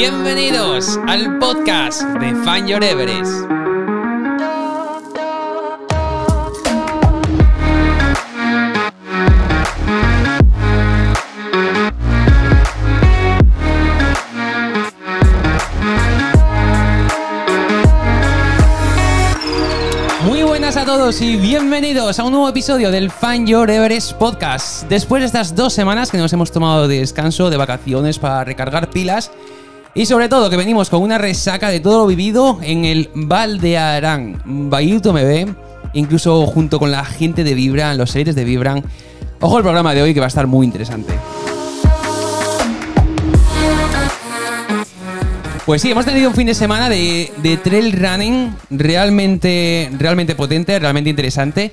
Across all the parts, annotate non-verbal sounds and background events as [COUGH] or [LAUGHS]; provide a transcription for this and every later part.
Bienvenidos al podcast de Fan Your Everest. Muy buenas a todos y bienvenidos a un nuevo episodio del Fan Your Everest Podcast. Después de estas dos semanas que nos hemos tomado de descanso, de vacaciones para recargar pilas, y sobre todo que venimos con una resaca de todo lo vivido en el Valdearán, Bayuto me ve, incluso junto con la gente de Vibran, los seres de Vibran. Ojo al programa de hoy que va a estar muy interesante. Pues sí, hemos tenido un fin de semana de, de trail running realmente, realmente potente, realmente interesante.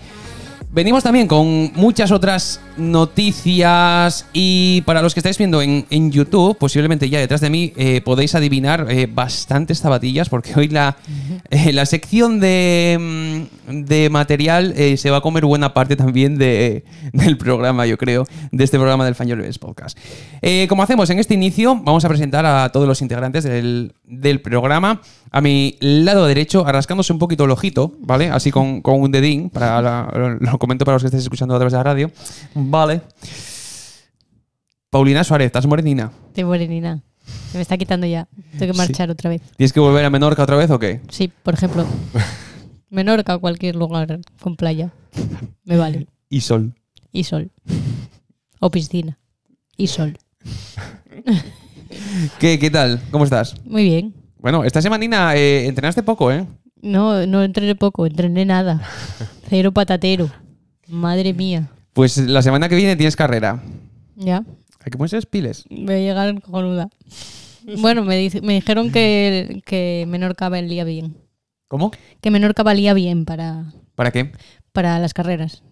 Venimos también con muchas otras noticias y para los que estáis viendo en, YouTube, posiblemente ya detrás de mí eh, podéis adivinar eh, bastantes zapatillas porque hoy la, eh, sección de, mm, de material se va a comer buena parte también de, del programa, yo creo, de este programa del Fan Podcast. como hacemos en este inicio, vamos a presentar a todos los integrantes del, del programa a mi lado derecho, arrascándose un poquito el ojito, ¿vale? Así con, un dedín, para lo, comento para los que estéis escuchando a través de la radio. Vale. Paulina Suárez, estás morenina. Estoy morenina. Se me está quitando ya. Tengo que marchar otra vez. ¿Tienes que volver a Menorca otra vez o qué? Sí, por ejemplo. [LAUGHS] Menorca o cualquier lugar con playa. Me vale. Y sol. Y sol. O piscina. Y sol. ¿Qué, ¿Qué tal? ¿Cómo estás? Muy bien. Bueno, esta semanina eh, entrenaste poco, ¿eh? No, no entrené poco, entrené nada. [LAUGHS] Cero patatero. Madre mía. Pues la semana que viene tienes carrera. Ya. Hay que ponerse piles. Me a llegar cojonuda. Bueno, me, dijeron que, que Menorca día bien. ¿Cómo? Que Menorca valía bien para... ¿Para qué? Para las carreras.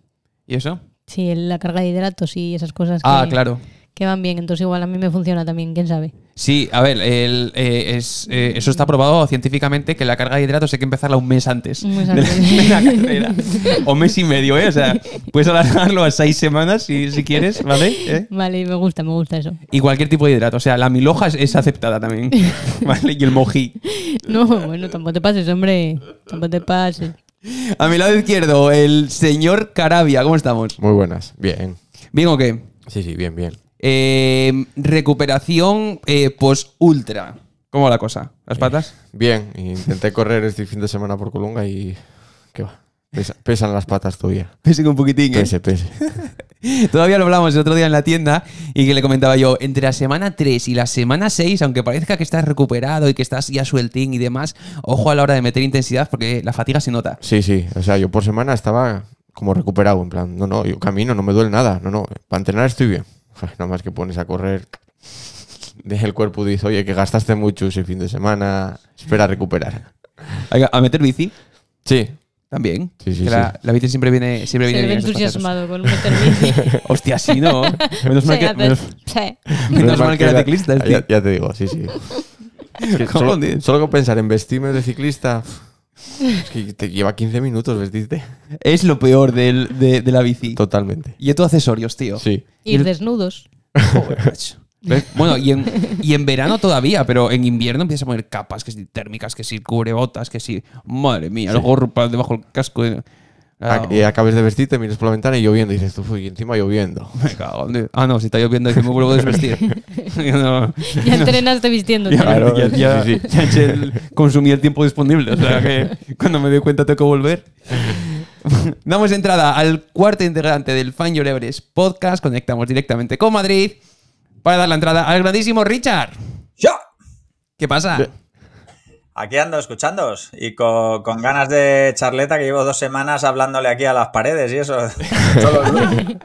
¿Y eso? Sí, la carga de hidratos y esas cosas. Ah, claro. Que van bien, entonces igual a mí me funciona también, quién sabe. Sí, a ver, el, eh, eh, eso está probado científicamente que la carga de hidratos hay que empezarla un mes antes, un mes antes. De, la, [LAUGHS] o mes y medio, ¿eh? O sea, puedes alargarlo a seis semanas si, si quieres, ¿vale? ¿Eh? Vale, me gusta, me gusta eso. Y cualquier tipo de hidrato, o sea, la miloja es, es aceptada también, [LAUGHS] ¿vale? Y el mojí. No, bueno, tampoco te pases, hombre. Tampoco te pases. A mi lado izquierdo, el señor Carabia, ¿cómo estamos? Muy buenas, bien. ¿Bien o qué? Sí, sí, bien, bien. Em, recuperación eh, post-ultra. ¿Cómo la cosa? ¿Las eh, patas? Bien, intenté correr este fin de semana por Colunga y. ¿Qué va? pesan las patas todavía. Pesen un poquitín. ¿eh? Pese, pese. [LAUGHS] Todavía lo hablamos el otro día en la tienda y que le comentaba yo, entre la semana 3 y la semana 6, aunque parezca que estás recuperado y que estás ya sueltín y demás, ojo a la hora de meter intensidad porque la fatiga se nota. Sí, sí, o sea, yo por semana estaba como recuperado, en plan, no, no, yo camino, no me duele nada, no, no, para entrenar estoy bien nada más que pones a correr, el cuerpo dice, oye, que gastaste mucho ese fin de semana, espera a recuperar. ¿A meter bici? Sí. También. la, la, bici siempre viene, siempre viene bien. entusiasmado con meter bici. [LAUGHS] Hostia, sí, ¿no? Menos mal que, menos, menos mal que era ciclista. Este. Ya, te digo, sí, sí. [LAUGHS] solo, solo pensar en vestirme de ciclista es que te lleva 15 minutos vestirte. Es lo peor de, la bici. Totalmente. Y de accesorios, tío. Sí. Ir desnudos. Bueno, y en, verano todavía, pero en invierno empiezas a poner capas, que si térmicas, que si cubrebotas, que si... Madre mía, el gorro debajo del casco. Ah, y acabes de vestirte, miras por la ventana y lloviendo. Y dices tú, y encima lloviendo. [LAUGHS] Me cago, Ah, no, si está lloviendo, es me vuelvo a desvestir. [LAUGHS] [LAUGHS] ya entrenaste vistiendo. Ya, claro, ya, ya, consumí el tiempo disponible. O sea que cuando me doy cuenta tengo que volver. Damos entrada al cuarto integrante del Fan Your podcast. Conectamos directamente con Madrid para dar la entrada al grandísimo Richard. ¡Ya! ¿Qué pasa? Aquí ando escuchando y con, ganas de charleta que llevo dos semanas hablándole aquí a las paredes y eso. [LAUGHS]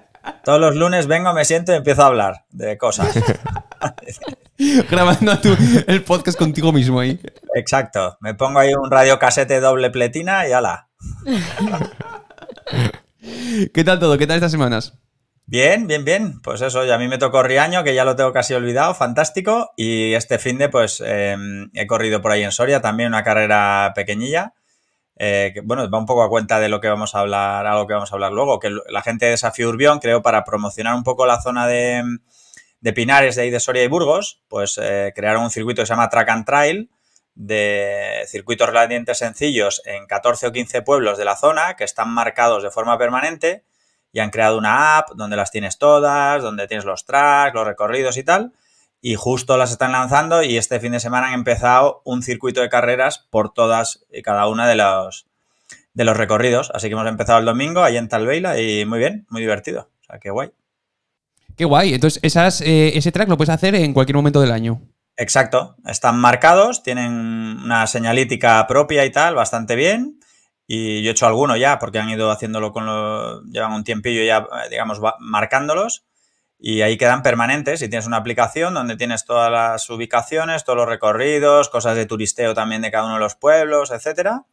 Todos los lunes, vengo, me siento y empiezo a hablar de cosas. [LAUGHS] Grabando el podcast contigo mismo ahí. Exacto. Me pongo ahí un radiocasete doble pletina y ala. ¿Qué tal todo? ¿Qué tal estas semanas? Bien, bien, bien. Pues eso, ya a mí me tocó Riaño, que ya lo tengo casi olvidado, fantástico. Y este fin de, pues, em, he corrido por ahí en Soria, también una carrera pequeñilla. Eh, que, bueno, va un poco a cuenta de lo que vamos a hablar, algo que vamos a hablar luego, que la gente de Desafío Urbión, creo, para promocionar un poco la zona de, de Pinares, de ahí de Soria y Burgos, pues eh, crearon un circuito que se llama Track and Trail, de circuitos relativamente sencillos en 14 o 15 pueblos de la zona, que están marcados de forma permanente y han creado una app donde las tienes todas, donde tienes los tracks, los recorridos y tal. Y justo las están lanzando y este fin de semana han empezado un circuito de carreras por todas y cada una de los, de los recorridos. Así que hemos empezado el domingo ahí en Talveila y muy bien, muy divertido. O sea, qué guay. Qué guay. Entonces, eh, ese track lo puedes hacer en cualquier momento del año. Exacto. Están marcados, tienen una señalítica propia y tal, bastante bien. Y yo he hecho alguno ya, porque han ido haciéndolo con los. llevan un tiempillo ya, eh, digamos, marcándolos. Y ahí quedan permanentes. Y tienes una aplicación donde tienes todas las ubicaciones, todos los recorridos, cosas de turisteo también de cada uno de los pueblos, etcétera.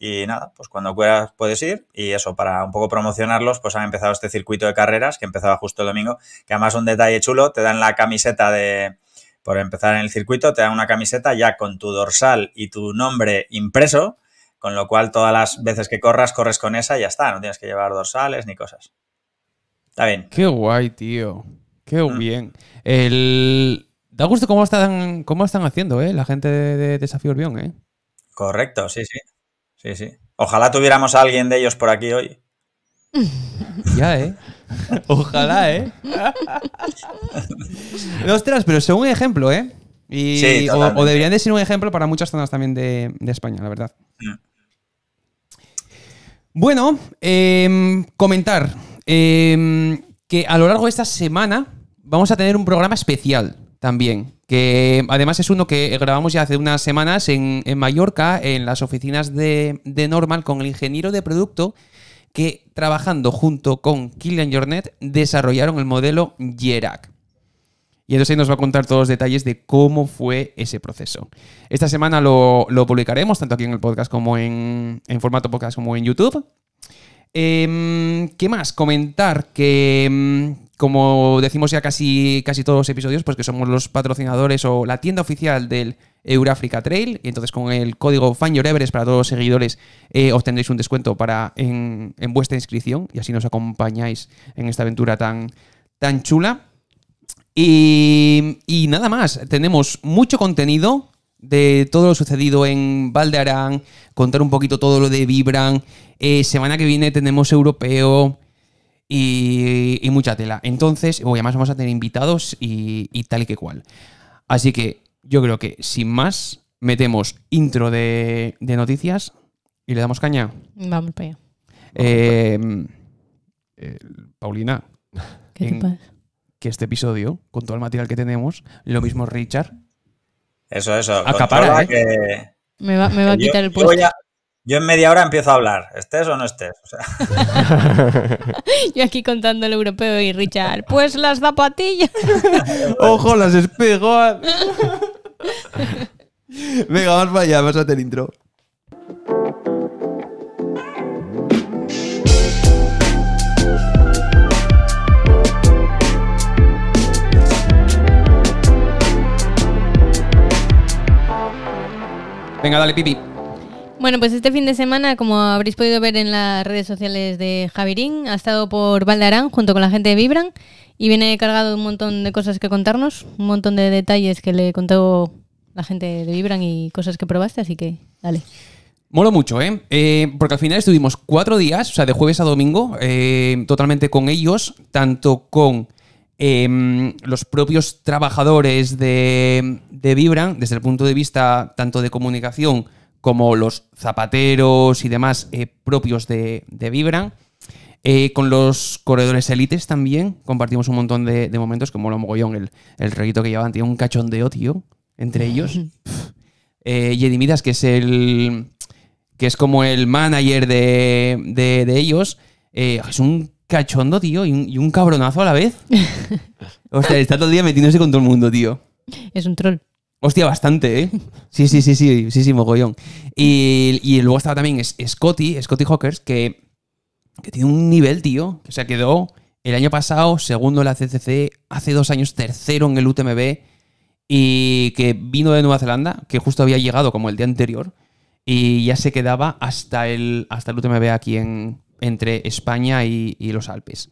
Y nada, pues cuando puedas puedes ir. Y eso, para un poco promocionarlos, pues han empezado este circuito de carreras que empezaba justo el domingo. Que además un detalle chulo, te dan la camiseta de, por empezar en el circuito, te dan una camiseta ya con tu dorsal y tu nombre impreso con lo cual, todas las veces que corras, corres con esa y ya está. No tienes que llevar dorsales ni cosas. Está bien. Qué guay, tío. Qué mm. bien. El... Da gusto cómo están, cómo están haciendo, ¿eh? La gente de, Desafío Orbión, ¿eh? Correcto, sí, sí. Sí, sí. Ojalá tuviéramos a alguien de ellos por aquí hoy. [LAUGHS] Ya, ¿eh? [LAUGHS] Ojalá, ¿eh? [LAUGHS] Ostras, pero es un ejemplo, ¿eh? Y, sí, o, deberían de ser un ejemplo para muchas zonas también de, España, la verdad. Mm. Bueno, em, comentar em, que a lo largo de esta semana vamos a tener un programa especial también, que además es uno que grabamos ya hace unas semanas en, Mallorca, en las oficinas de, Normal, con el ingeniero de producto que trabajando junto con Killian Jornet desarrollaron el modelo Jerak. Y entonces nos va a contar todos los detalles de cómo fue ese proceso. Esta semana lo, publicaremos, tanto aquí en el podcast como en, formato podcast como en YouTube. Em, ¿Qué más? Comentar que, em, como decimos ya casi, casi todos los episodios, pues que somos los patrocinadores o la tienda oficial del Eurafrica Trail. Y entonces con el código FANYOREVERES para todos los seguidores eh, obtendréis un descuento para en, en, vuestra inscripción y así nos acompañáis en esta aventura tan, tan chula. Y, nada más, tenemos mucho contenido de todo lo sucedido en Valdearán, contar un poquito todo lo de Vibran. Eh, semana que viene tenemos europeo y, mucha tela. Entonces, hoy además vamos a tener invitados y, tal y que cual. Así que yo creo que sin más, metemos intro de, noticias y le damos caña. Vamos para allá. Eh, eh, Paulina. ¿Qué te pasa? que este episodio, con todo el material que tenemos, lo mismo Richard. Eso, eso. Acapara, ¿eh? Me va, a quitar el puesto. Yo, en media hora empiezo a hablar, estés o no estés. [LAUGHS] yo aquí contando el europeo y Richard, pues las zapatillas. [LAUGHS] Ojo, las espejoas. [LAUGHS] Venga, vamos para allá, vas a hacer intro. Venga, dale, Pipi. Bueno, pues este fin de semana, como habréis podido ver en las redes sociales de Javirín, ha estado por Valdearán junto con la gente de Vibran y viene cargado un montón de cosas que contarnos, un montón de detalles que le contó la gente de Vibran y cosas que probaste, así que dale. Molo mucho, ¿eh? ¿eh? Porque al final estuvimos cuatro días, o sea, de jueves a domingo, eh, totalmente con ellos, tanto con Em, los propios trabajadores de, Vibran, desde el punto de vista tanto de comunicación como los zapateros y demás eh, propios de, de Vibra. Eh, con los corredores élites también compartimos un montón de, momentos, como lo mogollón, el, el que llevaban, tiene un cachondeo, tío, entre ellos. [LAUGHS] eh, Midas, que es el. que es como el manager de, ellos. Eh, es un cachondo, tío, y un, cabronazo a la vez. [LAUGHS] O sea, está todo el día metiéndose con todo el mundo, tío. Es un troll. Hostia, bastante, ¿eh? Sí, sí, sí, sí, sí, sí, mogollón. Y, y luego estaba también Scotty, Scotty Hawkers, que, tiene un nivel, tío, que se quedó el año pasado segundo en la CCC, hace dos años tercero en el UTMB, y que vino de Nueva Zelanda, que justo había llegado como el día anterior, y ya se quedaba hasta el, hasta el UTMB aquí en, entre España y, los Alpes.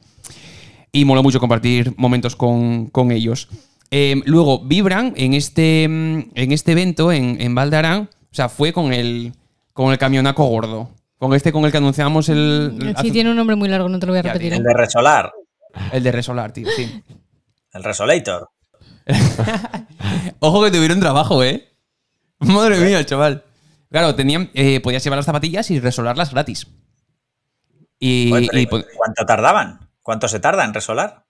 Y mola mucho compartir momentos con, ellos. Em, luego, Vibran en este, em, en este evento en, en Valdarán, o sea, fue con el, con el camionaco gordo. Con este con el que anunciamos el. Sí, tiene un nombre muy largo, no te lo voy a repetir. ¿eh? El de Resolar. El de Resolar, tío, sí. El Resolator. [LAUGHS] Ojo que tuvieron trabajo, ¿eh? Madre mía, chaval. Claro, tenían, eh, podías llevar las zapatillas y resolarlas gratis. Pues ¿Cuánto tardaban? ¿Cuánto se tarda en resolar?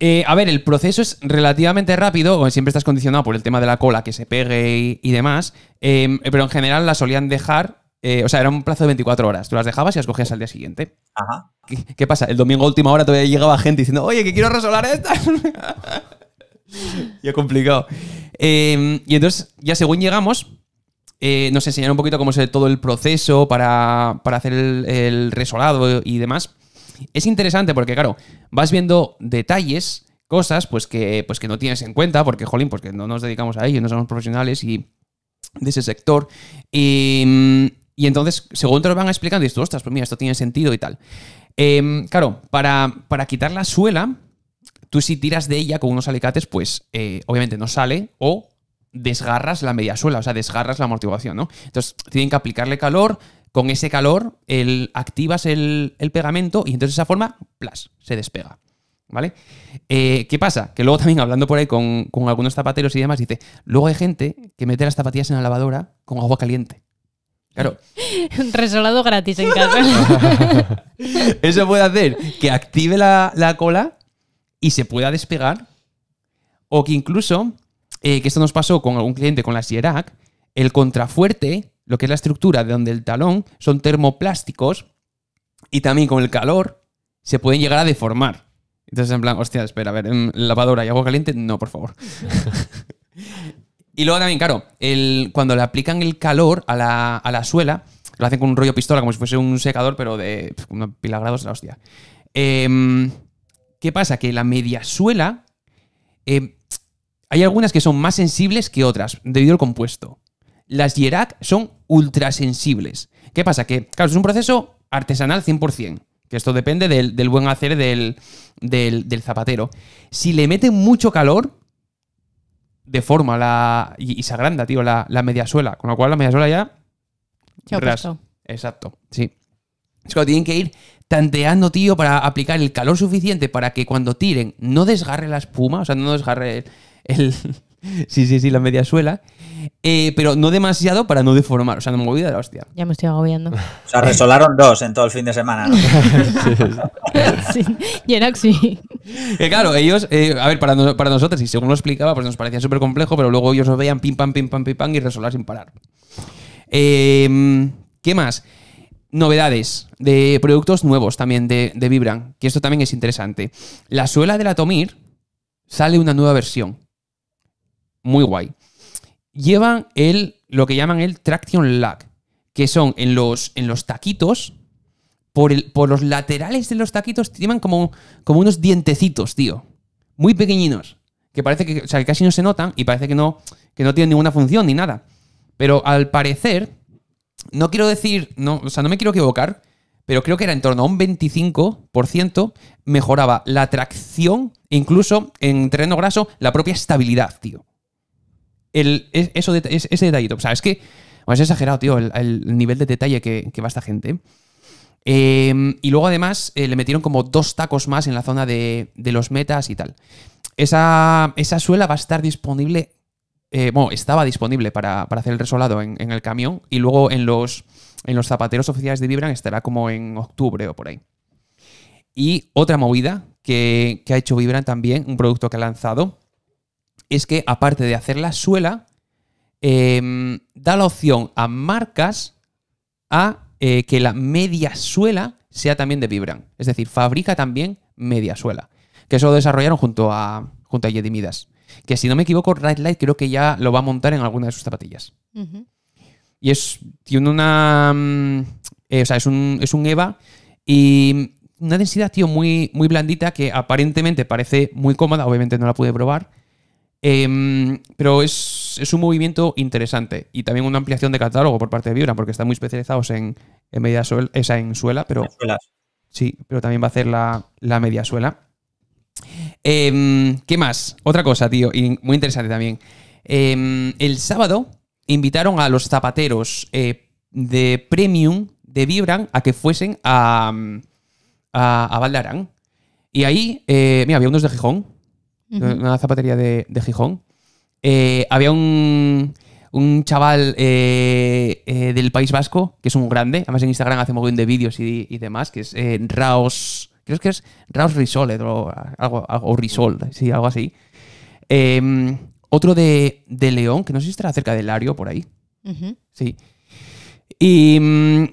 Eh, a ver, el proceso es relativamente rápido, siempre estás condicionado por el tema de la cola que se pegue y, demás, em, eh, pero en general la solían dejar, eh, o sea, era un plazo de 24 horas, tú las dejabas y las cogías al día siguiente. ¿Qué, pasa? El domingo última hora todavía llegaba gente diciendo, oye, que quiero resolar esta. [LAUGHS] ya complicado. Em, y entonces, ya según llegamos, eh, nos enseñaron un poquito cómo es todo el proceso para, hacer el, resolado y demás. Es interesante porque, claro, vas viendo detalles, cosas pues que, pues que no tienes en cuenta, porque, jolín, porque pues no nos dedicamos a ello, no somos profesionales y de ese sector. Y, entonces, según te lo van explicando, dices, ostras, pues mira, esto tiene sentido y tal. Em, claro, para, quitar la suela, tú si tiras de ella con unos alicates, pues eh, obviamente no sale o desgarras la media suela, o sea, desgarras la amortiguación, ¿no? Entonces, tienen que aplicarle calor, con ese calor el, activas el, pegamento y entonces de esa forma, plas, se despega. ¿Vale? Eh, ¿Qué pasa? Que luego también hablando por ahí con, algunos zapateros y demás, dice, luego hay gente que mete las zapatillas en la lavadora con agua caliente. Claro. Un [LAUGHS] resolado gratis en casa. [LAUGHS] Eso puede hacer que active la, la cola y se pueda despegar. O que incluso eh, que esto nos pasó con algún cliente con la Sierra, el contrafuerte, lo que es la estructura de donde el talón, son termoplásticos y también con el calor se pueden llegar a deformar. Entonces, en plan, hostia, espera, a ver, lavadora y agua caliente, no, por favor. [LAUGHS] y luego también, claro, el, cuando le aplican el calor a la, suela, lo hacen con un rollo pistola, como si fuese un secador, pero de pilagrados una la hostia. Em, ¿Qué pasa? Que la media suela em, hay algunas que son más sensibles que otras, debido al compuesto. Las Yerak son ultrasensibles. ¿Qué pasa? Que, claro, es un proceso artesanal 100%, que esto depende del, buen hacer del, del, zapatero. Si le meten mucho calor, forma la, y, se agranda, tío, la, la mediasuela, con lo cual la mediasuela ya... exacto. Exacto, sí. Es que tienen que ir tanteando, tío, para aplicar el calor suficiente para que cuando tiren no desgarre la espuma, o sea, no desgarre el, [LAUGHS] sí, sí, sí, la media suela. Eh, pero no demasiado para no deformar. O sea, no me movida de la hostia. Ya me estoy agobiando. O sea, resolaron dos en todo el fin de semana. ¿no? [LAUGHS] sí, sí. Eh, claro, ellos, eh, a ver, para, nosotros, y según lo explicaba, pues nos parecía súper complejo, pero luego ellos nos veían pim, pam, pim, pam, pim, pam y resolar sin parar. Em, ¿Qué más? Novedades de productos nuevos también de, de Vibran, que esto también es interesante. La suela de la Tomir sale una nueva versión muy guay. Llevan el, lo que llaman el traction lag, que son en los, en los taquitos, por, los laterales de los taquitos, llevan como, como unos dientecitos, tío. Muy pequeñinos. Que parece que, o sea, que casi no se notan y parece que no, que no tienen ninguna función ni nada. Pero al parecer, no quiero decir, no, o sea, no me quiero equivocar, pero creo que era en torno a un 25%, mejoraba la tracción incluso en terreno graso la propia estabilidad, tío eso, ese detallito. O sea, es que, es exagerado, tío, el, nivel de detalle que, que va esta gente. Em, y luego además eh, le metieron como dos tacos más en la zona de, los metas y tal. Esa, esa, suela va a estar disponible, eh, bueno, estaba disponible para, hacer el resolado en, el camión y luego en los, en los zapateros oficiales de Vibran estará como en octubre o por ahí. Y otra movida que, que ha hecho Vibran también, un producto que ha lanzado, es que aparte de hacer la suela, em, da la opción a marcas a eh, que la media suela sea también de vibran Es decir, fabrica también media suela. Que eso lo desarrollaron junto a, junto Jedi Midas. Que si no me equivoco, ride Light creo que ya lo va a montar en alguna de sus zapatillas. Y es. Tiene una. Mm, eh, o sea, es un, EVA. Y una densidad, tío, muy, muy blandita que aparentemente parece muy cómoda. Obviamente no la pude probar Em, pero es, un movimiento interesante y también una ampliación de catálogo por parte de Vibra, porque están muy especializados en, media suela, esa en pero. Sí, pero también va a hacer la, la media suela. Em, ¿Qué más? Otra cosa, tío, y muy interesante también. Em, el sábado invitaron a los zapateros eh, de Premium de Vibran a que fuesen a, a, a Valdarán. Y ahí, eh, mira, había unos de Gijón, una zapatería de, Gijón. Eh, había un, chaval eh, eh, del País Vasco, que es un grande, además en Instagram hace bien de vídeos y, demás, que es Raos, creo que es Raos Risol, o algo, Risol, sí, algo así. Em, otro de, León, que no sé si estará cerca del Lario, por ahí. Sí. Y, mm,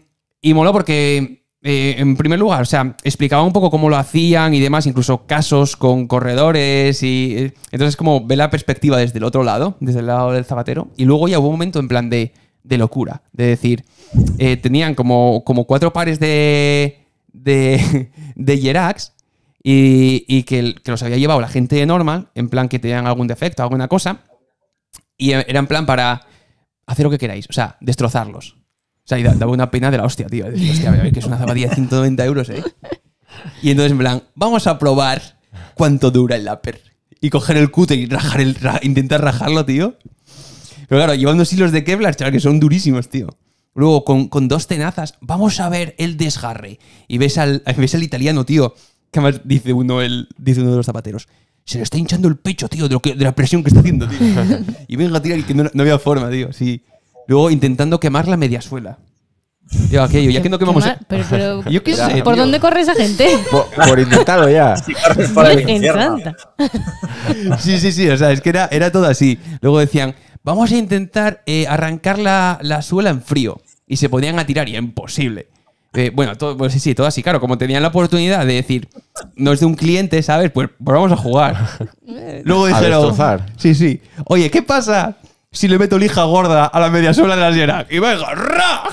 y moló porque eh, en primer lugar, o sea, explicaba un poco cómo lo hacían y demás, incluso casos con corredores y... Eh, entonces, como ve la perspectiva desde el otro lado, desde el lado del zapatero. Y luego ya hubo un momento en plan de, de locura, de decir, eh, tenían como, como cuatro pares de... de, [LAUGHS] de y, que, los había llevado la gente de normal, en plan que tenían algún defecto, alguna cosa, y era en plan para hacer lo que queráis, o sea, destrozarlos sea, daba una pena de la hostia, tío. que es una zapatilla de 190 euros, ¿eh? Y entonces, en plan, vamos a probar cuánto dura el upper. Y coger el cutter y rajar el, intentar rajarlo, tío. Pero claro, llevando hilos de Kevlar, chaval, que son durísimos, tío. Luego, con, con, dos tenazas, vamos a ver el desgarre. Y ves al, ves al italiano, tío, que además dice uno, el, dice uno de los zapateros. Se le está hinchando el pecho, tío, de, lo de la presión que está haciendo, tío. [LAUGHS] y venga, y que no, no había forma, tío. Sí. Luego intentando quemar la mediasuela. Yo aquello, ya que no quemamos. [LAUGHS] ¿Por dónde corre esa gente? Por, ya. Sí, [LAUGHS] [LAUGHS] sí, sí, sí. O sea, es que era, era todo así. Luego decían, vamos a intentar eh, arrancar la, suela en frío. Y se podían a tirar y era imposible. Eh, bueno, todo, pues sí, sí, todo así. Claro, como tenían la oportunidad de decir, no es de un cliente, ¿sabes? Pues, pues vamos a jugar. Luego dijeron. Sí, sí. Oye, ¿qué pasa? si le meto lija gorda a la media suela de la Sierra. Y venga, ¡ra!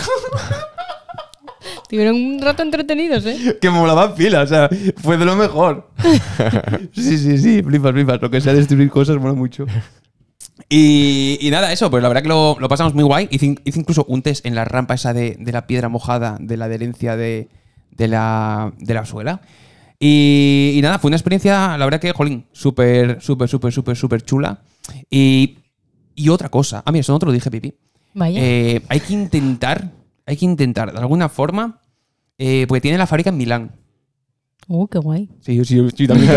Tuvieron un rato entretenidos, ¿eh? Que me molaban pilas, o sea, fue de lo mejor. [LAUGHS] sí, sí, sí, flipas, flipas. Lo que sea destruir cosas mola mucho. Y, nada, eso, pues la verdad que lo, pasamos muy guay. Hice, incluso un test en la rampa esa de, la piedra mojada, de la adherencia de, la, suela. Y, nada, fue una experiencia, la verdad que, jolín, súper, súper, súper, súper, súper chula. Y y otra cosa, ah, mira, eso no te lo dije, Pipi. Vaya. Eh, hay que intentar, hay que intentar, de alguna forma, eh, porque tiene la fábrica en Milán. Oh, qué guay. Sí, sí, sí, también.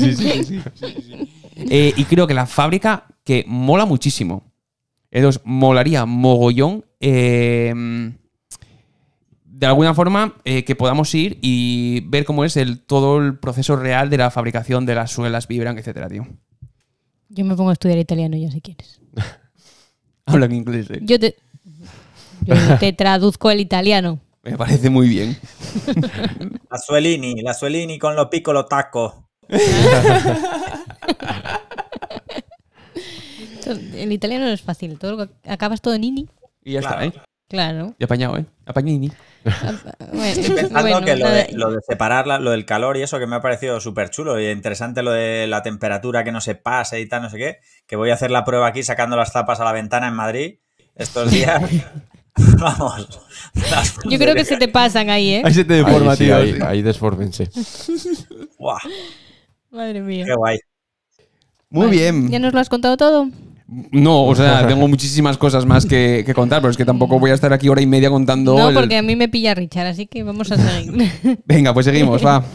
[LAUGHS] sí, sí, sí, sí eh, y creo que la fábrica que mola muchísimo. Entonces, molaría mogollón. de alguna forma, que podamos ir y ver cómo es el, todo el proceso real de la fabricación de las suelas, vibran, etcétera, tío. Yo me pongo a estudiar italiano ya si quieres. [LAUGHS] Hablan inglés, eh. Yo te, te [LAUGHS] traduzco el italiano. Me parece muy bien. La Suelini, la Suelini con los piccolo tacos. el italiano no es fácil, todo acabas todo en ini. Y ya está, ¿eh? Claro. Y apañado, ¿eh? Apañini. [LAUGHS] Estoy pensando que lo de, separarla lo del calor y eso que me ha parecido súper chulo y interesante lo de la temperatura que no se pase y tal, no sé qué, que voy a hacer la prueba aquí sacando las zapas a la ventana en Madrid estos [LAUGHS] días. [LAUGHS] Vamos. Yo creo que se te pasan ahí, ¿eh? Ahí se te deforma, tío. ahí, Madre mía. Qué guay. Muy bien. ¿Ya nos lo has contado todo? No, o sea, tengo muchísimas cosas más que, contar, pero es que tampoco voy a estar aquí hora y media contando. No, porque a mí me pilla Richard, así que vamos a seguir. [LAUGHS] Venga, pues seguimos, va. [LAUGHS]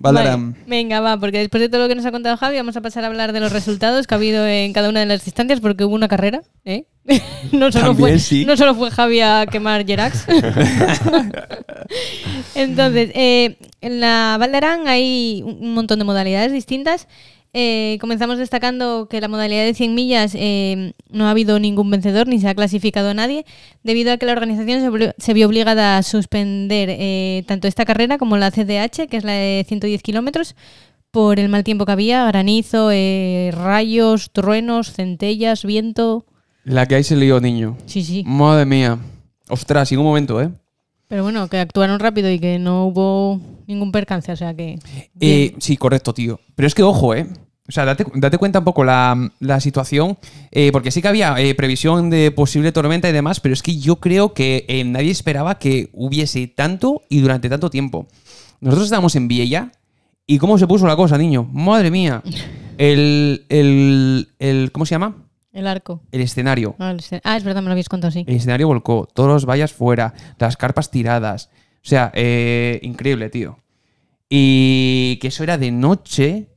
Vale, venga, va, porque después de todo lo que nos ha contado Javi, vamos a pasar a hablar de los resultados que ha habido en cada una de las distancias, porque hubo una carrera, ¿eh? [LAUGHS] no, solo fue, sí. no solo fue Javi a quemar Jerax Entonces, eh, en la Valdarán hay un montón de modalidades distintas. Eh, comenzamos destacando que la modalidad de 100 millas eh, no ha habido ningún vencedor ni se ha clasificado a nadie, debido a que la organización se, vio obligada a suspender eh, tanto esta carrera como la CDH, que es la de 110 kilómetros, por el mal tiempo que había, granizo, rayos, truenos, centellas, viento. La que ahí se lió, niño. Sí, sí. Madre mía. Ostras, en un momento, ¿eh? Pero bueno, que actuaron rápido y que no hubo ningún percance, o sea que... Eh, sí, correcto, tío. Pero es que, ojo, ¿eh? O sea, date, cuenta un poco la, situación, eh, porque sí que había eh, previsión de posible tormenta y demás, pero es que yo creo que nadie esperaba que hubiese tanto y durante tanto tiempo. Nosotros estábamos en Viella y cómo se puso la cosa, niño. Madre mía. [LAUGHS] El, el, ¿Cómo se llama? El arco. El escenario. Ah, ah, es verdad, me lo habéis contado, sí. El escenario volcó, todos los vallas fuera, las carpas tiradas. O sea, eh, increíble, tío. Y que eso era de noche.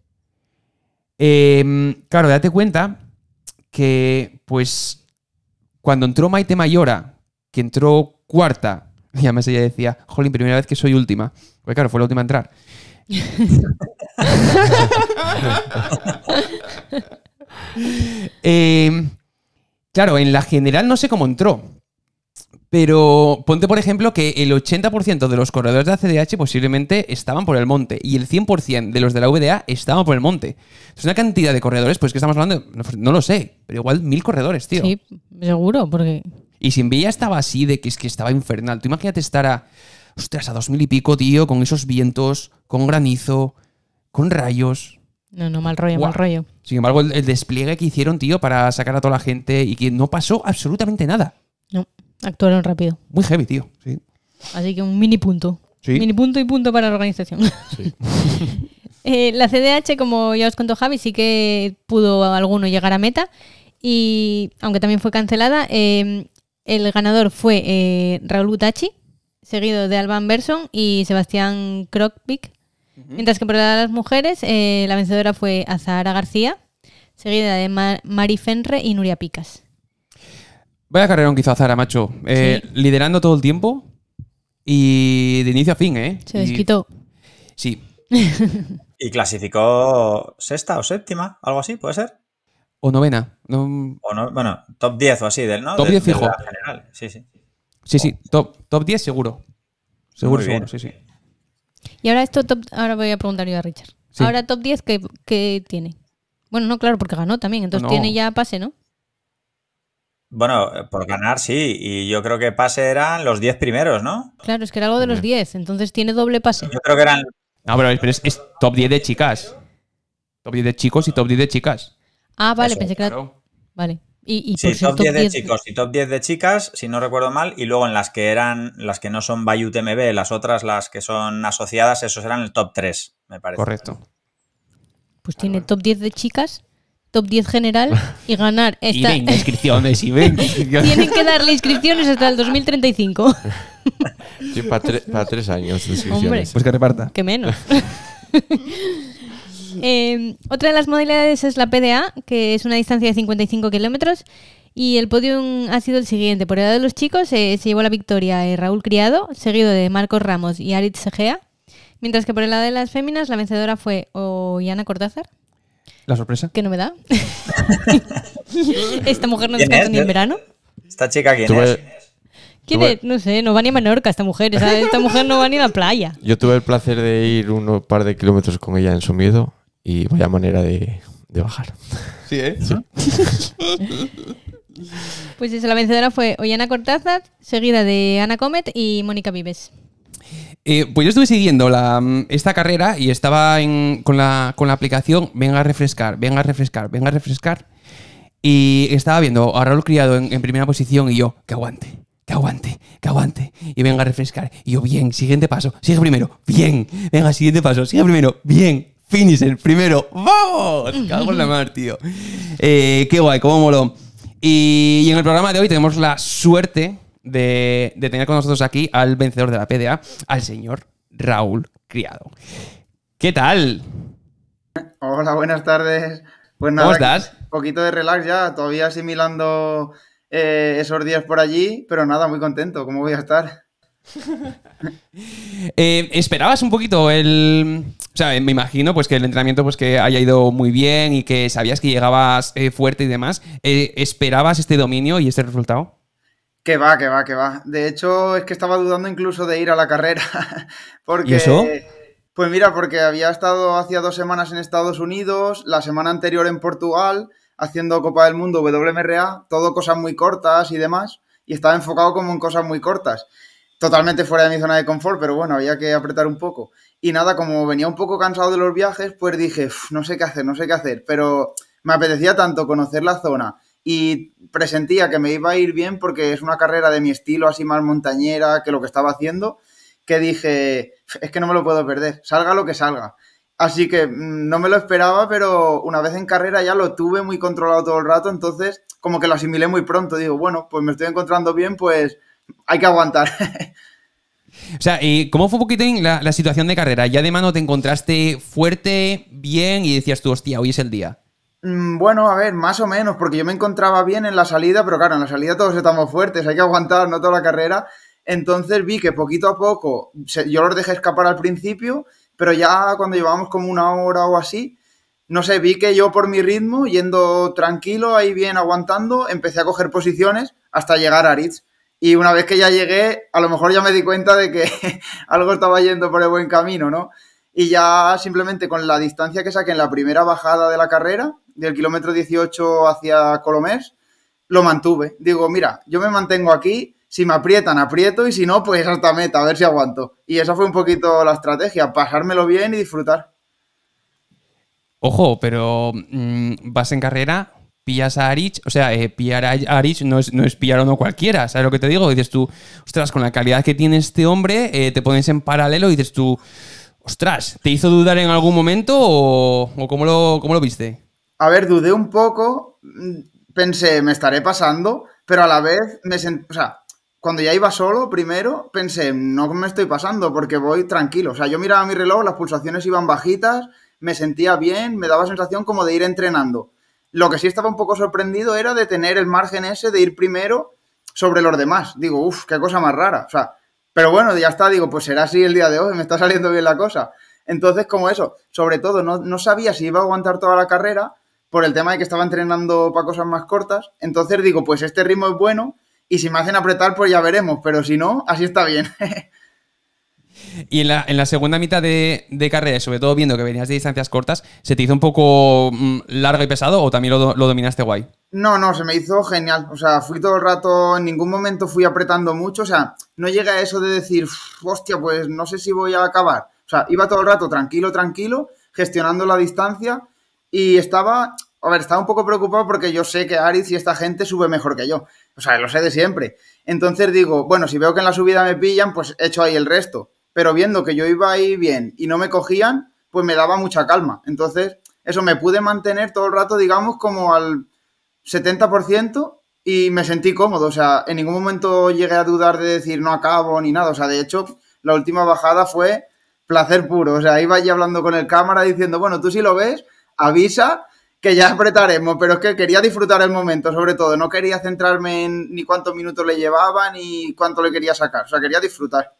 Em, claro, date cuenta que, pues, cuando entró Maite Mayora, que entró cuarta, [LAUGHS] ya me ella decía, jolín, primera vez que soy última. Pues claro, fue la última a entrar. [LAUGHS] [LAUGHS] Em, claro, en la general no sé cómo entró. Pero ponte, por ejemplo, que el 80% de los corredores de la CDH posiblemente estaban por el monte y el 100% de los de la VDA estaban por el monte. Es una cantidad de corredores, pues que estamos hablando, no, pues, lo sé, pero igual mil corredores, tío. Sí, seguro, porque... Y sin Villa estaba así, de que es que estaba infernal. Tú imagínate estar a, ostras, a dos mil y pico, tío, con esos vientos, con granizo, con rayos. No, no, mal rollo, mal rollo. Sin embargo, el, el despliegue que hicieron, tío, para sacar a toda la gente y que no pasó absolutamente nada. No. Actuaron rápido. Muy heavy, tío. Así que un mini punto. Mini punto y punto para la organización. [LAUGHS] Eh, la CDH, como ya os contó Javi, sí que pudo alguno llegar a meta. Y aunque también fue cancelada, eh, el ganador fue eh, Raúl Utachi, seguido de Alban Berson y Sebastián Krokvik. Mientras que por las mujeres, la vencedora fue Azahara García, seguida de Mari Fenre y Nuria Picas. Vaya carrera quizás Zara, macho. Eh, liderando todo el tiempo y de inicio a fin, ¿eh? Se desquitó. Sí. [LAUGHS] y clasificó sexta o séptima, algo así, ¿puede ser? O novena. O no, bueno, top 10 o así, del, ¿no? Top 10 fijo. Sí, sí. Sí, sí, top, top 10 seguro. Seguro, seguro, sí, sí. Y ahora esto, top, ahora voy a preguntar yo a Richard. Ahora top 10, ¿qué, tiene? Bueno, no, claro, porque ganó también, entonces tiene ya pase, ¿no? Bueno, eh, por ganar sí, y yo creo que pase eran los 10 primeros, ¿no? Claro, es que era algo de los 10, entonces tiene doble pase. Yo creo que eran... No, pero es, top 10 de chicas. Top 10 de chicos y top 10 de chicas. Ah, vale, pensé que era... Vale. Y, sí, top, 10, de chicos y top 10 de chicas, si no recuerdo mal, y luego en las que eran, las que no son Bayut MB, las otras, las que son asociadas, esos eran el top 3, me parece. Correcto. Pues tiene top 10 de chicas top 10 general y ganar [LAUGHS] esta. Y inscripciones, y Tienen que darle inscripciones hasta el 2035. [LAUGHS] para, tres años de pues que reparta. Que menos. [LAUGHS] Em, otra de las modalidades es la PDA, que es una distancia de 55 kilómetros. Y el podium ha sido el siguiente. Por el lado de los chicos eh, se llevó la victoria eh, Raúl Criado, seguido de Marcos Ramos y Aritz Segea. Mientras que por el lado de las féminas, la vencedora fue Oyana Cortázar, ¿La sorpresa? Que no me da. [LAUGHS] esta mujer no descansa ni en verano. ¿Esta chica quién es? No sé, no va ni a Menorca esta mujer. Esta, mujer no va ni a la playa. Yo tuve el placer de ir unos par de kilómetros con ella en su miedo y vaya manera de, bajar. Sí, ¿eh? pues eso, la vencedora fue Oyana Cortázar, seguida de Ana Comet y Mónica Vives. Eh, pues yo estuve siguiendo mm, esta carrera y estaba con, la, aplicación Venga a refrescar, venga a refrescar, venga a refrescar. Y estaba viendo a Raúl Criado en, primera posición y yo, que aguante, que aguante, que aguante. Y venga a refrescar. Y yo, bien, siguiente paso, sigue primero, bien. Venga, siguiente paso, sigue primero, bien. Finisher, primero, ¡vamos! [LAUGHS] Cago en la mar, tío. Eh, qué guay, cómo moló. y en el programa de hoy tenemos la suerte de, tener con nosotros aquí al vencedor de la PDA, al señor Raúl Criado. ¿Qué tal? Hola, buenas tardes. Pues nada, ¿Cómo estás? Un poquito de relax ya, todavía asimilando eh, esos días por allí, pero nada, muy contento, ¿cómo voy a estar? [LAUGHS] Eh, ¿Esperabas un poquito el... O sea, me imagino pues que el entrenamiento pues que haya ido muy bien y que sabías que llegabas eh, fuerte y demás. ¿Esperabas este dominio y este resultado? Que va, que va, que va. De hecho, es que estaba dudando incluso de ir a la carrera. [LAUGHS] Porque, ¿Y eso? Pues mira, porque había estado hacía dos semanas en Estados Unidos, la semana anterior en Portugal, haciendo Copa del Mundo WMRA, todo cosas muy cortas y demás. Y estaba enfocado como en cosas muy cortas. Totalmente fuera de mi zona de confort, pero bueno, había que apretar un poco. Y nada, como venía un poco cansado de los viajes, pues dije, no sé qué hacer, no sé qué hacer. Pero me apetecía tanto conocer la zona y presentía que me iba a ir bien porque es una carrera de mi estilo, así más montañera, que lo que estaba haciendo, que dije, es que no me lo puedo perder, salga lo que salga. Así que mm, no me lo esperaba, pero una vez en carrera ya lo tuve muy controlado todo el rato, entonces como que lo asimilé muy pronto. Digo, bueno, pues me estoy encontrando bien, pues hay que aguantar. [LAUGHS] O sea, y ¿cómo fue un poquito la, la situación de carrera? ¿Ya de mano te encontraste fuerte, bien y decías tú, hostia, hoy es el día? Mm, bueno, a ver, más o menos, porque yo me encontraba bien en la salida, pero claro, en la salida todos estamos fuertes, hay que aguantar, no toda la carrera. Entonces vi que poquito a poco, yo los dejé escapar al principio, pero ya cuando llevábamos como una hora o así, no sé, vi que yo por mi ritmo, yendo tranquilo, ahí bien aguantando, empecé a coger posiciones hasta llegar a Aritz. Y una vez que ya llegué, a lo mejor ya me di cuenta de que [LAUGHS] algo estaba yendo por el buen camino, ¿no? Y ya simplemente con la distancia que saqué en la primera bajada de la carrera, del kilómetro 18 hacia Colomés, lo mantuve. Digo, mira, yo me mantengo aquí, si me aprietan, aprieto y si no, pues hasta meta, a ver si aguanto. Y esa fue un poquito la estrategia, pasármelo bien y disfrutar. Ojo, pero mm, vas en carrera, pillas a Arich, o sea, eh, pillar a Arich no es, no es pillar a uno cualquiera, ¿sabes lo que te digo? dices tú, ostras, con la calidad que tiene este hombre, eh, te pones en paralelo y dices tú, ostras, ¿te hizo dudar en algún momento o, lo, cómo lo viste? a ver, dudé un poco, mm, pensé, me estaré pasando, pero a la vez me o sea, cuando ya iba solo, primero pensé, no me estoy pasando porque voy tranquilo. O sea, yo miraba mi reloj, las pulsaciones iban bajitas, me sentía bien, me daba sensación como de ir entrenando. Lo que sí estaba un poco sorprendido era de tener el margen ese de ir primero sobre los demás. Digo, uff, qué cosa más rara. O sea, pero bueno, ya está, digo, pues será así el día de hoy, me está saliendo bien la cosa. Entonces, como eso, sobre todo, no, no sabía si iba a aguantar toda la carrera, por el tema de que estaba entrenando para cosas más cortas. Entonces digo, pues este ritmo es bueno y si me hacen apretar, pues ya veremos, pero si no, así está bien. [LAUGHS] Y en la, segunda mitad de, carrera, sobre todo viendo que venías de distancias cortas, ¿se te hizo un poco mm, largo y pesado o también lo, lo, dominaste guay? No, no, se me hizo genial. O sea, fui todo el rato, en ningún momento fui apretando mucho. O sea, no llega a eso de decir, hostia, pues no sé si voy a acabar. O sea, iba todo el rato tranquilo, tranquilo, gestionando la distancia y estaba, a ver, estaba un poco preocupado porque yo sé que Ariz y esta gente sube mejor que yo. O sea, lo sé de siempre. Entonces digo, bueno, si veo que en la subida me pillan, pues echo ahí el resto. Pero viendo que yo iba ahí bien y no me cogían, pues me daba mucha calma. Entonces, eso me pude mantener todo el rato, digamos, como al 70% y me sentí cómodo. O sea, en ningún momento llegué a dudar de decir no acabo ni nada. O sea, de hecho, la última bajada fue placer puro. O sea, iba allí hablando con el cámara diciendo, bueno, tú sí lo ves, avisa que ya apretaremos, pero es que quería disfrutar el momento, sobre todo. No quería centrarme en ni cuántos minutos le llevaba ni cuánto le quería sacar. O sea, quería disfrutar.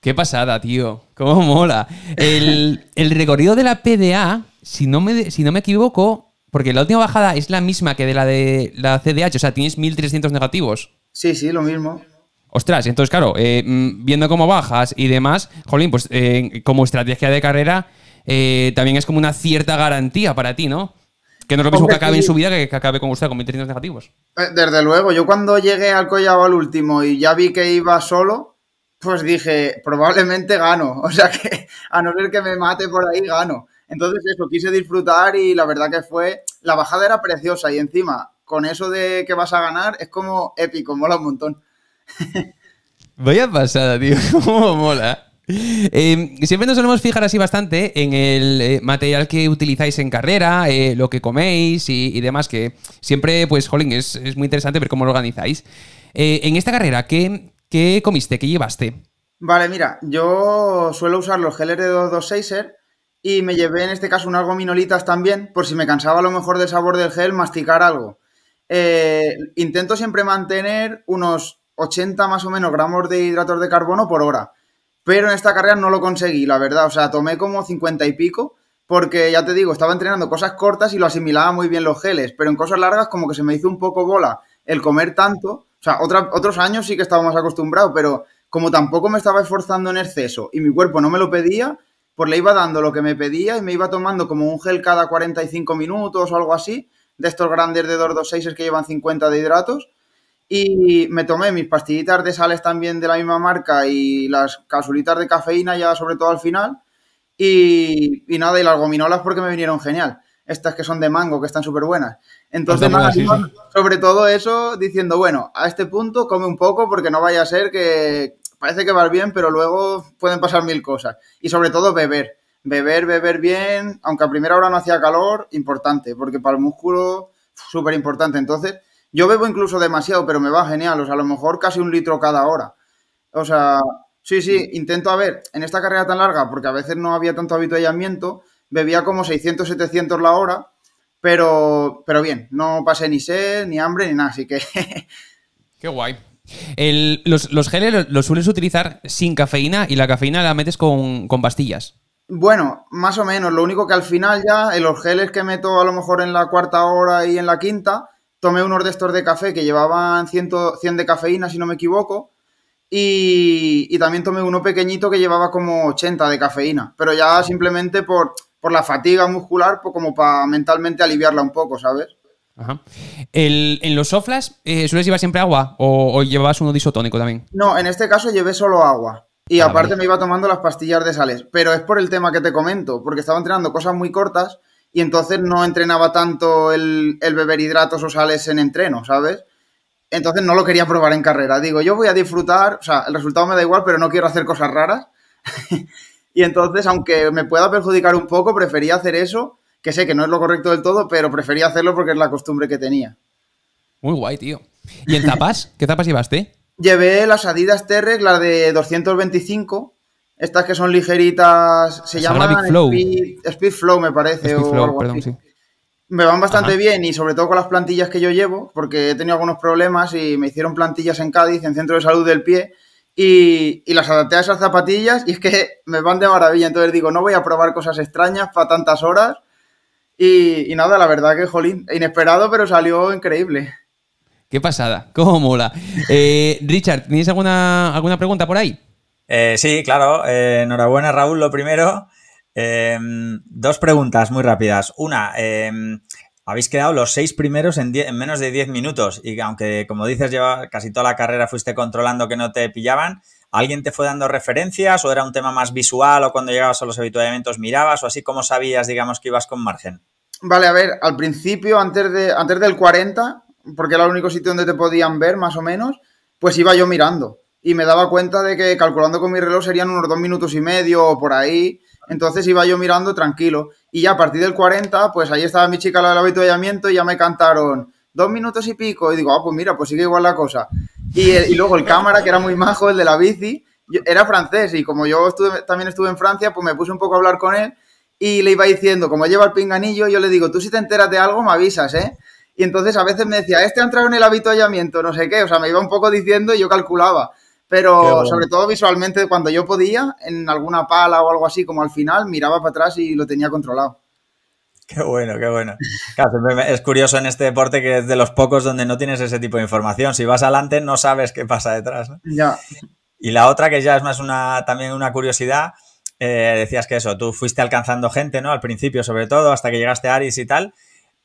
Qué pasada, tío. Cómo mola. El, recorrido de la PDA, si no, me, si no me equivoco, porque la última bajada es la misma que de la de la CDH, o sea, tienes 1300 negativos. Sí, sí, lo mismo. Ostras, entonces, claro, eh, mm, viendo cómo bajas y demás, Jolín, pues eh, como estrategia de carrera, eh, también es como una cierta garantía para ti, ¿no? Que no es lo mismo que acabe en su vida que acabe con usted con 2300 negativos. Eh, desde luego, yo cuando llegué al Collado al último y ya vi que iba solo, pues dije, probablemente gano. [LAUGHS] O sea que a no ser que me mate por ahí, gano. Entonces eso, quise disfrutar y la verdad que fue, la bajada era preciosa y encima, con eso de que vas a ganar, es como épico, mola un montón. [LAUGHS] Vaya pasada, tío, [LAUGHS] cómo mola. [LAUGHS] Em, siempre nos solemos fijar así bastante en el eh, material que utilizáis en carrera, eh, lo que coméis y, demás, que siempre, pues, jolín, es, muy interesante ver cómo lo organizáis. Eh, en esta carrera, ¿qué, ¿qué, comiste? ¿Qué llevaste? Vale, mira, yo suelo usar los geles de 226er y me llevé en este caso unas gominolitas también, por si me cansaba a lo mejor del sabor del gel, masticar algo. intento siempre mantener unos 80 más o menos gramos de hidratos de carbono por hora pero en esta carrera no lo conseguí, la verdad. O sea, tomé como 50 y pico, porque ya te digo, estaba entrenando cosas cortas y lo asimilaba muy bien los geles, pero en cosas largas como que se me hizo un poco bola el comer tanto. O sea, otros años sí que estaba más acostumbrado, pero como tampoco me estaba esforzando en exceso y mi cuerpo no me lo pedía, pues le iba dando lo que me pedía y me iba tomando como un gel cada 45 minutos o algo así, de estos grandes de 226 que llevan 50 de hidratos y me tomé mis pastillitas de sales también de la misma marca y las casulitas de cafeína ya sobre todo al final. Y, nada, y las gominolas porque me vinieron genial. Estas que son de mango, que están súper buenas. Entonces, sobre todo eso, diciendo, bueno, a este punto come un poco porque no vaya a ser que parece que va bien, pero luego pueden pasar mil cosas. Y sobre todo beber. Beber, beber bien, aunque a primera hora no hacía calor, importante, porque para el músculo, súper importante. Entonces, yo bebo incluso demasiado, pero me va genial. O sea, a lo mejor casi un litro cada hora. O sea, sí, sí, mm. intento a ver, en esta carrera tan larga, porque a veces no había tanto habituallamiento, bebía como 600, 700 la hora, pero, pero bien, no pasé ni sed, ni hambre, ni nada, así que... [LAUGHS] Qué guay. los, los, geles los sueles utilizar sin cafeína y la cafeína la metes con, con pastillas. Bueno, más o menos. Lo único que al final ya, eh, los geles que meto a lo mejor en la cuarta hora y en la quinta, tomé unos de estos de café que llevaban 100, 100 de cafeína, si no me equivoco, y, también tomé uno pequeñito que llevaba como 80 de cafeína, pero ya simplemente por, por la fatiga muscular, pues como para mentalmente aliviarla un poco, ¿sabes? ¿En los soflas eh, sueles llevar siempre agua o, llevabas uno disotónico también? No, en este caso llevé solo agua. Y ah, aparte me iba tomando las pastillas de sales. Pero es por el tema que te comento, porque estaba entrenando cosas muy cortas y entonces no entrenaba tanto el, beber hidratos o sales en entreno, ¿sabes? Entonces no lo quería probar en carrera. Digo, yo voy a disfrutar, o sea, el resultado me da igual, pero no quiero hacer cosas raras. [LAUGHS] y entonces, aunque me pueda perjudicar un poco, prefería hacer eso, que sé que no es lo correcto del todo, pero prefería hacerlo porque es la costumbre que tenía. Muy guay, tío. ¿Y en tapas? ¿Qué tapas llevaste? [LAUGHS] Llevé las Adidas T-Rex, la de 225, estas que son ligeritas, se llama llaman Flow. Speed, Flow, me parece. perdón, Me van bastante bien y sobre todo con las plantillas que yo llevo, porque he tenido algunos problemas y me hicieron plantillas en Cádiz, en Centro de Salud del Pie, y, las adapté a esas zapatillas y es que [LAUGHS] me van de maravilla. Entonces digo, no voy a probar cosas extrañas para tantas horas. Y, nada, la verdad que, jolín, inesperado, pero salió increíble. Qué pasada, cómo mola. Eh, Richard, ¿tienes alguna, alguna pregunta por ahí? Eh, sí, claro. Eh, enhorabuena, Raúl, lo primero. Em, dos preguntas muy rápidas. Una, em, habéis quedado los seis primeros en, menos de diez minutos y aunque, como dices, lleva casi toda la carrera fuiste controlando que no te pillaban, ¿alguien te fue dando referencias o era un tema más visual o cuando llegabas a los habituallamientos mirabas o así como sabías, digamos, que ibas con margen? Vale, a ver, al principio, antes, de, antes del 40, porque era el único sitio donde te podían ver, más o menos, pues iba yo mirando y me daba cuenta de que calculando con mi reloj serían unos dos minutos y medio o por ahí. Entonces iba yo mirando tranquilo. Y ya a partir del 40, pues ahí estaba mi chica la del avituallamiento y ya me cantaron dos minutos y pico. Y digo, ah, pues mira, pues sigue igual la cosa. Y, luego el cámara, que era muy majo, el de la bici, era francés. Y como yo estuve, también estuve en Francia, pues me puse un poco a hablar con él y le iba diciendo, como lleva el pinganillo, yo le digo, tú si te enteras de algo me avisas, ¿eh? Y entonces a veces me decía, este ha entrado en el avituallamiento, no sé qué. O sea, me iba un poco diciendo y yo calculaba pero sobre todo visualmente cuando yo podía, en alguna pala o algo así, como al final, miraba para atrás y lo tenía controlado. Qué bueno, qué bueno. Claro, es curioso en este deporte que es de los pocos donde no tienes ese tipo de información. Si vas adelante no sabes qué pasa detrás. Ya. Y la otra que ya es más una también una curiosidad, eh, decías que eso, tú fuiste alcanzando gente, ¿no? Al principio sobre todo, hasta que llegaste a Aris y tal.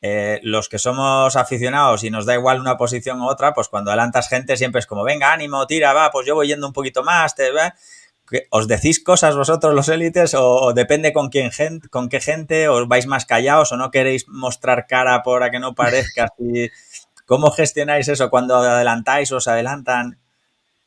Eh, los que somos aficionados y nos da igual una posición u otra, pues cuando adelantas gente siempre es como, venga, ánimo, tira, va, pues yo voy yendo un poquito más, te, va. ¿Os decís cosas vosotros los élites o, depende con quién gente, con qué gente os vais más callados o no queréis mostrar cara por a que no parezca? ¿Cómo gestionáis eso cuando adelantáis os adelantan?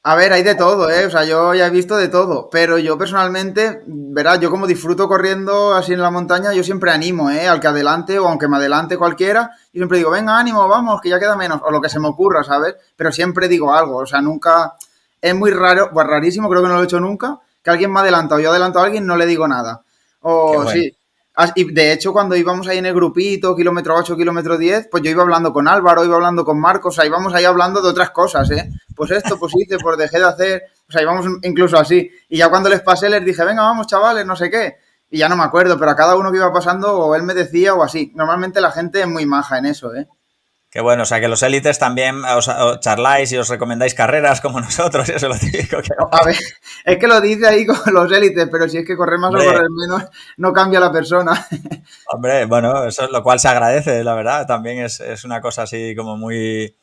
A ver, hay de todo, ¿eh? O sea, yo ya he visto de todo, pero yo personalmente, verás, yo como disfruto corriendo así en la montaña, yo siempre animo, ¿eh? Al que adelante o aunque me adelante cualquiera, yo siempre digo, venga, ánimo, vamos, que ya queda menos, o lo que se me ocurra, ¿sabes? Pero siempre digo algo, o sea, nunca, es muy raro, pues rarísimo, creo que no lo he hecho nunca, que alguien me ha adelantado, yo adelanto a alguien, no le digo nada. O sí, Ah, y de hecho, cuando íbamos ahí en el grupito, kilómetro 8, kilómetro 10, pues yo iba hablando con Álvaro, iba hablando con Marcos, ahí vamos ahí hablando de otras cosas, ¿eh? Pues esto, pues hice, pues dejé de hacer, o sea, íbamos incluso así. Y ya cuando les pasé, les dije, venga, vamos, chavales, no sé qué. Y ya no me acuerdo, pero a cada uno que iba pasando, o él me decía o así. Normalmente la gente es muy maja en eso, ¿eh? Que bueno, o sea que los élites también os, charláis y os recomendáis carreras como [LAUGHS] nosotros, eso lo típico. A ver, es que lo dice ahí con los élites, pero si es que correr más o correr menos no cambia la persona. [LAUGHS] Hombre, bueno, eso es lo cual se agradece, la verdad, también es, una cosa así como muy,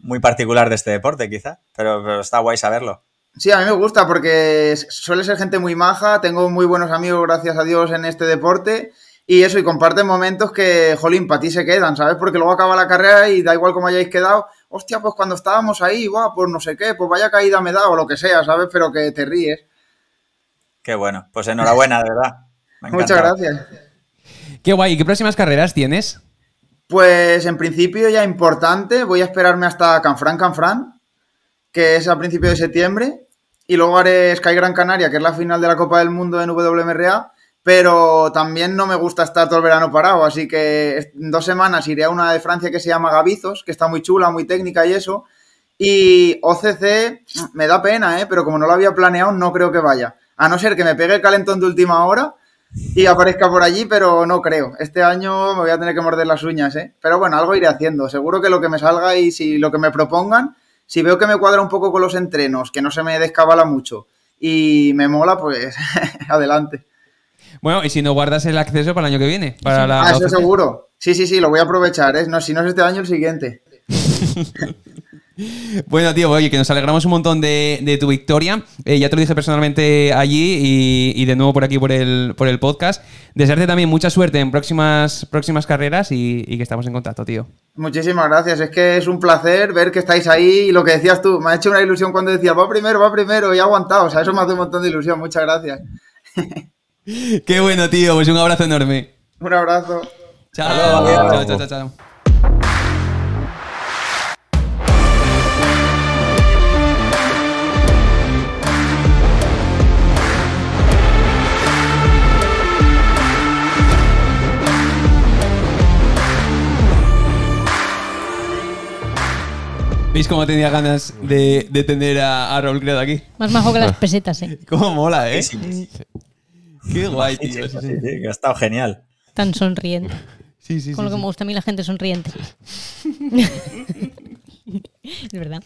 muy particular de este deporte quizá, pero, pero está guay saberlo. Sí, a mí me gusta porque suele ser gente muy maja, tengo muy buenos amigos, gracias a Dios, en este deporte y eso, y comparten momentos que, jolín, para ti se quedan, ¿sabes? Porque luego acaba la carrera y da igual cómo hayáis quedado, hostia, pues cuando estábamos ahí, guau, pues no sé qué, pues vaya caída me da o lo que sea, ¿sabes? Pero que te ríes. Qué bueno, pues enhorabuena, de verdad. [LAUGHS] Muchas gracias. Qué guay, ¿y qué próximas carreras tienes? Pues en principio ya importante, voy a esperarme hasta Canfranc Canfranc que es a principio de septiembre, y luego haré Sky Gran Canaria, que es la final de la Copa del Mundo en WMRA, pero también no me gusta estar todo el verano parado, así que en dos semanas iré a una de Francia que se llama Gavizos, que está muy chula, muy técnica y eso, y OCC me da pena, ¿eh? pero como no lo había planeado, no creo que vaya, a no ser que me pegue el calentón de última hora y aparezca por allí, pero no creo, este año me voy a tener que morder las uñas, ¿eh? pero bueno, algo iré haciendo, seguro que lo que me salga y si lo que me propongan, si veo que me cuadra un poco con los entrenos, que no se me descabala mucho y me mola, pues [LAUGHS] adelante. Bueno, y si no guardas el acceso para el año que viene. Para ah, eso seguro. Sí, sí, sí, lo voy a aprovechar. ¿eh? No, si no es este año, el siguiente. [LAUGHS] Bueno, tío, oye, que nos alegramos un montón de, tu victoria. Eh, ya te lo dije personalmente allí y, de nuevo por aquí por el, podcast. Desearte también mucha suerte en próximas, próximas carreras y, que estamos en contacto, tío. Muchísimas gracias. Es que es un placer ver que estáis ahí y lo que decías tú. Me ha hecho una ilusión cuando decías, va primero, va primero y ha aguantado. O sea, eso me hace un montón de ilusión. Muchas gracias. [LAUGHS] Qué bueno, tío. Pues un abrazo enorme. Un abrazo. Chao. Chao, chao, chao, ¿Veis cómo tenía ganas de, tener a, a Raúl aquí? Más majo que las [LAUGHS] pesetas, ¿eh? Cómo mola, ¿eh? Qué guay, tío. ha estado genial. Tan sonriente. [LAUGHS] Sí, sí, Con lo que me gusta a mí la gente sonriente. [LAUGHS] es verdad.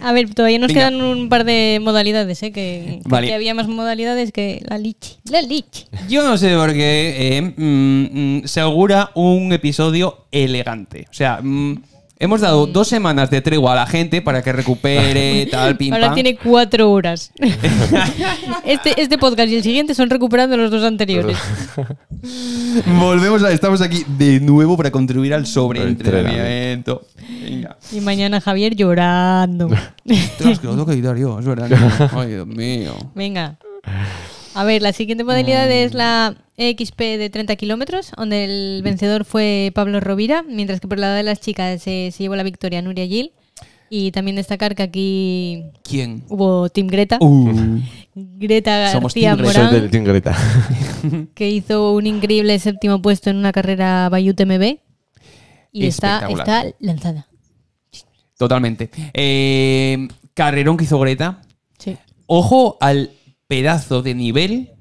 A ver, todavía nos quedan un par de modalidades, ¿eh? Que, había más modalidades que la lichi. La lichi. Yo no sé por qué eh, mm, mm, se augura un episodio elegante. O sea, mm, Hemos dado dos semanas de tregua a la gente para que recupere, [LAUGHS] tal, pim, Ahora tiene cuatro horas. [LAUGHS] este, este podcast y el siguiente son recuperando los dos anteriores. [LAUGHS] Volvemos a. Estamos aquí de nuevo para contribuir al sobreentrenamiento. Venga. Y mañana Javier llorando. Es que lo tengo que editar yo, es verdad. Ay, Dios mío. Venga. A ver, la siguiente modalidad es la mm. XP de 30 kilómetros, donde el vencedor fue Pablo Rovira, mientras que por la lado de las chicas se, llevó la victoria Nuria Gil. Y también destacar que aquí. ¿Quién? Hubo Team Greta. Uh. [LAUGHS] Greta García Morán. de Team Greta. [LAUGHS] que hizo un increíble séptimo puesto en una carrera Bayou MB. Y está, está lanzada. Totalmente. Eh, carrerón que hizo Greta. Sí. Ojo al pedazo de nivel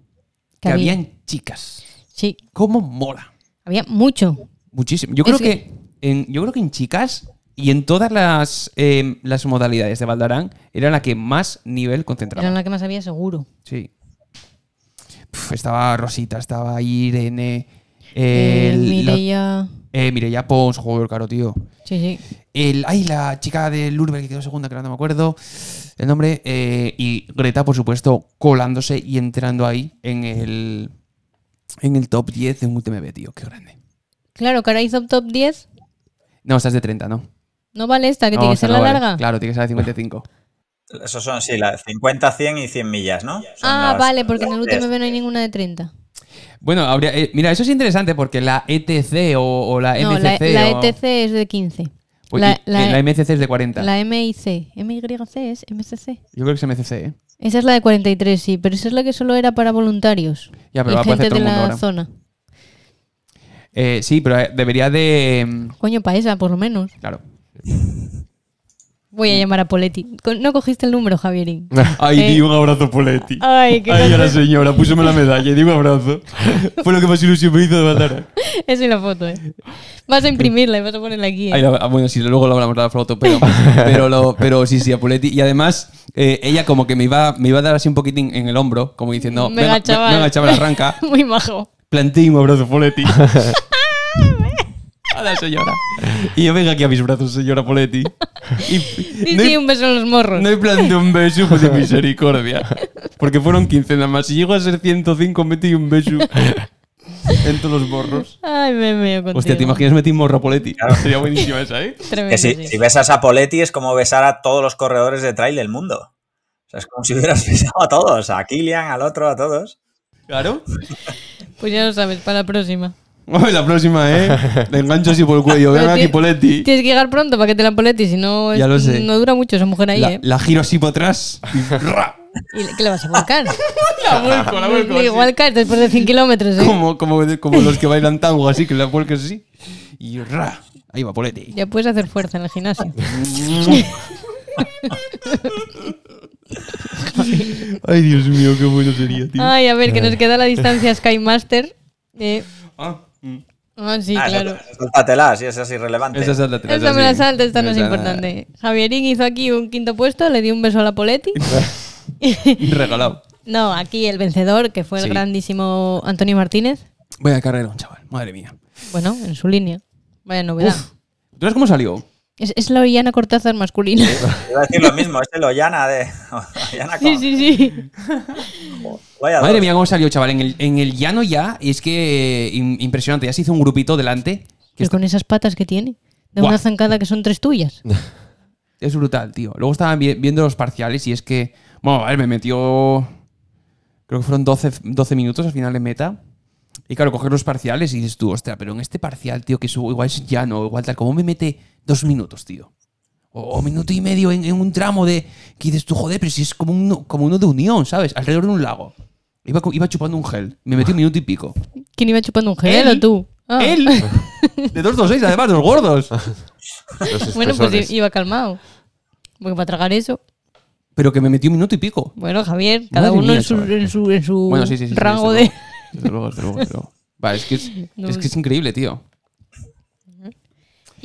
que, había. habían chicas. Sí. ¿Cómo mola? Había mucho. Muchísimo. Yo creo que, en, yo creo que en chicas y en todas em, las, modalidades de Valdarán era la que más nivel concentraba. Era la que más había seguro. Sí. estaba Rosita, estaba Irene, eh, eh Mireia. Eh, Mireia Pons, caro, tío. Sí, sí. ay, la chica del Urbe que quedó segunda, que no me acuerdo el nombre. Eh, y Greta, por supuesto, colándose y entrando ahí en el, en el top 10 de un UTMB, tío. Qué grande. Claro, que ahora hizo top 10. No, estás de 30, ¿no? No vale esta, que tiene que ser la larga. Claro, tiene que ser la 55. Esos son, sí, las 50, 100 y 100 millas, ¿no? ah, vale, porque en el UTMB no hay ninguna de 30. Bueno, eh, mira, eso es interesante porque la ETC o, la MCC. La, ETC e es de 15. la, eh, MCC es de 40. La MIC. MYC es MCC. Yo creo que es MCC, ¿eh? Esa es la de 43, sí, pero esa es la que solo era para voluntarios. Ya, pero va gente todo de la zona. sí, pero debería de. Coño, para por lo menos. Claro. Voy a mm. llamar a Poletti. No cogiste el número, Javierín. Ay, [LAUGHS] eh, di un abrazo, Poletti. Ay, qué Ay, a la señora, púsome la medalla y di un abrazo. [LAUGHS] Fue lo que más ilusión me hizo de matar. Esa es la foto, ¿eh? Vas a imprimirla y vas a ponerla aquí. Ay, eh. ah, bueno, sí, luego lo hablamos de la foto, pero, [LAUGHS] pero, pero sí, sí, a Poletti. Y además, eh, ella como que me iba, me iba a dar así un poquitín en el hombro, como diciendo: Me agachaba, chaval. arranca. Muy majo. Plantín, un abrazo, Poletti a señora. Y yo vengo aquí a mis brazos, señora Poletti. Y, metí un beso en los morros. No hay plan de un beso pues, de [LAUGHS] misericordia. Porque fueron 15 nada más. Si llego a ser 105, metí un beso. [LAUGHS] En todos los morros. Ay, me meo contigo. Hostia, ¿te imaginas metí morro a Poletti? Sería buenísima esa, ¿eh? [LAUGHS] si, sí. si, besas a Poletti es como besar a todos los corredores de trail del mundo. O sea, es como si hubieras besado a todos. A Kilian, al otro, a todos. Claro. Pues ya lo sabes, para la próxima. Ay, la próxima, ¿eh? Le [LAUGHS] engancho así por el cuello. Ven aquí, Poletti. Tienes que llegar pronto para que te la Poletti, si no, ya lo sé. no dura mucho esa mujer ahí, ¿eh? La giro así por atrás. Y, [LAUGHS] ¿Y qué le vas a volcar? [LAUGHS] la vuelco, la vuelco. Igual caes después de 100 kilómetros. ¿eh? Como, como, los que bailan tango, así que la vuelques así. Y ra, ahí va Poletti. Ya puedes hacer fuerza en el gimnasio. Ay, Dios mío, qué bueno sería, tío. Ay, a ver, que nos queda la distancia Skymaster. Eh. Ah. Mm. Ah, sí, ah, claro. Sáltatela, si esa es irrelevante. Esa, el esa, No me la salte esta no es importante. Javierín hizo aquí un quinto puesto, le dio un beso a la Poletti. [LAUGHS] Regalado. No, aquí el vencedor, que fue el grandísimo Antonio Martínez. Voy a Vaya un chaval, madre mía. Bueno, en su línea. Vaya novedad. ¿Tú sabes cómo salió? Es, es la llana Cortázar masculina. iba a decir lo mismo, es el Ollana de. [LAUGHS] Sí, sí, sí. Vaya Madre mía, cómo salió, chaval. En el, llano ya, y es que eh, impresionante. Ya se hizo un grupito delante. Es con esas patas que tiene. De una zancada que son tres tuyas. [LAUGHS] es brutal, tío. Luego estaban viendo los parciales y es que. Bueno, a ver, me metió. Creo que fueron 12, 12 minutos al final de meta. Y claro, coger los parciales y dices tú, hostia, pero en este parcial, tío, que subo igual es llano, igual tal, ¿cómo me mete dos minutos, tío? O, un minuto y medio en, un tramo de. que dices tú, joder, pero si es como, como uno de unión, ¿sabes? Alrededor de un lago. Iba, chupando un gel. Me metí un minuto y pico. ¿Quién iba chupando un gel o tú? Ah. Él. [LAUGHS] De 226, además, los gordos. bueno, pues iba calmado. Porque para tragar eso. Pero que me metió un minuto y pico. Bueno, Javier, cada uno en, su, rango de. Desde luego, desde luego, Vale, es que es, [LAUGHS] increíble, tío.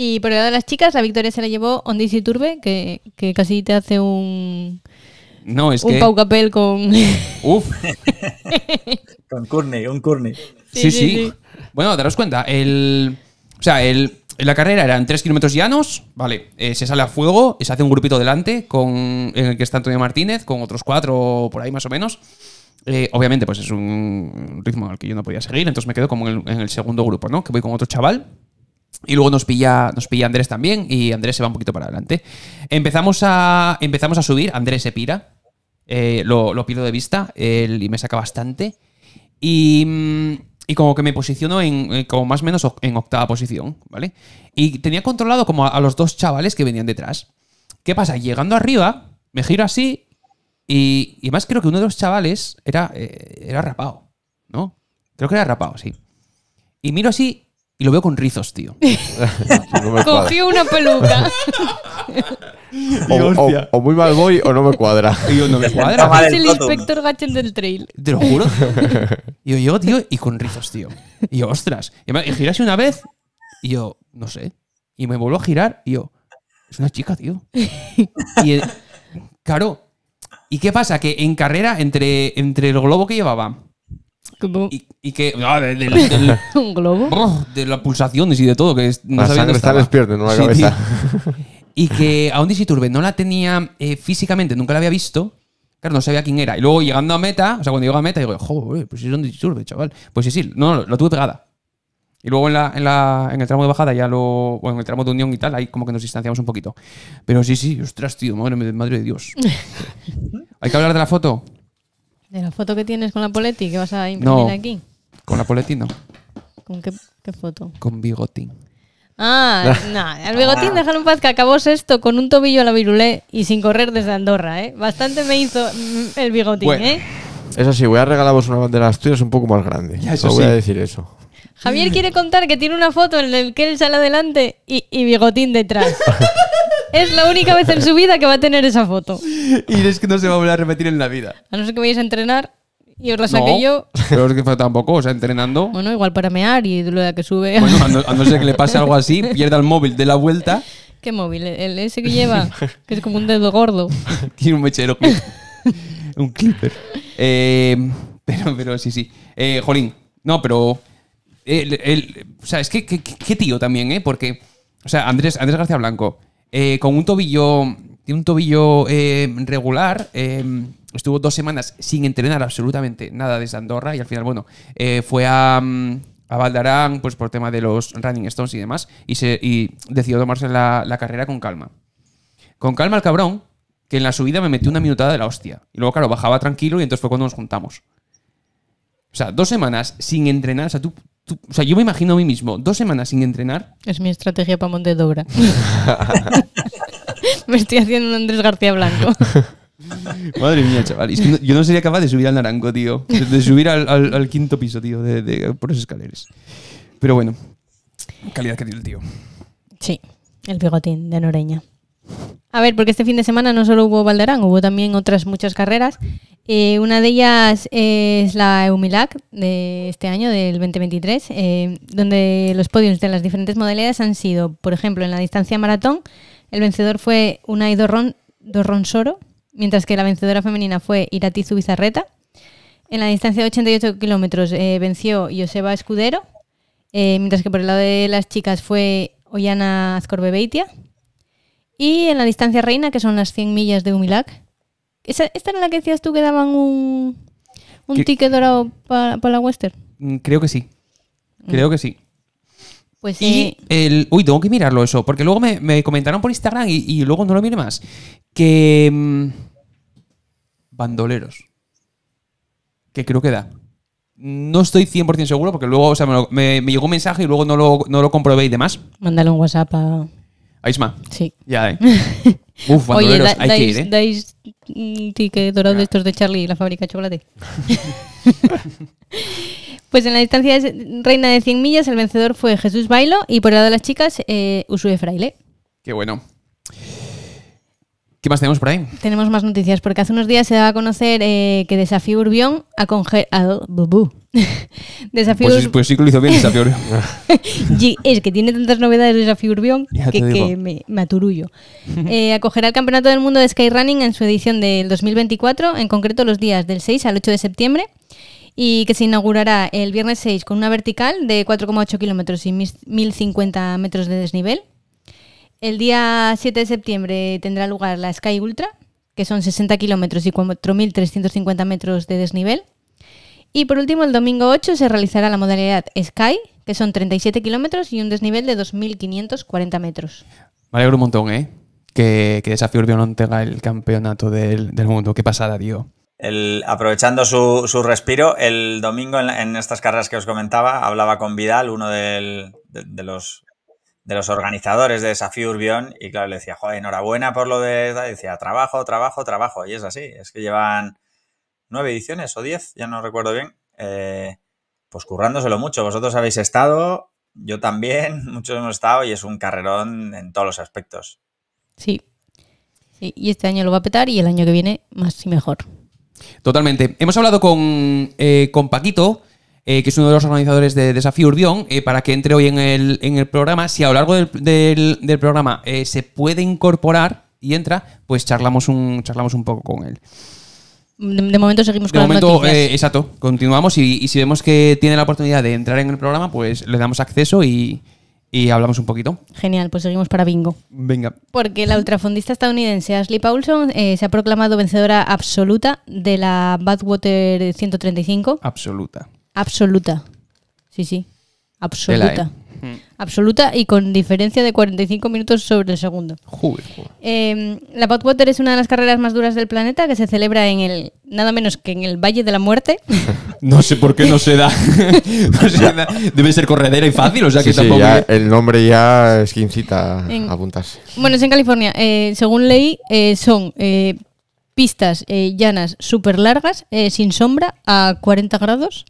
Y por el lado de las chicas, la victoria se la llevó Ondis y Turbe, que, casi te hace un. No, es un paucapel con. [LAUGHS] Uf. [LAUGHS] con Courtney, un Courtney. Sí sí, Bueno, daros cuenta, el. O sea, el. La carrera eran 3 kilómetros llanos, vale, eh, se sale a fuego, se hace un grupito delante con, en el que está Antonio Martínez, con otros cuatro por ahí más o menos. Eh, obviamente, pues es un ritmo al que yo no podía seguir, entonces me quedo como en el, segundo grupo, ¿no? Que voy con otro chaval. Y luego nos pilla, nos pilla Andrés también, y Andrés se va un poquito para adelante. Empezamos a, empezamos a subir, Andrés se pira, eh, lo, lo, pierdo de vista, y me saca bastante. Y, y como que me posiciono en, eh, como más o menos en octava posición, ¿vale? Y tenía controlado como a los dos chavales que venían detrás. ¿Qué pasa? Llegando arriba, me giro así y, y más creo que uno de los chavales era, eh, era rapado, ¿no? Creo que era rapado, sí. Y miro así y lo veo con rizos, tío. [LAUGHS] No una peluca. o, o- muy mal voy o no me cuadra. Y yo no me cuadra. Es el inspector Gachel del trail. Te lo juro. [LAUGHS] Y yo tío, y con rizos, tío. Y yo, ostras. Y, girase una vez y yo, no sé. Y me vuelvo a girar y yo, es una chica, tío. [LAUGHS] Y claro, ¿Y qué pasa? Que en carrera, entre, entre el globo que llevaba y, y, que. Ah, de, [LAUGHS] ¿Un globo? de las pulsaciones y de todo, que no la sangre está despierta en una cabeza. y que a un no la tenía eh, físicamente, nunca la había visto. Claro, no sabía quién era. Y luego llegando a meta, o sea, cuando llego a meta, digo, joder, pues es un Turbe, chaval. Pues sí, sí, no, lo, lo tuve pegada. Y luego en, la, el tramo de bajada, ya lo, bueno, en el tramo de unión y tal, ahí como que nos distanciamos un poquito. Pero sí, sí, ostras, tío, madre, de Dios. [LAUGHS] Hay que hablar de la foto. ¿De la foto que tienes con la Poletti que vas a imprimir aquí? Con la Poletti no. ¿Con qué, foto? Con bigotín. Ah, [LAUGHS] no, El bigotín déjalo en paz que acabó esto con un tobillo a la virulé y sin correr desde Andorra, ¿eh? Bastante me hizo mm, el bigotín, ¿eh? Eso sí, voy a regalaros una bandera de tuyas un poco más grande. voy a decir eso. Javier quiere contar que tiene una foto en el que él sale adelante y, bigotín detrás. [LAUGHS] es la única vez en su vida que va a tener esa foto. Y es que no se va a volver a repetir en la vida. A no ser que vayáis a entrenar y os la saqué yo. Pero es que fue tampoco, o sea, entrenando. Bueno, igual para mear y lo que sube. Bueno, a no, ser que le pase algo así, [LAUGHS] pierda el móvil de la vuelta, ¿Qué móvil? ¿El ese que lleva? Que es como un dedo gordo. [LAUGHS] tiene un mechero un clipper. Eh, pero, pero sí, sí. Eh, Jolín, no, pero el, o sea, es que qué tío también, ¿eh? Porque, o sea, Andrés, Andrés García Blanco, eh, con un tobillo, tiene un tobillo eh, regular, eh, estuvo dos semanas sin entrenar absolutamente nada desde Andorra y al final, bueno, fue a, mm, a Valdarán pues, por tema de los Running Stones y demás y, se, decidió tomarse la, la carrera con calma. Con calma el cabrón, que en la subida me metió una minutada de la hostia. Y luego, claro, bajaba tranquilo y entonces fue cuando nos juntamos. O sea, dos semanas sin entrenar. O sea, tú, o sea, yo me imagino a mí mismo dos semanas sin entrenar. Es mi estrategia para Montedobra. [LAUGHS] me estoy haciendo un Andrés García Blanco. [LAUGHS] Madre mía, chaval. yo no sería capaz de subir al naranco, tío. De, subir al, quinto piso, tío, de, por los escaleras. Pero bueno, calidad que tiene el tío. Sí, el bigotín de Noreña. A ver, porque este fin de semana no solo hubo Valderán, hubo también otras muchas carreras. Eh, una de ellas es la EUMILAC de este año, del 2023, eh, donde los podios de las diferentes modalidades han sido, por ejemplo, en la distancia maratón, el vencedor fue Unai Dorron, Soro, mientras que la vencedora femenina fue Iratizu Bizarreta. En la distancia de 88 kilómetros eh, venció Joseba Escudero, mientras que por el lado de las chicas fue Ollana Azcorbebeitia. Y en la distancia reina, que son las 100 millas de Humilac. ¿Esta era la que decías tú que daban un, un ticket dorado para la Western? Mm, creo que sí. Creo mm. que sí. Pues sí. Eh, uy, tengo que mirarlo eso, porque luego me, comentaron por Instagram y, luego no lo mire más. Que. Mm, bandoleros. Que creo que da. No estoy 100% seguro, porque luego, o sea, me, llegó un mensaje y luego no lo, no lo comprobé y demás. Mándale un WhatsApp a. Aisma. Sí. Ya, ¿eh? [LAUGHS] Uf, Oye, hay que ir, ¿eh? ticket dorado de estos de Charlie y la fábrica de chocolate. [LAUGHS] [LAUGHS] pues en la distancia reina de 100 millas, el vencedor fue Jesús Bailo y por el lado de las chicas, eh, Usue Fraile. Qué bueno. ¿Qué más tenemos por ahí? Tenemos más noticias, porque hace unos días se daba a conocer eh, que Desafío Urbión ha, congelado, [LAUGHS] desafío. Pues, pues, sí que lo hizo bien Desafío [LAUGHS] es que tiene tantas novedades de Desafío Urbión que, que me, aturullo. [LAUGHS] Eh, acogerá el Campeonato del Mundo de Skyrunning en su edición del 2024, en concreto los días del 6 al 8 de septiembre, y que se inaugurará el viernes 6 con una vertical de 4,8 kilómetros y 1.050 metros de desnivel. El día 7 de septiembre tendrá lugar la Sky Ultra, que son 60 kilómetros y 4.350 metros de desnivel y por último, el domingo 8 se realizará la modalidad Sky, que son 37 kilómetros y un desnivel de 2.540 metros. Me alegro un montón, ¿eh? Que, Desafío Urbión tenga el campeonato del, mundo. Qué pasada, tío. El, aprovechando su, respiro, el domingo en, estas carreras que os comentaba, hablaba con Vidal, uno de, los, de los organizadores de Desafío Urbión, y claro, le decía, joder, enhorabuena por lo de... decía, trabajo, trabajo, trabajo, y es así, es que llevan nueve ediciones o diez, ya no recuerdo bien, eh, pues currándoselo mucho. Vosotros habéis estado, yo también, [LAUGHS] muchos hemos estado y es un carrerón en todos los aspectos. Sí. sí. Y este año lo va a petar y el año que viene más y mejor. Totalmente. Hemos hablado con, eh, con Paquito. Eh, que es uno de los organizadores de Desafío Urbión, para que entre hoy en el, programa. Si a lo largo del, del, del programa se puede incorporar y entra, pues charlamos un, charlamos un poco con él. De momento seguimos con las noticias. Eh, exacto, continuamos y, si vemos que tiene la oportunidad de entrar en el programa, pues le damos acceso y, hablamos un poquito. Genial, pues seguimos para bingo. Venga. Porque la ultrafondista estadounidense Ashley Paulson eh, se ha proclamado vencedora absoluta de la Badwater 135. Absoluta. Absoluta. Sí, sí. Absoluta. Mm. Absoluta y con diferencia de 45 minutos sobre el segundo. Em, la potwater es una de las carreras más duras del planeta que se celebra en el, nada menos que en el Valle de la Muerte. [LAUGHS] no sé por qué [LAUGHS] no se da. Debe ser corredera y fácil, o sea que tampoco. el nombre ya es que incita a Bueno, es en California. Eh, según leí, eh, son eh, pistas llanas súper largas, sin sombra, a 40 grados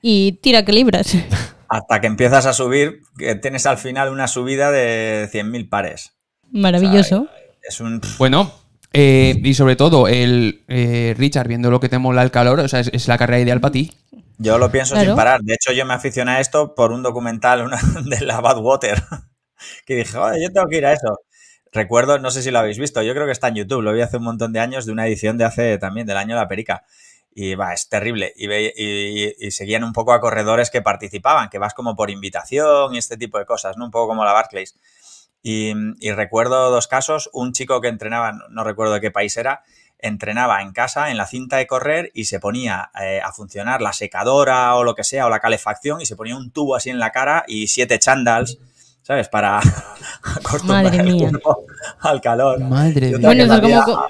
y tira que libras. [LAUGHS] Hasta que empiezas a subir, tienes al final una subida de 100.000 pares. Maravilloso. es un... Bueno, eh, y sobre todo, el eh, Richard, viendo lo que te mola el calor, o sea, es, la carrera ideal para ti. Yo lo pienso sin parar. De hecho, yo me aficioné a esto por un documental [LAUGHS] de la Bad Water. Que dije, yo tengo que ir a eso. Recuerdo, no sé si lo habéis visto, yo creo que está en YouTube, lo vi hace un montón de años de una edición de hace también del año de La Perica y va, es terrible. Y, seguían un poco a corredores que participaban, que vas como por invitación y este tipo de cosas, ¿no? Un poco como la Barclays. Y, recuerdo dos casos, un chico que entrenaba, no recuerdo de qué país era, entrenaba en casa en la cinta de correr y se ponía eh, a funcionar la secadora o lo que sea, o la calefacción, y se ponía un tubo así en la cara y siete chandals. ¿Sabes? Para [LAUGHS] acostumbrar al calor. Madre Bueno, como,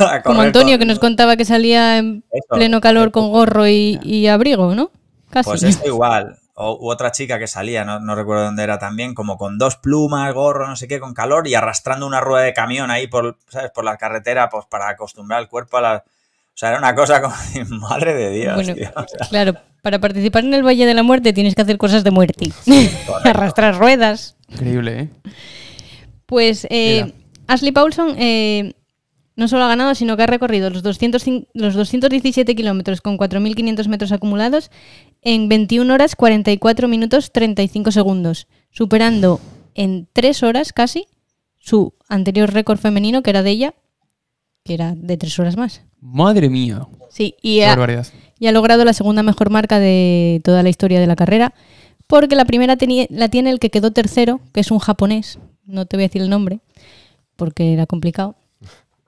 [LAUGHS] Ah, como Antonio que nos contaba que salía en pleno calor con gorro y, abrigo, ¿no? Casi. Pues esto igual. O, otra chica que salía, no, recuerdo dónde era también, como con dos plumas, gorro, no sé qué, con calor y arrastrando una rueda de camión ahí por, por la carretera pues para acostumbrar el cuerpo a la... O sea, era una cosa como, [LAUGHS] madre de Dios. claro, para participar en el Valle de la Muerte tienes que hacer cosas de muerte. [LAUGHS] Arrastrar ruedas. Increíble, ¿eh? Pues eh, Ashley Paulson eh, no solo ha ganado, sino que ha recorrido los, 217 kilómetros con 4.500 metros acumulados en 21 horas 44 minutos 35 segundos, superando en 3 horas casi su anterior récord femenino, que era de ella, que era de 3 horas más. Madre mía. Sí, y y ha logrado la segunda mejor marca de toda la historia de la carrera, porque la primera la tiene el que quedó tercero, que es un japonés, no te voy a decir el nombre, porque era complicado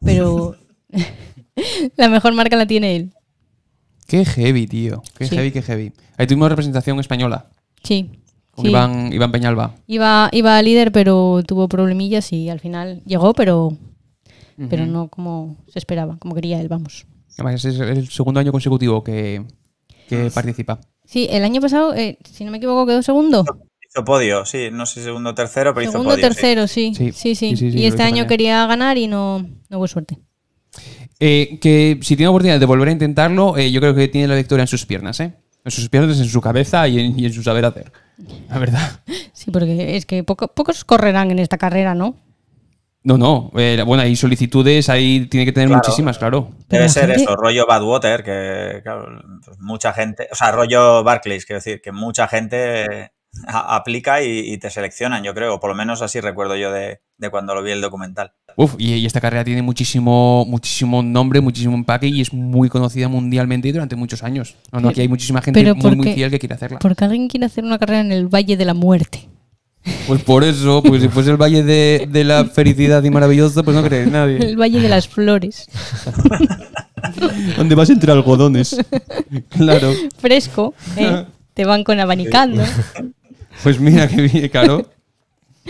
pero [LAUGHS] la mejor marca la tiene él. Qué heavy, tío. Qué heavy, qué heavy. Ahí tuvimos representación española. Sí. Con Iván, Peñalba. Iba, iba líder, pero tuvo problemillas y al final llegó, pero, pero no como se esperaba, como quería él, vamos. Además, es el segundo año consecutivo que, ah, participa. Sí, el año pasado, eh, si no me equivoco, quedó segundo. Hizo podio, sí, no sé, segundo o tercero, pero hizo podio. Segundo tercero, sí. Sí. Sí, y este año quería ganar y no, no hubo suerte. Eh, que si tiene oportunidad de volver a intentarlo, eh, yo creo que tiene la victoria en sus piernas, ¿eh? En sus piernas, en su cabeza y en, su saber hacer. La verdad. [LAUGHS] Sí, porque es que pocos correrán en esta carrera, ¿no? No, no. Eh, bueno, hay solicitudes, ahí tiene que tener muchísimas, claro. Debe ser eso, rollo Badwater, que mucha gente, o sea, rollo Barclays, quiero decir, que mucha gente aplica y, te seleccionan, yo creo. Por lo menos así recuerdo yo de, cuando lo vi el documental. Uf, y, esta carrera tiene muchísimo, muchísimo nombre, muchísimo empaque y es muy conocida mundialmente y durante muchos años. aquí hay muchísima gente muy, fiel que quiere hacerla. Porque alguien quiere hacer una carrera en el Valle de la Muerte. Pues por eso, pues si fuese el Valle de, la Felicidad y maravilloso, pues no cree nadie. El Valle de las Flores. [LAUGHS] Donde vas a entre algodones. [LAUGHS] Claro. Fresco, ¿eh? te van con abanicando. [LAUGHS] Pues mira que bien, claro. [LAUGHS]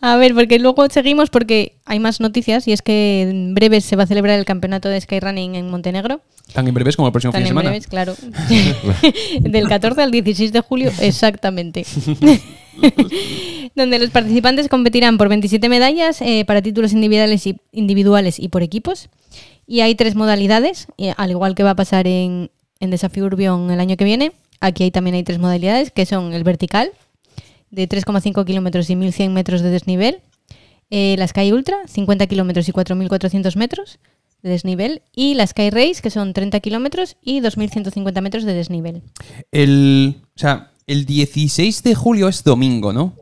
A ver, porque luego seguimos porque hay más noticias y es que en breves se va a celebrar el campeonato de skyrunning en Montenegro. Tan en breves como el próximo fin de semana. claro. [LAUGHS] [LAUGHS] Del 14 al 16 de julio, exactamente. Donde los participantes competirán por 27 medallas eh, para títulos individuales y, individuales y por equipos. Y hay tres modalidades, eh, al igual que va a pasar en, en Desafío Urbión el año que viene. Aquí también hay tres modalidades, que son el vertical, de 3,5 kilómetros y 1.100 metros de desnivel. Eh, la Sky Ultra, 50 kilómetros y 4.400 metros de desnivel. Y la Sky Race, que son 30 kilómetros y 2.150 metros de desnivel. El, o sea, el 16 de julio es domingo, ¿no?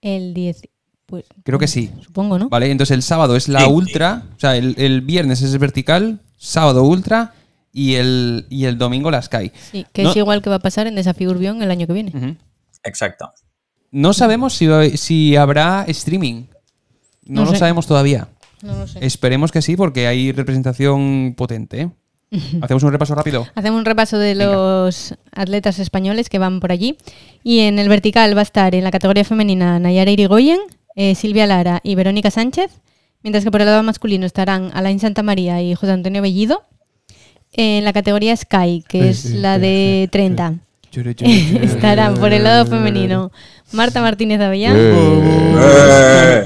El 10. Pues, Creo que sí. Supongo, ¿no? Vale, entonces el sábado es la ultra, o sea, el, viernes es vertical, sábado ultra y el, el domingo la Sky. Sí, que es igual que va a pasar en Desafío Urbión el año que viene. Exacto. No sabemos si, habrá streaming. No, lo sabemos todavía. Esperemos que sí, porque hay representación potente. ¿eh? [LAUGHS] Hacemos un repaso rápido. Hacemos un repaso de los atletas españoles que van por allí. Y en el vertical va a estar en la categoría femenina Nayara Irigoyen, eh, Silvia Lara y Verónica Sánchez. Mientras que por el lado masculino estarán Alain Santa María y José Antonio Bellido. En la categoría Sky, que es la de 30 Estarán por el lado femenino. Marta Martínez Avellán. Eh.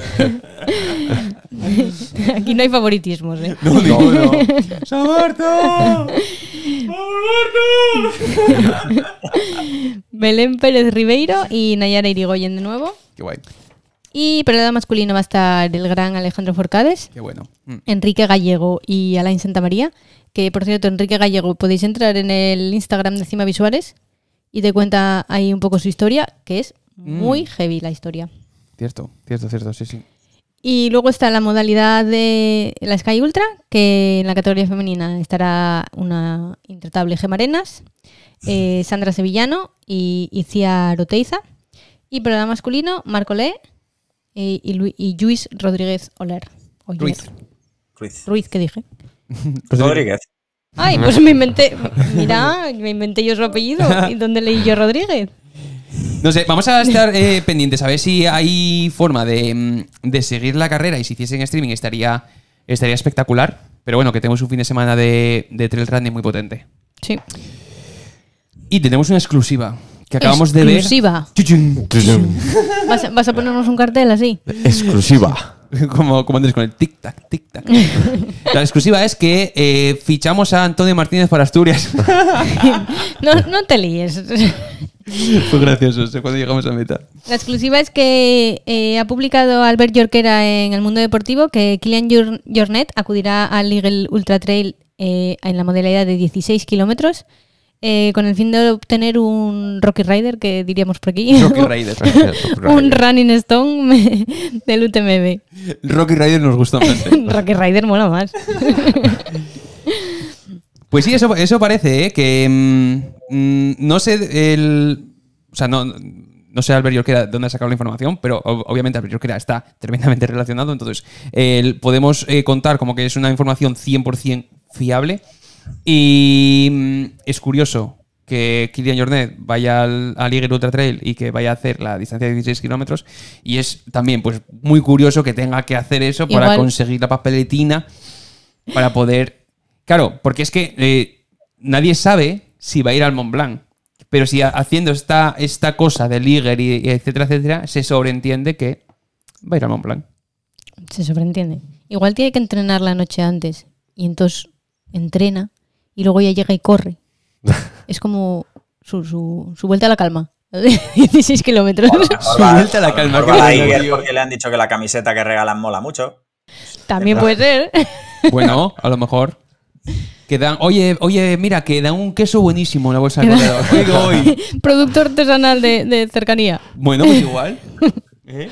[LAUGHS] Aquí no hay favoritismos, ¿eh? No, no, [LAUGHS] ¡San [LAUGHS] Belén Pérez Ribeiro y Nayara Irigoyen de nuevo. Qué guay. Y por el lado masculino va a estar el gran Alejandro Forcades. Qué bueno. Mm. Enrique Gallego y Alain Santamaría. Que por cierto, Enrique Gallego, podéis entrar en el Instagram de Cima Visuales y te cuenta ahí un poco su historia, que es mm. muy heavy la historia. Cierto, cierto, cierto, sí, sí. Y luego está la modalidad de la Sky Ultra, que en la categoría femenina estará una intratable Gemarenas, eh, [LAUGHS] Sandra Sevillano y Cía Roteiza. Y para la masculino, Marco Le eh, y, Luis Rodríguez Oler. Ruiz. Ruiz. Ruiz, ¿qué dije? Rodríguez. Ay, pues me inventé, mira, me inventé yo su apellido. ¿Y dónde leí yo Rodríguez? No sé, vamos a estar eh, pendientes a ver si hay forma mm, de, seguir la carrera y si hiciesen streaming estaría, estaría espectacular. Pero bueno, que tenemos un fin de semana de, de trail running muy potente. Sí. Y tenemos una exclusiva que acabamos de ver. Exclusiva. ¿Vas a ponernos un cartel así? Exclusiva. [LAUGHS] como, como con el tic-tac, tic-tac. [LAUGHS] La exclusiva es que eh, fichamos a Antonio Martínez para Asturias. [LAUGHS] no, te lees Fue gracioso cuando llegamos a meta. La exclusiva es que eh, ha publicado Albert Yorquera en El Mundo Deportivo que Kylian Jornet acudirá al Eagle Ultra Trail eh, en la modalidad de 16 kilómetros eh, con el fin de obtener un Rocky Rider, que diríamos por aquí. Rocky Rider. [LAUGHS] [LAUGHS] un Running Stone [LAUGHS] del UTMB. Rocky Rider nos gusta más. ¿eh? Rocky Rider mola más. pues sí, eso, parece, ¿eh? que mm, mm, no sé el... O sea, no, no sé Albert de dónde ha sacado la información, pero obviamente Albert Yorkera está tremendamente relacionado, entonces podemos eh, contar como que es una información 100% fiable. Y mm, es curioso que Kylian Jornet vaya al, al Ultra Trail y que vaya a hacer la distancia de 16 kilómetros. Y es también pues muy curioso que tenga que hacer eso para conseguir la papeletina para poder. Claro, porque es que eh, nadie sabe si va a ir al Mont Blanc. Pero si haciendo esta, esta cosa De Liger y, y, etcétera, etcétera, se sobreentiende que va a ir al Mont Blanc. Se sobreentiende. Igual tiene que entrenar la noche antes. Y entonces entrena y luego ya llega y corre. [LAUGHS] es como su, vuelta a la calma. 16 [LAUGHS] kilómetros. Su vuelta a la calma. le han dicho que la camiseta que regalan mola mucho. También puede ser. [LAUGHS] Bueno, a lo mejor. oye, oye, mira, que dan un queso buenísimo en la bolsa de Producto artesanal de, cercanía. Bueno, pues igual. ¿Eh?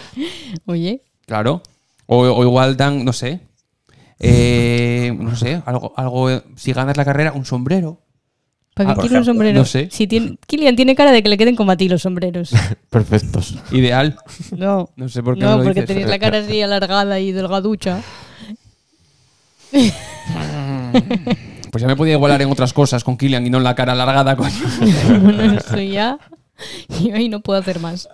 Oye. Claro. o, igual dan, no sé, eh, no sé, algo, algo, eh, si ganas la carrera, un sombrero. ¿Para ah, un sombrero? No sé. Si tiene, Kilian tiene cara de que le queden como a ti los sombreros. [LAUGHS] Perfectos. Ideal. No. No sé por qué. No, no porque tenéis la cara así alargada y delgaducha. [LAUGHS] pues ya me podía igualar en otras cosas con Kilian y no en la cara alargada. Con... [LAUGHS] ya. Y hoy no puedo hacer más.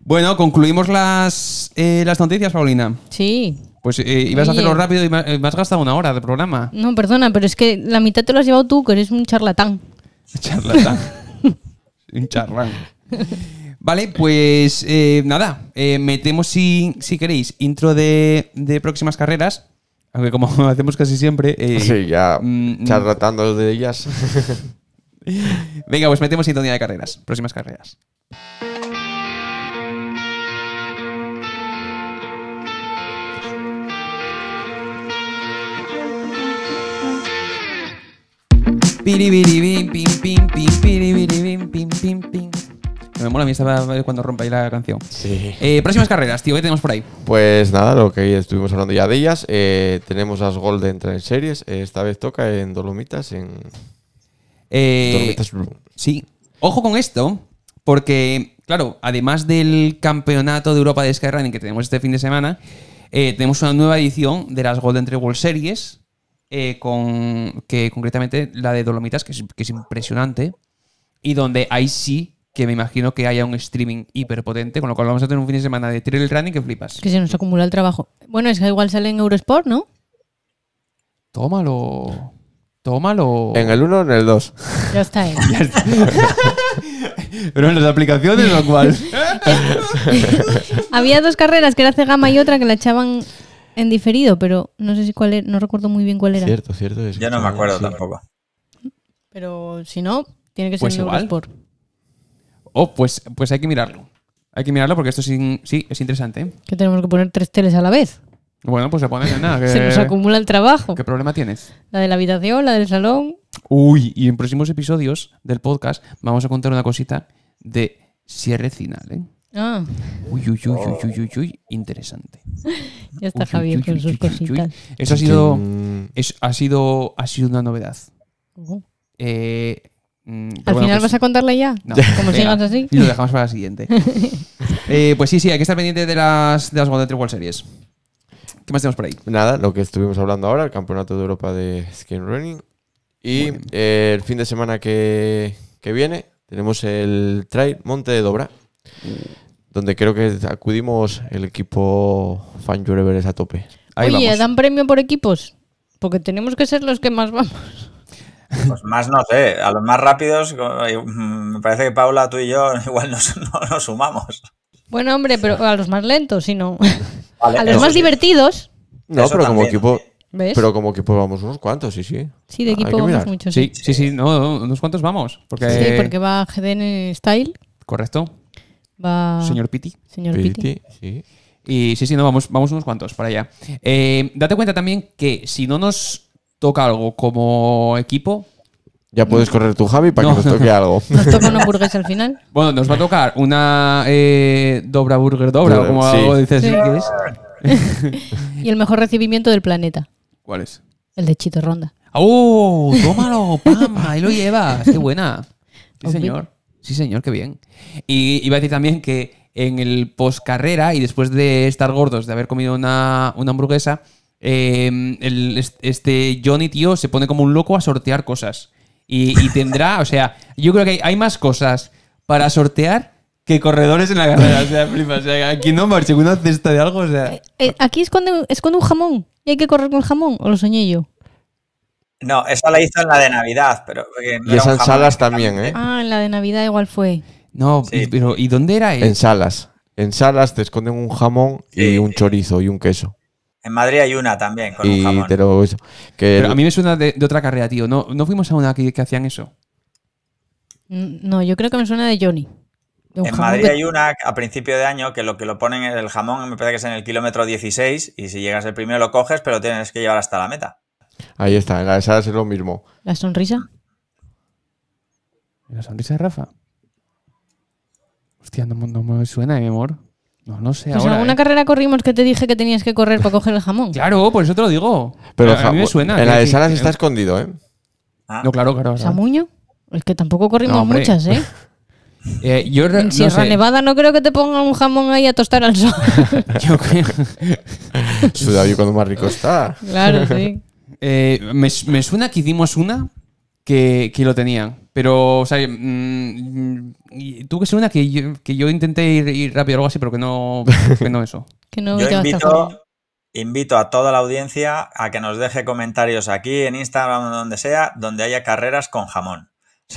Bueno, concluimos las, eh, las noticias, Paulina. Sí. Pues eh, ibas a hacerlo rápido y eh, me has gastado una hora de programa. No, perdona, pero es que la mitad te lo has llevado tú, que eres un charlatán. [LAUGHS] Charlatán. [LAUGHS] un charlán. Vale, pues eh, nada, eh, metemos si, si queréis intro de, próximas carreras, aunque como [LAUGHS] hacemos casi siempre... Sí, ya mm, mm. charlatando de ellas. Venga, pues metemos sintonía de carreras, próximas carreras. Me mola a mí cuando rompa ahí la canción. Sí. próximas carreras, tío, ¿qué tenemos por ahí? Pues nada, lo que estuvimos hablando ya de ellas. tenemos las Golden Trail Series. Esta vez toca en Dolomitas, en. Dolomitas Sí. Ojo con esto, porque, claro, además del campeonato de Europa de Skyrunning que tenemos este fin de semana, tenemos una nueva edición de las Golden Train World Series eh, con, que concretamente la de Dolomitas, que es, impresionante, y donde ahí sí que me imagino que haya un streaming hiperpotente, con lo cual vamos a tener un fin de semana de trail running que flipas. Que se nos acumula el trabajo. Bueno, es que igual sale en Eurosport, ¿no? Tómalo. Tómalo. En el 1 o en el 2. Ya está ahí. [LAUGHS] Pero en las aplicaciones, lo cual. [LAUGHS] [LAUGHS] Había dos carreras, que era Cegama y otra que la echaban en diferido, pero no sé si cuál no recuerdo muy bien cuál era. Cierto, cierto. Ya no me acuerdo tampoco. Pero si no, tiene que ser pues igual. Oh, pues, pues hay que mirarlo. Hay que mirarlo porque esto sí, es interesante. Que tenemos que poner tres teles a la vez. Bueno, pues se pone nada. [LAUGHS] se nos acumula el trabajo. ¿Qué problema tienes? La de la habitación, la del salón. Uy, y en próximos episodios del podcast vamos a contar una cosita de cierre final, ¿eh? Ah. Uy, uy, uy, uy, uy, uy, interesante. [LAUGHS] Ya está Javier con sus cositas. Eso ha sido, mm. es, ha sido, ha sido una novedad. Eh, mm, ¿Al final pues vas a contarle ya? No, [LAUGHS] como sigas así. lo dejamos para la siguiente. [LAUGHS] Eh, pues sí, sí, hay que estar pendiente de las, de las World Series. ¿Qué más tenemos por ahí? Nada, lo que estuvimos hablando ahora, el Campeonato de Europa de Skin Running. Y eh, el fin de semana que, que viene tenemos el Trail Monte de Dobra donde creo que acudimos el equipo Fan es a tope. Oye, ¿dan premio por equipos? Porque tenemos que ser los que más vamos. Pues más no sé, a los más rápidos, eh, me parece que Paula, tú y yo [LAUGHS] igual nos, no sumamos. Bueno, hombre, pero a los más lentos, sino a los más divertidos. No, pero como equipo, Pero como equipo vamos unos cuantos, sí, sí. Sí, de equipo vamos muchos. Sí, sí, sí, no, unos cuantos vamos. Porque... Sí, porque va GDN Style. Correcto. Señor Piti. Señor Piti. sí. Y sí, sí, no, vamos, vamos unos cuantos para allá. Eh, date cuenta también que si no nos toca algo como equipo. Ya puedes correr tu Javi para que nos toque algo. [LAUGHS] ¿Nos toca una [LAUGHS] hamburguesa al final? Bueno, nos va a tocar una eh, Dobra Burger Dobra, como algo dices. es. [LAUGHS] y el mejor recibimiento del planeta. ¿Cuál es? El de Chito Ronda. ¡Oh! ¡Tómalo! ¡Pam! Ahí lo lleva. ¡Qué buena! Sí, señor. Sí, señor, qué bien. Y iba a decir también que en el carrera y después de estar gordos, de haber comido una, hamburguesa, em, este Johnny, tío, se pone como un loco a sortear cosas. Y, tendrá, o sea, yo creo que hay, más cosas para sortear que corredores en la carrera. O sea, aquí no marche una cesta de algo, o sea. Eh, eh, aquí esconde un jamón. Y hay que correr con el jamón, o lo soñé yo. No, esa la hizo en la de Navidad, pero. y esa en salas también, ¿eh? Ah, en la de Navidad igual fue. No, pero ¿y dónde era él? En salas. En salas te esconden un jamón y un chorizo y un queso. En Madrid hay una también con un jamón. pero a mí me suena de, otra carrera, tío. ¿No, fuimos a una que, que hacían eso? Mm, no, yo creo que me suena de Johnny. en Madrid hay una a principio de año que lo que lo ponen es el jamón, me parece que es en el kilómetro 16 y si llegas el primero lo coges, pero tienes que llevar hasta la meta. Ahí está, en la de Sara es lo mismo. ¿La sonrisa? ¿La sonrisa de Rafa? Hostia, no, me suena, mi ¿eh, amor. No, no sé. Pues ahora, alguna ¿eh? carrera corrimos que te dije que tenías que correr para coger el jamón. Claro, por eso te lo digo. Pero, el a suena. En la de Salas está escondido, ¿eh? Ah. No, claro, claro. ¿Samuño? Es que tampoco corrimos muchas, ¿eh? [LAUGHS] eh yo en Sierra Nevada no creo que te pongan un jamón ahí a tostar al sol. [LAUGHS] yo creo. [LAUGHS] cuando más rico está. Claro, sí. Eh, me, suena que hicimos una que, lo tenían. Pero, o sea, mm, tú que ser una que yo, intenté ir, rápido o algo así, pero que no, que no eso. [LAUGHS] invito, a toda la audiencia a que nos deje comentarios aquí en Instagram, o donde sea, donde haya carreras con jamón.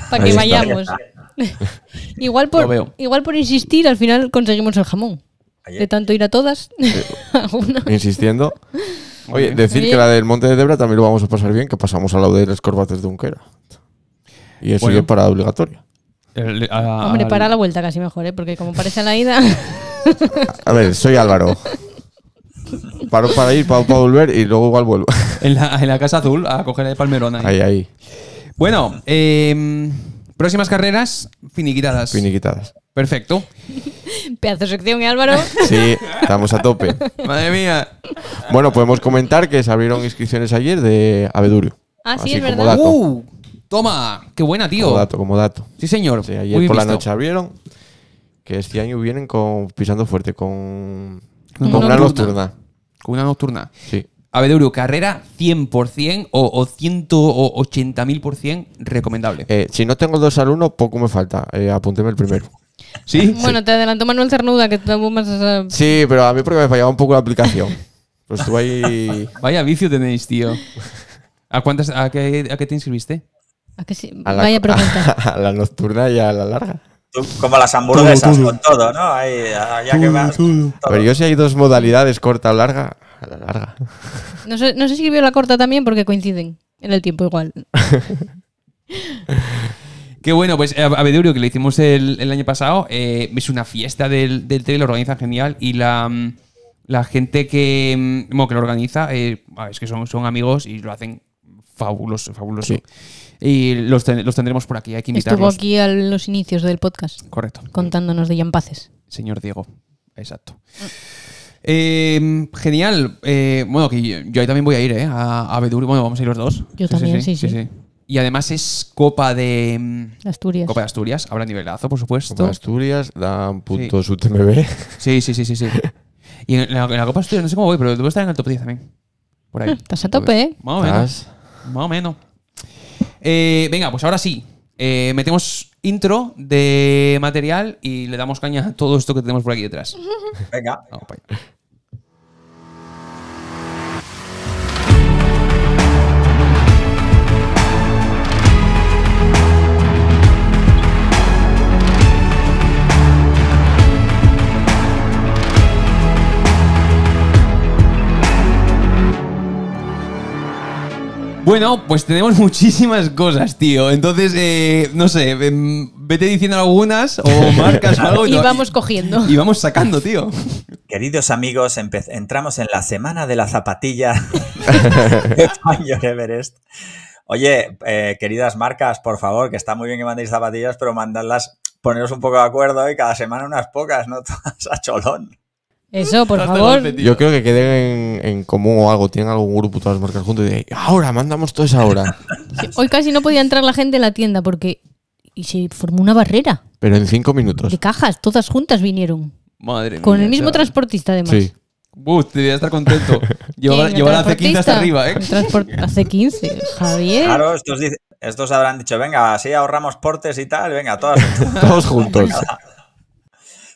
Para que vayamos. [LAUGHS] igual, por, igual por insistir, al final conseguimos el jamón. De tanto ir a todas, [LAUGHS] eh, Insistiendo. Oye, decir que la del Monte de Debra también lo vamos a pasar bien, que pasamos a la de las corbates de Unquera. Y eso ya es parada obligatoria. Hombre, para la vuelta casi mejor, ¿eh? porque como parece a la ida. a ver, soy Álvaro. Paro para ir, paro para volver y luego igual vuelvo. en, la, en la Casa Azul, a coger el Palmerón ahí. Ahí, ahí. Bueno, em, próximas carreras finiquitadas. Finiquitadas. Perfecto. [LAUGHS] Pedazo sección, Álvaro. [LAUGHS] Sí, estamos a tope. Madre mía. Bueno, podemos comentar que se abrieron inscripciones ayer de Abedurio. Ah, sí, es verdad. Uh, toma, qué buena, tío. Como dato, como dato. Sí, señor. ayer por la noche abrieron. Que este año vienen con, pisando fuerte con, una, nocturna. Con una nocturna. Sí. Abedurio, carrera 100% o, o 180.000% recomendable. Eh, si no tengo dos alumnos, poco me falta. Eh, apúnteme el primero. Bueno, te adelanto Manuel Cernuda, que tú más... Sí, pero a mí porque me fallaba un poco la aplicación. Pues tú ahí... [LAUGHS] Vaya vicio tenéis, tío. ¿A, cuántas, a, qué, te inscribiste? ¿A la, [LAUGHS] pregunta. A, la nocturna y a la larga. Tú, como las hamburguesas, con todo, ¿no? Ahí, yo si hay dos modalidades, corta o larga, a la larga. No sé, no si vio la corta también porque coinciden en el tiempo igual. [LAUGHS] Qué bueno, pues a Bedurio que le hicimos el, año pasado, eh, es una fiesta del, del lo organizan genial y la, mm, gente que, mm, que lo organiza, eh, ah, es que son, son amigos y lo hacen fabuloso, fabuloso. Y los, tendremos por aquí, hay que invitarlos. Estuvo aquí a los inicios del podcast. Correcto. Contándonos de Yampaces. Señor Diego, exacto. Eh, genial. bueno, que yo, ahí también voy a ir, ¿eh? A, Bedurio. Bueno, vamos a ir los dos. Yo también, sí sí, y además es Copa mm, de Asturias. Copa de Asturias. Habrá nivelazo, por supuesto. Copa de Asturias, dan puntos sí. UTMB. Sí, sí, sí, sí, sí. [LAUGHS] Y en la, Copa de Asturias no sé cómo voy, pero debo estar en el top 10 también. Por ahí. Estás a tope, ¿eh? Más o menos. Más o menos. Eh, venga, pues ahora sí. Eh, metemos intro de material y le damos caña a todo esto que tenemos por aquí detrás. Venga. Vamos Bueno, pues tenemos [LAUGHS] muchísimas cosas, tío. Entonces, eh, no sé, em, vete diciendo algunas o [LAUGHS] marcas algo. y vamos cogiendo. Y vamos sacando, tío. [LAUGHS] Queridos amigos, entramos en la semana de la zapatilla Everest. Oye, eh, queridas marcas, por favor, que está muy bien que mandéis zapatillas, pero mandadlas, poneros un poco de acuerdo y ¿eh? cada semana unas pocas, no todas a cholón. Eso, por favor. Yo creo que queden en, común o algo. Tienen algún grupo todas las marcas juntos y ahora, mandamos todos ahora. [LAUGHS] hoy casi no podía entrar la gente en la tienda porque y se formó una barrera. Pero en cinco minutos. De cajas, todas juntas vinieron. Madre Con el mismo transportista, además. Sí. Uf, debería estar contento. [LAUGHS] Llevar, C15 hasta arriba, ¿eh? hace 15 Javier. Claro, estos, habrán dicho, venga, así ahorramos portes y tal, venga, todas, [LAUGHS] todos juntos.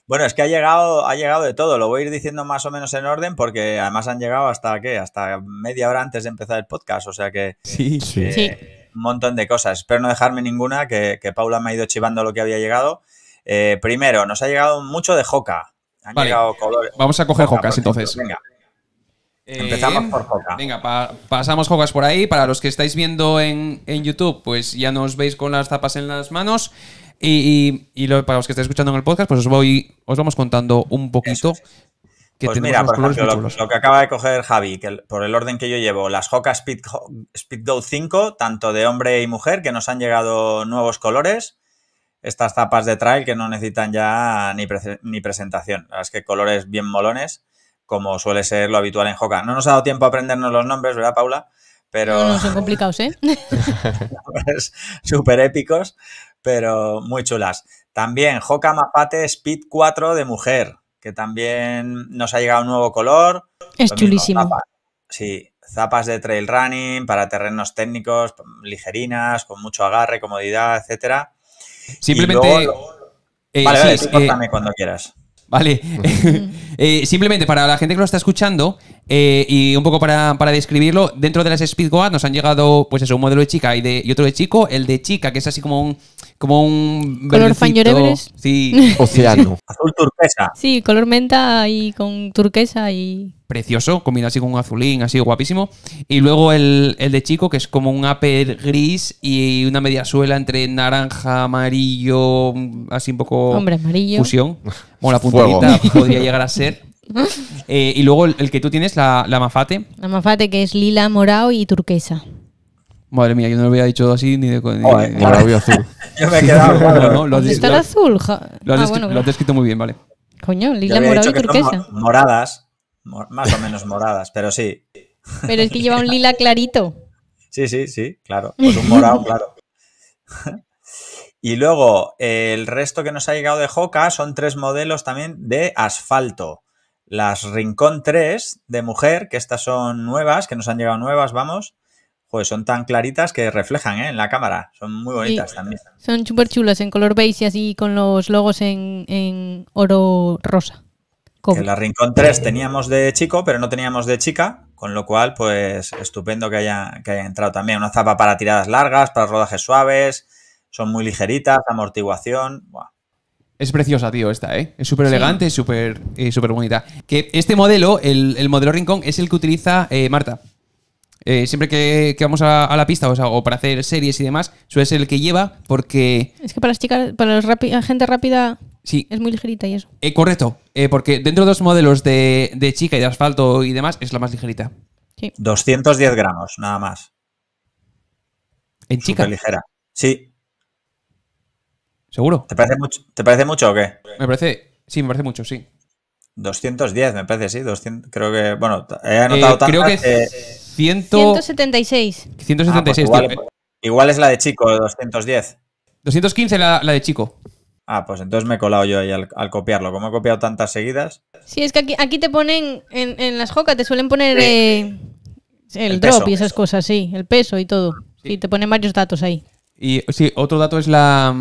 Bueno, es que ha llegado, ha llegado de todo. Lo voy a ir diciendo más o menos en orden porque además han llegado hasta qué, hasta media hora antes de empezar el podcast. O sea que sí, sí. Eh, un montón de cosas. Espero no dejarme ninguna, que, Paula me ha ido chivando lo que había llegado. Eh, primero, nos ha llegado mucho de Joca. Vamos a coger Jocas pues, entonces. Eh, Empezamos por Joca. Venga, pasamos Jocas por ahí. Para los que estáis viendo en, en YouTube, pues ya nos veis con las tapas en las manos. Y, para los que estéis escuchando en el podcast, pues os voy, os vamos contando un poquito. Que pues mira, por ejemplo, lo, que acaba de coger Javi, que por el orden que yo llevo, las Hoka Speed, Speed 5, tanto de hombre y mujer, que nos han llegado nuevos colores. Estas tapas de trail que no necesitan ya ni, presentación. La es que colores bien molones, como suele ser lo habitual en Hoka. No nos ha dado tiempo a aprendernos los nombres, ¿verdad, Paula? Pero... No, no son complicados, ¿eh? [LAUGHS] Pues, súper épicos pero muy chulas. También Hoka Mapate Speed 4 de mujer, que también nos ha llegado un nuevo color. Es chulísimo. Sí, zapas de trail running para terrenos técnicos, ligerinas, con mucho agarre, comodidad, etcétera. Simplemente. Eh, vale, cuando quieras. Vale. [LAUGHS] Eh, simplemente para la gente que lo está escuchando eh, y un poco para, describirlo, dentro de las Speed nos han llegado, pues eso, un modelo de chica y, de, y otro de chico. El de chica, que es así como un. Como un color Sí. [LAUGHS] Azul turquesa. Sí, color menta y con turquesa y precioso, combina así con un azulín, así guapísimo. Y luego el, el de chico, que es como un upper gris y una media suela entre naranja, amarillo, así un poco. Hombre, amarillo. Fusión. [LAUGHS] O la puntadita [LAUGHS] podría llegar a ser. Eh, y luego el, que tú tienes, la, la mafate. La mafate, que es lila, morado y turquesa. Madre mía, yo no lo había dicho así ni de. Ni, azul. [LAUGHS] yo me he quedado. no, ¿Está el azul? lo has descrito muy bien, vale. Coño, lila, morado y turquesa. Moradas. Más o menos moradas, pero sí. Pero es que lleva un lila clarito. [LAUGHS] Sí, sí, sí, claro. Pues un morado, claro. Y luego, el resto que nos ha llegado de Hoka son tres modelos también de asfalto. Las Rincón 3 de mujer, que estas son nuevas, que nos han llegado nuevas, vamos. Pues son tan claritas que reflejan ¿eh? en la cámara. Son muy bonitas también. Son súper chulas en color beige y así con los logos en oro rosa. Que la Rincón 3 teníamos de chico, pero no teníamos de chica, con lo cual, pues estupendo que haya, entrado también. Una zapa para tiradas largas, para rodajes suaves, son muy ligeritas, amortiguación. Es preciosa, tío, esta, ¿eh? Es súper elegante, súper eh, bonita. Que este modelo, el, modelo Rincón, es el que utiliza eh, Marta. Eh, siempre que, vamos a, la pista o, sea, o, para hacer series y demás, suele ser el que lleva porque... Es que para las chicas, para la gente rápida... Es muy ligerita y eso. Eh, correcto, eh, porque dentro de los modelos de, chica y de asfalto y demás es la más ligerita. 210 gramos, nada más. ¿En chica? ligera. Sí. ¿Seguro? ¿Te parece, mucho, ¿Te parece mucho o qué? Me parece, sí, me parece mucho, sí. 210, me parece, sí. 200, creo que, bueno, he anotado eh, Creo que, 176. 176, ah, pues igual, es la de chico, 210. 215 la de chico. Ah, pues entonces me he colado yo ahí al, copiarlo. Como he copiado tantas seguidas. Sí, es que aquí, te ponen, en, las jocas te suelen poner eh, el, drop y esas cosas, sí, el peso y todo. Sí, te ponen varios datos ahí. Y sí, otro dato es la,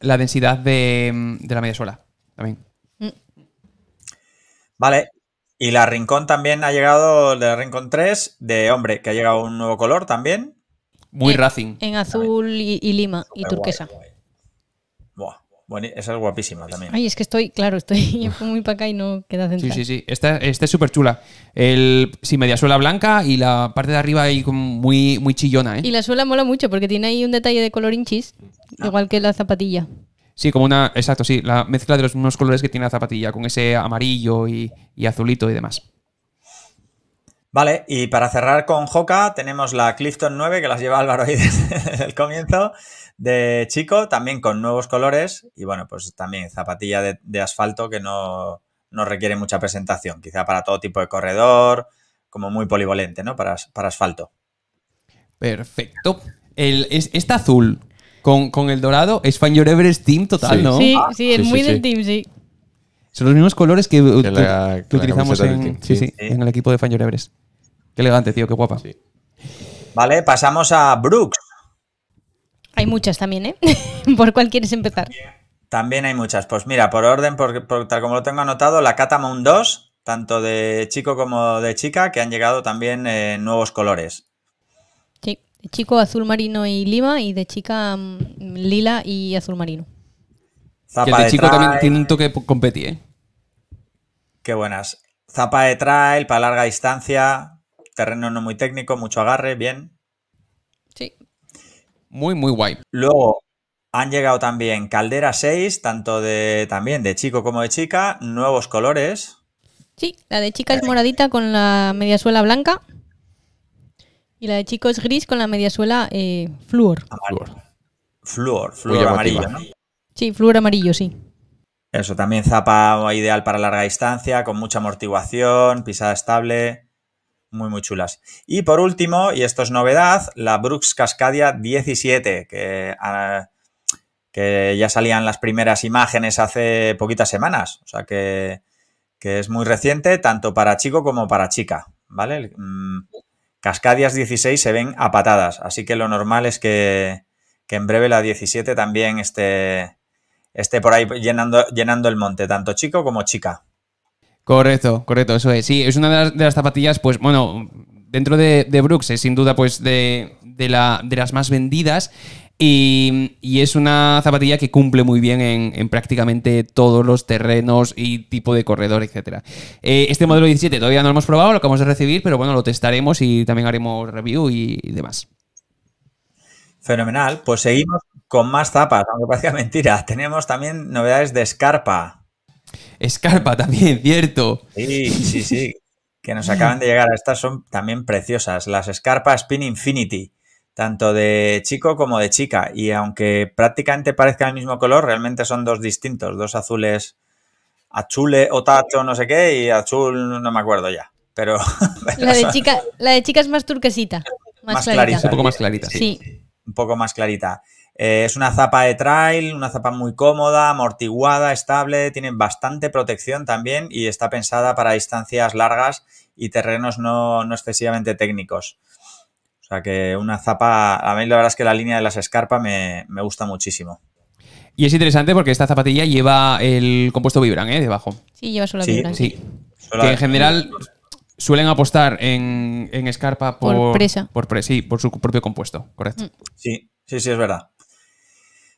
densidad de, la media sola también. Mm. Vale. Y la Rincón también ha llegado, de la Rincón 3, de hombre, que ha llegado un nuevo color también. Muy Racing. En azul y, lima y turquesa. Bueno, esa es guapísima también. Ay, es que estoy, claro, estoy [LAUGHS] muy para acá y no queda central. Sí, sí, sí. Esta, es súper chula. El, sí, media suela blanca y la parte de arriba ahí muy, muy chillona, ¿eh? Y la suela mola mucho porque tiene ahí un detalle de color inchis, ah. igual que la zapatilla. Sí, como una. Exacto, sí. La mezcla de los mismos colores que tiene la zapatilla, con ese amarillo y, azulito y demás. Vale, y para cerrar con Hoka, tenemos la Clifton 9 que las lleva Álvaro ahí [LAUGHS] desde el comienzo de chico, también con nuevos colores y bueno, pues también zapatilla de, asfalto que no, requiere mucha presentación, quizá para todo tipo de corredor, como muy polivolente ¿no? Para, asfalto. Perfecto. El, esta azul con, el dorado es Fan Your Everest Team total, ¿no? Sí, ah, sí, es muy del Team, sí. Son los mismos colores que, utilizamos en, el equipo de Fan Everest. Qué elegante, tío, qué guapa. Vale, pasamos a Brooks. Hay muchas también, ¿eh? [LAUGHS] ¿Por cuál quieres empezar? También hay muchas. Pues mira, por orden, por, tal como lo tengo anotado, la Catamount 2, tanto de chico como de chica, que han llegado también eh, nuevos colores. Sí, chico azul marino y lima y de chica mm, lila y azul marino. Zapa de chico también tiene un toque competi, ¿eh? Qué buenas. Zapa de trail para larga distancia, terreno no muy técnico, mucho agarre, bien muy, muy guay. Luego, han llegado también Caldera 6, tanto de también de chico como de chica, nuevos colores. Sí, la de chica es moradita con la mediasuela blanca y la de chico es gris con la mediasuela eh, flúor. Ah, flúor, flúor amarillo, ¿no? Sí, flúor amarillo, sí. Eso, también zapa ideal para larga distancia, con mucha amortiguación, pisada estable muy, muy chulas. Y por último, y esto es novedad, la Brooks Cascadia 17, que, ah, que ya salían las primeras imágenes hace poquitas semanas, o sea que, es muy reciente tanto para chico como para chica, ¿vale? Mm, Cascadias 16 se ven a patadas, así que lo normal es que, que en breve la 17 también esté, esté por ahí llenando, llenando el monte, tanto chico como chica. Correcto, correcto, eso es. Sí, es una de las, zapatillas, pues bueno, dentro de, Brooks es sin duda pues de, la, de las más vendidas. Y, es una zapatilla que cumple muy bien en, prácticamente todos los terrenos y tipo de corredor, etc. Eh, este modelo 17 todavía no lo hemos probado, lo acabamos de recibir, pero bueno, lo testaremos y también haremos review y, demás. Fenomenal, pues seguimos con más zapas, aunque parezca mentira. Tenemos también novedades de Scarpa. Escarpa [LAUGHS] también, cierto. Sí, sí, sí. que nos acaban de llegar. Estas son también preciosas. Las escarpas Spin Infinity. Tanto de chico como de chica. Y aunque prácticamente parezcan el mismo color, realmente son dos distintos. Dos azules. Achule o tacho, no sé qué. Y azul, no me acuerdo ya. Pero. [LAUGHS] la, de chica, la de chica es más turquesita. Más, clarita. Un poco más clarita. sí. sí. Un poco más clarita. Eh, es una zapa de trail, una zapa muy cómoda, amortiguada, estable, tiene bastante protección también y está pensada para distancias largas y terrenos no, excesivamente técnicos. O sea que una zapa, a mí la verdad es que la línea de las escarpas me, gusta muchísimo. Y es interesante porque esta zapatilla lleva el compuesto Vibran, ¿eh? Debajo. Sí, lleva solo Vibran. Sí. que en general suelen apostar en, escarpa por, por presa. Por sí, por su propio compuesto, correcto. Mm. Sí, sí, sí, es verdad.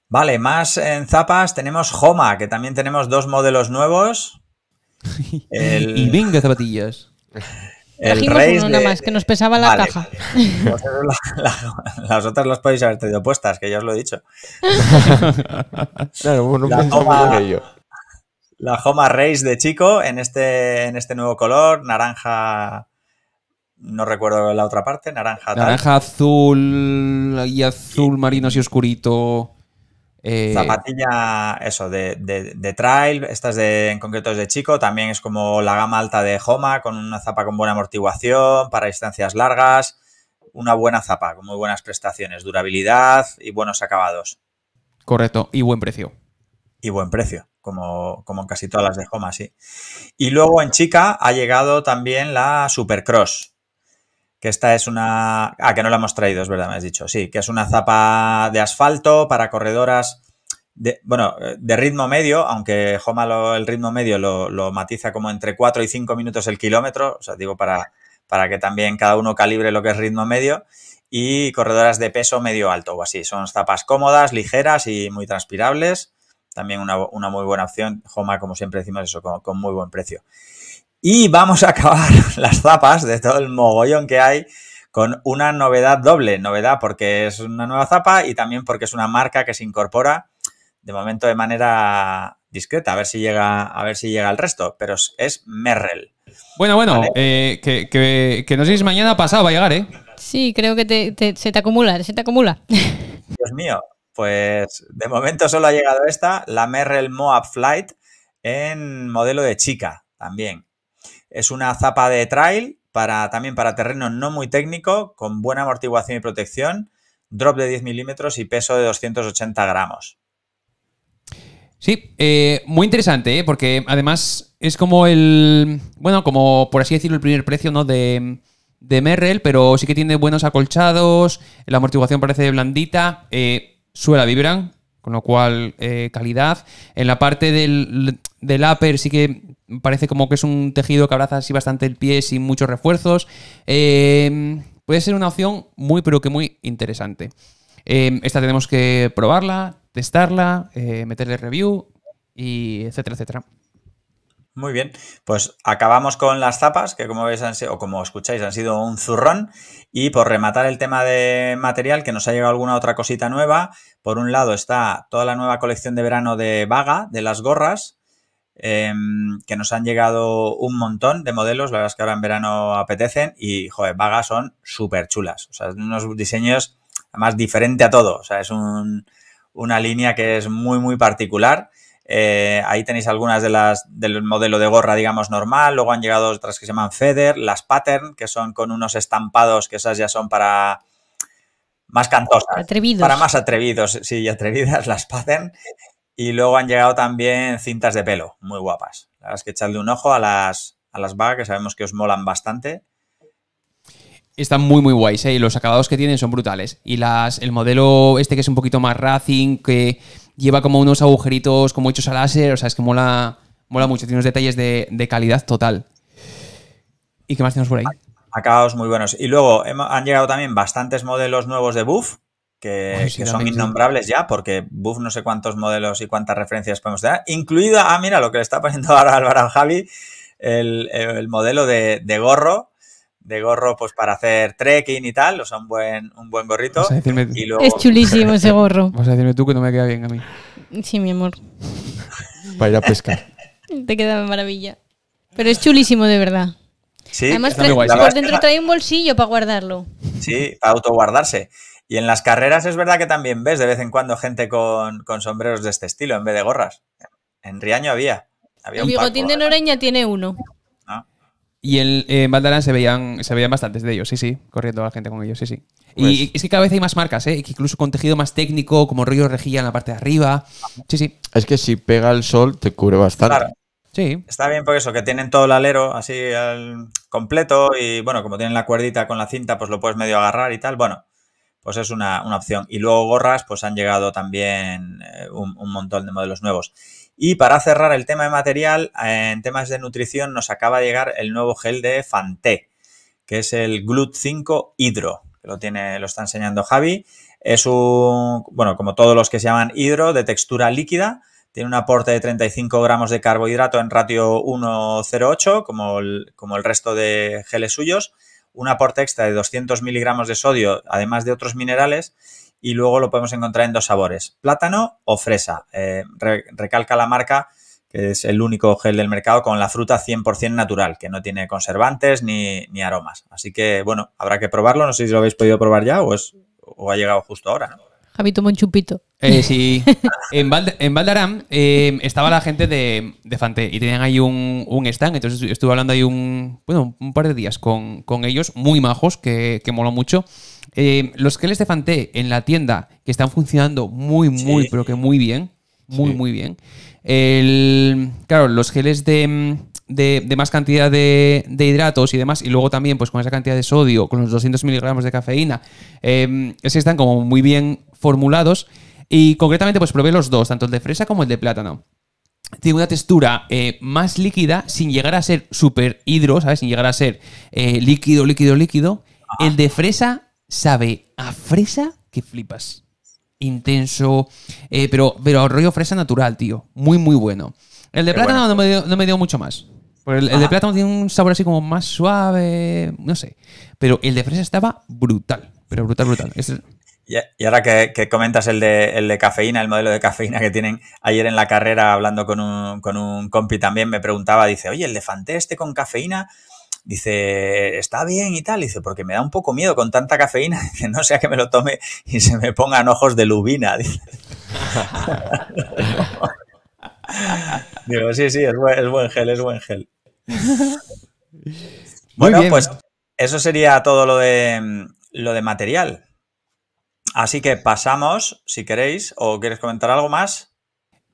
Vale, más en zapas tenemos Homa, que también tenemos dos modelos nuevos. [LAUGHS] El... y venga, zapatillas. El uno nada más, que nos pesaba la caja. Pues las otras las podéis haber tenido puestas, que ya os lo he dicho. claro, la Homa, yo. Race de chico en este, en este nuevo color, naranja. No recuerdo la otra parte, naranja. Naranja azul y azul marino así oscurito. Eh, Zapatilla, eso, de, de, trail, estas en concreto es de chico, también es como la gama alta de Homa, con una zapa con buena amortiguación, para distancias largas, una buena zapa, con muy buenas prestaciones, durabilidad y buenos acabados. Correcto, y buen precio. Y buen precio, como, como en casi todas las de Homa, sí. Y luego en chica ha llegado también la Supercross, que esta es una... Ah, que no la hemos traído, es verdad, me has dicho. Sí, que es una zapa de asfalto para corredoras, de, bueno, de ritmo medio, aunque Joma lo, el ritmo medio lo, matiza como entre 4 y 5 minutos el kilómetro, o sea, digo para, para que también cada uno calibre lo que es ritmo medio, y corredoras de peso medio alto o así. Son zapas cómodas, ligeras y muy transpirables. También una, muy buena opción, Joma, como siempre decimos eso, con muy buen precio. Y vamos a acabar [LAUGHS] las zapas de todo el mogollón que hay con una novedad doble. Novedad porque es una nueva zapa y también porque es una marca que se incorpora de momento de manera discreta. A ver si llega, a ver si llega el resto. Pero es Merrell. Bueno, bueno, eh, que, que, no sé si mañana pasado va a llegar, ¿eh? Sí, creo que se te acumula, se te acumula. [LAUGHS] Dios mío, pues de momento solo ha llegado esta, la Merrell Moab Flight en modelo de chica también. Es una zapa de trail para, también para terreno no muy técnico, con buena amortiguación y protección, drop de 10 milímetros y peso de 280 gramos. Sí, eh, muy interesante, ¿eh? porque además es como el, bueno, como por así decirlo, el primer precio ¿no? de, Merrell, pero sí que tiene buenos acolchados, la amortiguación parece blandita, eh, suela Vibran, con lo cual, eh, calidad. En la parte del, del upper sí que parece como que es un tejido que abraza así bastante el pie sin muchos refuerzos. Em, puede ser una opción muy, pero que muy interesante. Em, esta tenemos que probarla, testarla, eh, meterle review, y etcétera, etcétera. Muy bien, pues acabamos con las zapas, que como veis han sido, o como escucháis han sido un zurrón. Y por rematar el tema de material, que nos ha llegado alguna otra cosita nueva. Por un lado está toda la nueva colección de verano de Vaga, de las gorras, em, que nos han llegado un montón de modelos. La verdad es que ahora en verano apetecen y, joder, Vaga son súper chulas. O sea, unos diseños además diferente a todo. O sea, es un, una línea que es muy, muy particular eh, ahí tenéis algunas de las del modelo de gorra, digamos, normal. Luego han llegado otras que se llaman Feather, las Pattern, que son con unos estampados, que esas ya son para más cantosas. Para más atrevidos, sí, y atrevidas [LAUGHS] las Pattern. Y luego han llegado también cintas de pelo, muy guapas. las que es que un ojo a las, a las que sabemos que os molan bastante. Están muy, muy guays, eh, Y los acabados que tienen son brutales. Y las, el modelo este que es un poquito más racing, que lleva como unos agujeritos como hechos a láser, o sea, es que mola, mola mucho, tiene unos detalles de, calidad total. ¿Y qué más tenemos por ahí? Acabados muy buenos. Y luego han llegado también bastantes modelos nuevos de Buff, que, son innombrables ya, porque Buff no sé cuántos modelos y cuántas referencias podemos tener, incluido ah, mira lo que le está poniendo ahora [LAUGHS] Álvaro Javi, el, modelo de, de gorro de gorro pues para hacer trekking y tal, o sea, un buen, un buen gorrito. Es chulísimo ese gorro. Vas a decirme tú que no me queda bien a mí. Sí, mi amor. para ir a pescar. Te queda maravilla. Pero es chulísimo de verdad. Sí, Además, guay, por dentro trae un bolsillo para guardarlo. Sí, para autoguardarse. Y en las carreras es verdad que también ves de vez en cuando gente con, sombreros de este estilo en vez de gorras. En Riaño había. El bigotín de Noreña tiene uno. Y en, en se veían, se veían bastantes de ellos, sí, sí, corriendo la gente con ellos, sí, sí. y pues es que cada vez hay más marcas, ¿eh? incluso con tejido más técnico, como Río rejilla en la parte de arriba. Sí, sí. Es que si pega el sol te cubre bastante. Claro. Sí. Está bien por eso, que tienen todo el alero así al completo y bueno, como tienen la cuerdita con la cinta, pues lo puedes medio agarrar y tal. Bueno, pues es una, opción. Y luego gorras, pues han llegado también eh, un montón de modelos nuevos. Y para cerrar el tema de material, en temas de nutrición nos acaba de llegar el nuevo gel de Fanté, que es el Glut 5 Hidro, que lo tiene, lo está enseñando Javi. Es un, bueno, como todos los que se llaman hidro, de textura líquida. Tiene un aporte de 35 gramos de carbohidrato en ratio 1,08, como como el resto de geles suyos. Un aporte extra de 200 miligramos de sodio, además de otros minerales y luego lo podemos encontrar en dos sabores, plátano o fresa. Eh, recalca la marca que es el único gel del mercado con la fruta 100% natural, que no tiene conservantes ni, ni, aromas. Así que, bueno, habrá que probarlo. No sé si lo habéis podido probar ya o, es, o ha llegado justo ahora. Javi tomó un chupito. Eh, sí. [LAUGHS] en, Val, Valdarán eh, estaba la gente de, de Fante y tenían ahí un, stand. Entonces estuve hablando ahí un, bueno, un par de días con, ellos, muy majos, que, que moló mucho. Eh, los geles de Fante en la tienda, que están funcionando muy, muy, pero que muy bien. Muy, muy bien. El, claro, los geles de mm, de, más cantidad de, hidratos y demás, y luego también pues con esa cantidad de sodio, con los 200 miligramos de cafeína, eh, están como muy bien formulados. Y concretamente pues probé los dos, tanto el de fresa como el de plátano tiene una textura eh, más líquida sin llegar a ser súper hidro, ¿sabes? Sin llegar a ser eh, líquido, líquido, líquido. El de fresa sabe a fresa que flipas. Intenso, eh, pero, pero rollo fresa natural, tío. Muy, muy bueno. El de plátano no, me dio, mucho más. el, de plátano tiene un sabor así como más suave, no sé. Pero el de fresa estaba brutal. Pero brutal, brutal. y ahora que, comentas el de, cafeína, el modelo de cafeína que tienen ayer en la carrera, hablando con un, con un compi también, me preguntaba, dice, oye, el de Fanté este con cafeína, dice, está bien y tal, dice, porque me da un poco miedo con tanta cafeína, que [LAUGHS] no sea que me lo tome y se me pongan ojos de lubina, [LAUGHS] [LAUGHS] [LAUGHS] Digo, sí, sí, es buen, gel, es buen gel. bueno, pues eso sería todo lo de, lo de material. Así que pasamos, si queréis, o quieres comentar algo más.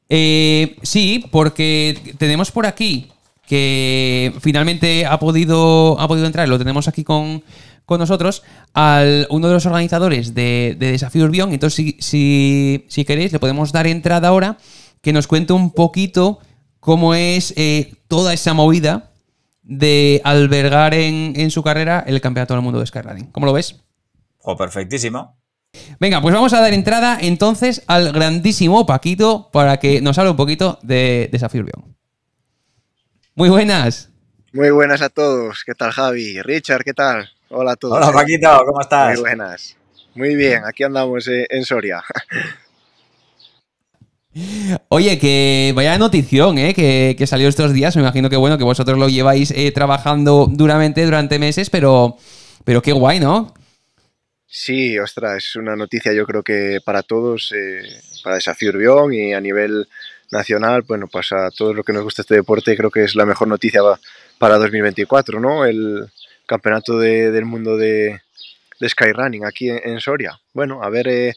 Eh, sí, porque tenemos por aquí que finalmente ha podido, ha podido entrar, lo tenemos aquí con, nosotros, al uno de los organizadores de, de Desafío Urbión. Entonces, si queréis, le podemos dar entrada ahora que nos cuente un poquito cómo es eh, toda esa movida de albergar en, su carrera el Campeonato del Mundo de Skyrunning. ¿Cómo lo ves? Oh, perfectísimo. Venga, pues vamos a dar entrada entonces al grandísimo Paquito para que nos hable un poquito de Desafío Urbión. Muy buenas. Muy buenas a todos. ¿Qué tal, Javi? Richard, ¿qué tal? Hola a todos. Hola, Paquito, ¿cómo estás? Muy buenas. Muy bien, aquí andamos eh, en Soria. Oye, que vaya notición, eh, que, salió estos días. Me imagino que bueno, que vosotros lo lleváis eh, trabajando duramente durante meses, pero, pero qué guay, ¿no? Sí, ostras, es una noticia yo creo que para todos, eh, para Desafío Urbión y a nivel nacional, bueno, pues a todos los que nos gusta este deporte creo que es la mejor noticia para 2024, ¿no? El campeonato del mundo de, skyrunning aquí en, Soria. Bueno, a ver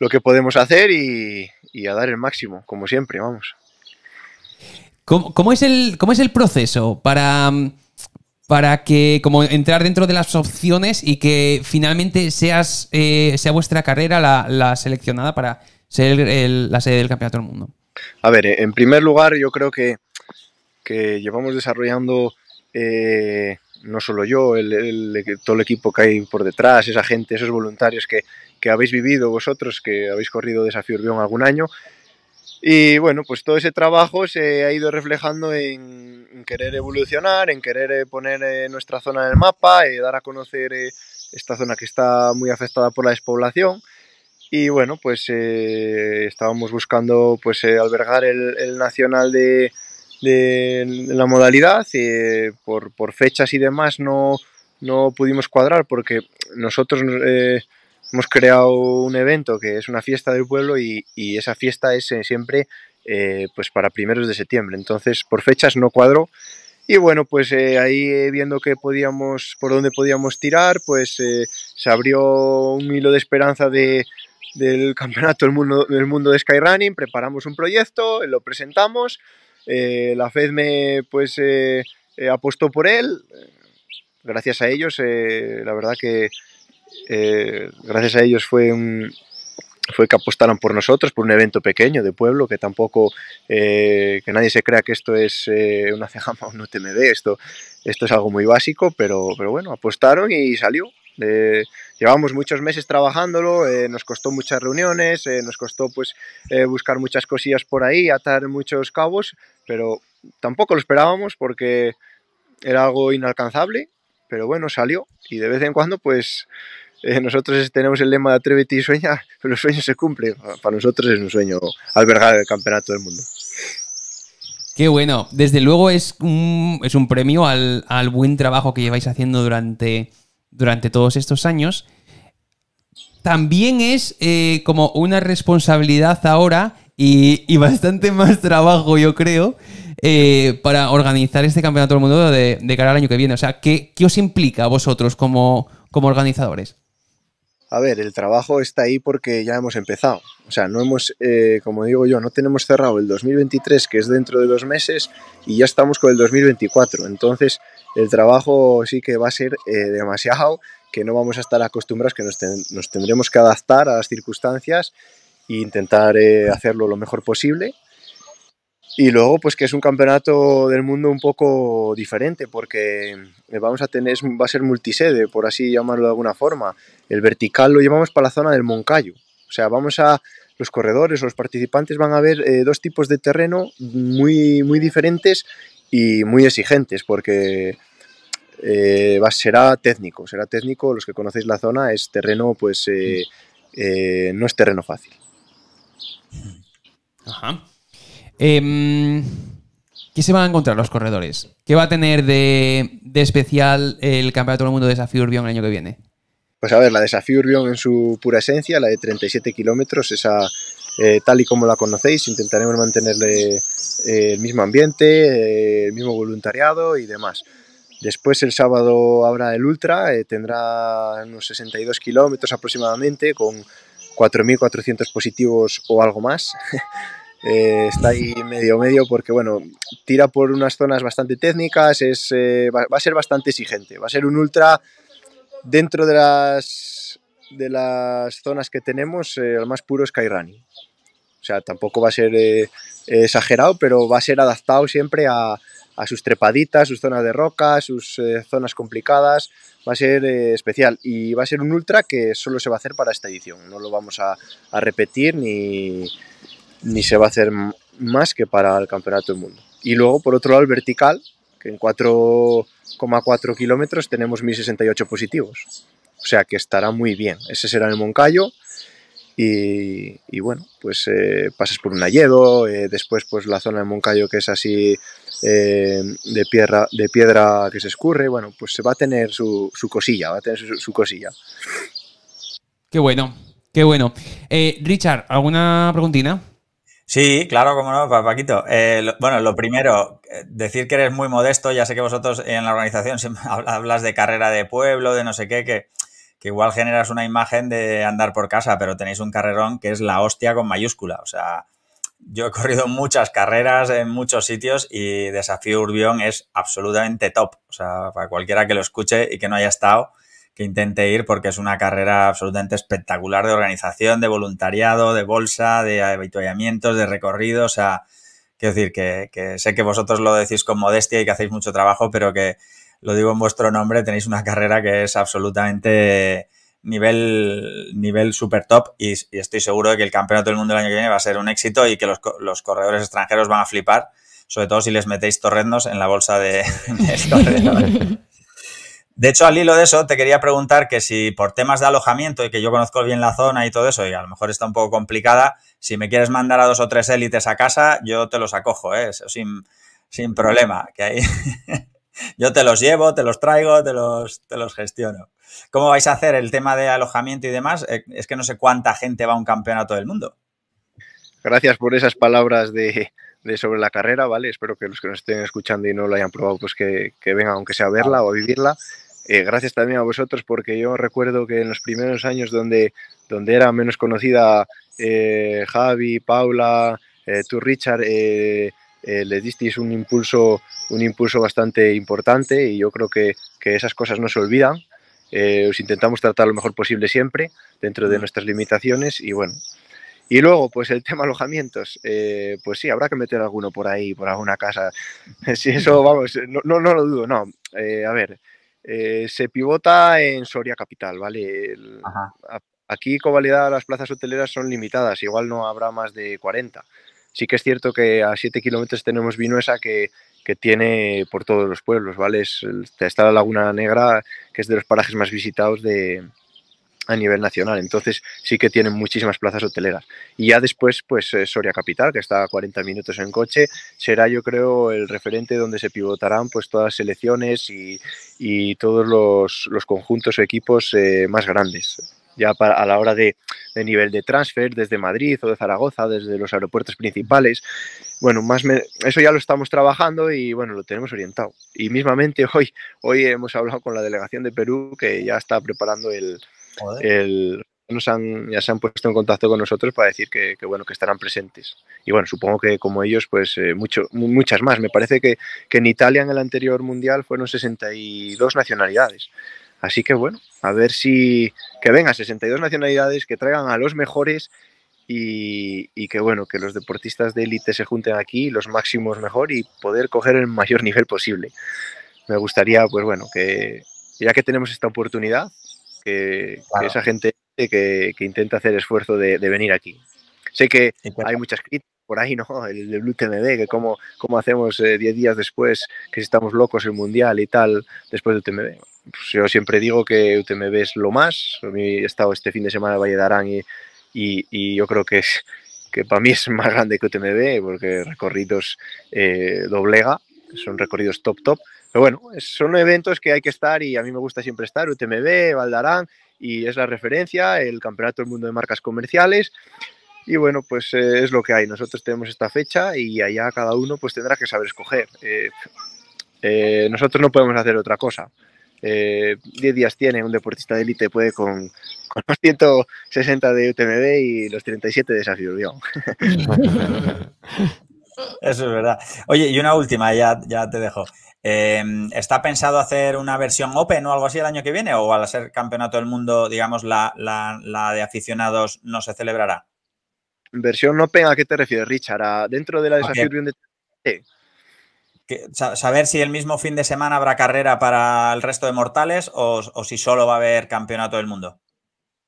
lo que podemos hacer y, a dar el máximo, como siempre, vamos. ¿Cómo, es, el, cómo es el proceso para, para que como entrar dentro de las opciones y que finalmente seas eh, sea vuestra carrera la, seleccionada para ser la sede del Campeonato del Mundo? A ver, en primer lugar yo creo que, llevamos desarrollando eh, no solo yo, todo el equipo que hay por detrás, esa gente, esos voluntarios que, habéis vivido vosotros, que habéis corrido Desafío Urbión algún año. Y bueno, pues todo ese trabajo se ha ido reflejando en, querer evolucionar, en querer eh, poner eh, nuestra zona en el mapa, y eh, dar a conocer esta zona que está muy afectada por la despoblación. Y bueno, pues estábamos buscando pues albergar el Nacional de, de la modalidad, eh, por, fechas y demás no, no pudimos cuadrar porque nosotros eh, hemos creado un evento que es una fiesta del pueblo y, esa fiesta es eh, siempre pues para primeros de septiembre. Entonces, por fechas no cuadró. Y bueno, pues ahí viendo que podíamos, por dónde podíamos tirar, pues se abrió un hilo de esperanza de, del campeonato del mundo, del mundo de Skyrunning, preparamos un proyecto, lo presentamos eh, la Fed me pues eh, eh, apostó por él. Gracias a ellos, la verdad que gracias a ellos fue un, fue que apostaron por nosotros, por un evento pequeño de pueblo, que tampoco, que nadie se crea que esto es una cejama [LAUGHS] o un UTMD, esto, esto es algo muy básico, pero, pero bueno, apostaron y salió, eh, llevamos muchos meses trabajándolo, eh, nos costó muchas reuniones, eh, nos costó pues buscar muchas cosillas por ahí, atar muchos cabos, pero tampoco lo esperábamos porque era algo inalcanzable, pero bueno, salió y de vez en cuando pues nosotros tenemos el lema de Atrévete y sueña, [LAUGHS] los sueños se cumplen. Ah, para nosotros es un sueño albergar el campeonato del mundo. Qué bueno, desde luego es un, es un premio al, al buen trabajo que lleváis haciendo durante durante todos estos años, también es eh, como una responsabilidad ahora y, bastante más trabajo, yo creo, eh, para organizar este campeonato del mundo de, cara al año que viene. O sea, ¿qué, os implica a vosotros como, como organizadores? a ver, el trabajo está ahí porque ya hemos empezado. O sea, no hemos, eh, como digo yo, no tenemos cerrado el 2023, que es dentro de dos meses, y ya estamos con el 2024. Entonces, el trabajo sí que va a ser eh, demasiado, que no vamos a estar acostumbrados, que nos, tendremos que adaptar a las circunstancias e intentar eh, hacerlo lo mejor posible. Y luego, pues que es un campeonato del mundo un poco diferente, porque vamos a tener, va a ser multisede, por así llamarlo de alguna forma. El vertical lo llevamos para la zona del Moncayo. O sea, vamos a los corredores, los participantes van a ver eh, dos tipos de terreno muy, muy diferentes y muy exigentes, porque eh, será técnico, será técnico, los que conocéis la zona, es terreno, pues eh, no es terreno fácil. Ajá. Em, ¿Qué se van a encontrar los corredores? ¿Qué va a tener de, de especial el Campeonato del Mundo de Desafío Urbión el año que viene? Pues a ver, la de Safiurion en su pura esencia, la de 37 kilómetros, esa eh, tal y como la conocéis, intentaremos mantenerle eh, el mismo ambiente, eh, el mismo voluntariado y demás. Después el sábado habrá el Ultra, tendrá unos 62 kilómetros aproximadamente, con 4.400 positivos o algo más. [LAUGHS] está ahí medio medio porque bueno tira por unas zonas bastante técnicas es va, a ser bastante exigente va a ser un ultra Dentro de las, de las zonas que tenemos, eh, el más puro es Kairani. O sea, tampoco va a ser eh, exagerado, pero va a ser adaptado siempre a, sus trepaditas, sus zonas de roca, sus eh, zonas complicadas. Va a ser especial y va a ser un ultra que solo se va a hacer para esta edición. No lo vamos a, a repetir ni, ni se va a hacer más que para el Campeonato del Mundo. Y luego, por otro lado, el vertical, que en 4,4 kilómetros tenemos 1068 positivos. O sea que estará muy bien. Ese será el Moncayo. Y, bueno, pues eh, pases por un alledo, eh, después pues la zona de Moncayo que es así eh, de, piedra, de piedra que se escurre, bueno, pues se va a tener su, cosilla, va a tener su, su cosilla. Qué bueno, qué bueno. Richard, ¿alguna preguntina? Sí, claro, como no, Paquito. Eh, bueno, lo primero, eh, decir que eres muy modesto, ya sé que vosotros en la organización [LAUGHS] hablas de carrera de pueblo, de no sé qué, que, que igual generas una imagen de andar por casa, pero tenéis un carrerón que es la hostia con mayúscula. O sea, yo he corrido muchas carreras en muchos sitios y Desafío Urbión es absolutamente top. O sea, para cualquiera que lo escuche y que no haya estado, que intente ir porque es una carrera absolutamente espectacular de organización, de voluntariado, de bolsa, de avituallamientos, de recorridos. O sea, quiero decir que, sé que vosotros lo decís con modestia y que hacéis mucho trabajo, pero que lo digo en vuestro nombre, tenéis una carrera que es absolutamente nivel, nivel super top y, estoy seguro de que el campeonato del mundo del año que viene va a ser un éxito y que los, corredores extranjeros van a flipar, sobre todo si les metéis torrendos en la bolsa de, [LAUGHS] de [LAUGHS] De hecho, al hilo de eso, te quería preguntar que si por temas de alojamiento y que yo conozco bien la zona y todo eso, y a lo mejor está un poco complicada, si me quieres mandar a dos o tres élites a casa, yo te los acojo, ¿eh? sin, problema. Que ahí [LAUGHS] yo te los llevo, te los traigo, te los, los gestiono. ¿Cómo vais a hacer el tema de alojamiento y demás? Eh, es que no sé cuánta gente va a un campeonato del mundo. Gracias por esas palabras de, sobre la carrera, ¿vale? Espero que los que nos estén escuchando y no lo hayan probado, pues que, que vengan aunque sea a verla o a vivirla. Eh, gracias también a vosotros porque yo recuerdo que en los primeros años donde, donde era menos conocida eh, Javi, Paula, eh, tú Richard, eh, les disteis un impulso, un impulso bastante importante y yo creo que, esas cosas no se olvidan. os intentamos tratar lo mejor posible siempre dentro de nuestras limitaciones y bueno. Y luego, pues el tema alojamientos, pues sí, habrá que meter alguno por ahí, por alguna casa. si [LAUGHS] eso, vamos, no, no, no lo dudo, no. a ver, eh, se pivota en Soria Capital, ¿vale? Aquí aquí, las plazas hoteleras son limitadas, igual no habrá más de 40. Sí que es cierto que a 7 kilómetros tenemos Vinuesa que, que, tiene por todos los pueblos, ¿vale? está la Laguna Negra, que es de los parajes más visitados de, a nivel nacional. Entonces sí que tienen muchísimas plazas hoteleras. Y ya después, pues eh, Soria Capital, que está a 40 minutos en coche, será yo creo el referente donde se pivotarán pues todas las selecciones y, todos los, conjuntos o equipos eh, más grandes. Ya para, a la hora de, nivel de transfer desde Madrid o de Zaragoza, desde los aeropuertos principales. Bueno, más eso ya lo estamos trabajando y bueno, lo tenemos orientado. Y mismamente [LAUGHS] hoy, hoy hemos hablado con la delegación de Perú que ya está preparando el, el, ya se han puesto en contacto con nosotros para decir que, bueno que estarán presentes y bueno supongo que como ellos pues eh, mucho, muchas más me parece que, en Italia en el anterior mundial fueron 62 nacionalidades así que bueno a ver si que vengan 62 nacionalidades que traigan a los mejores y, y que bueno que los deportistas de élite se junten aquí los máximos mejor y poder coger el mayor [LAUGHS] nivel posible me gustaría pues bueno que ya que tenemos esta oportunidad que, esa gente que, que, intenta hacer esfuerzo de, de venir aquí. Sé que hay muchas críticas por ahí, ¿no? El, de que cómo, cómo hacemos 10 eh, días después, que estamos locos el Mundial y tal, después de UTMB. Pues yo siempre digo que UTMB es lo más. He estado este fin de semana en Valle de Arán y, y, yo creo que es que para mí es [LAUGHS] más grande que UTMB porque recorridos eh, doblega, son recorridos top top pero bueno, son eventos que hay que estar y a mí me gusta siempre estar, UTMB, Valdarán, y es la referencia, el Campeonato del Mundo de Marcas Comerciales. Y bueno, pues eh, es lo que hay. Nosotros tenemos esta fecha y allá cada uno pues tendrá que saber escoger. Eh, eh, nosotros no podemos hacer otra cosa. 10 días tiene un deportista de élite, puede con, con, los 160 de UTMB y los 37 de desafío. [LAUGHS] [LAUGHS] Eso es verdad. Oye, y una última, ya, ya te dejo. Em, ¿Está pensado hacer una versión Open o algo así el año que viene? ¿O al ser campeonato del mundo, digamos, la, de aficionados no se celebrará? ¿Versión Open a qué te refieres, Richard? ¿Dentro de la desafío de... Saber si el mismo fin de semana habrá carrera para el resto de mortales o, si solo va a haber campeonato del mundo.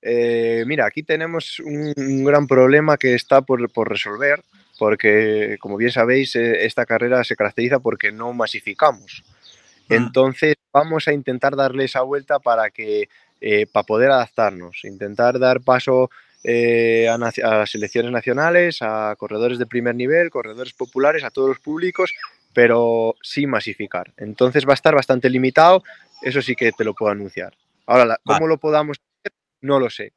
Eh, mira, aquí tenemos un, gran problema que está por, por resolver porque como bien sabéis, e, esta carrera se caracteriza porque no masificamos. Ah. Entonces vamos a intentar darle esa vuelta para que eh, para poder adaptarnos, intentar dar paso eh, a, selecciones nacionales, a corredores de primer nivel, corredores populares, a todos los públicos, pero sin masificar. Entonces va a estar bastante limitado, eso sí que te lo puedo anunciar. Ahora, ¿cómo lo podamos hacer? No lo sé.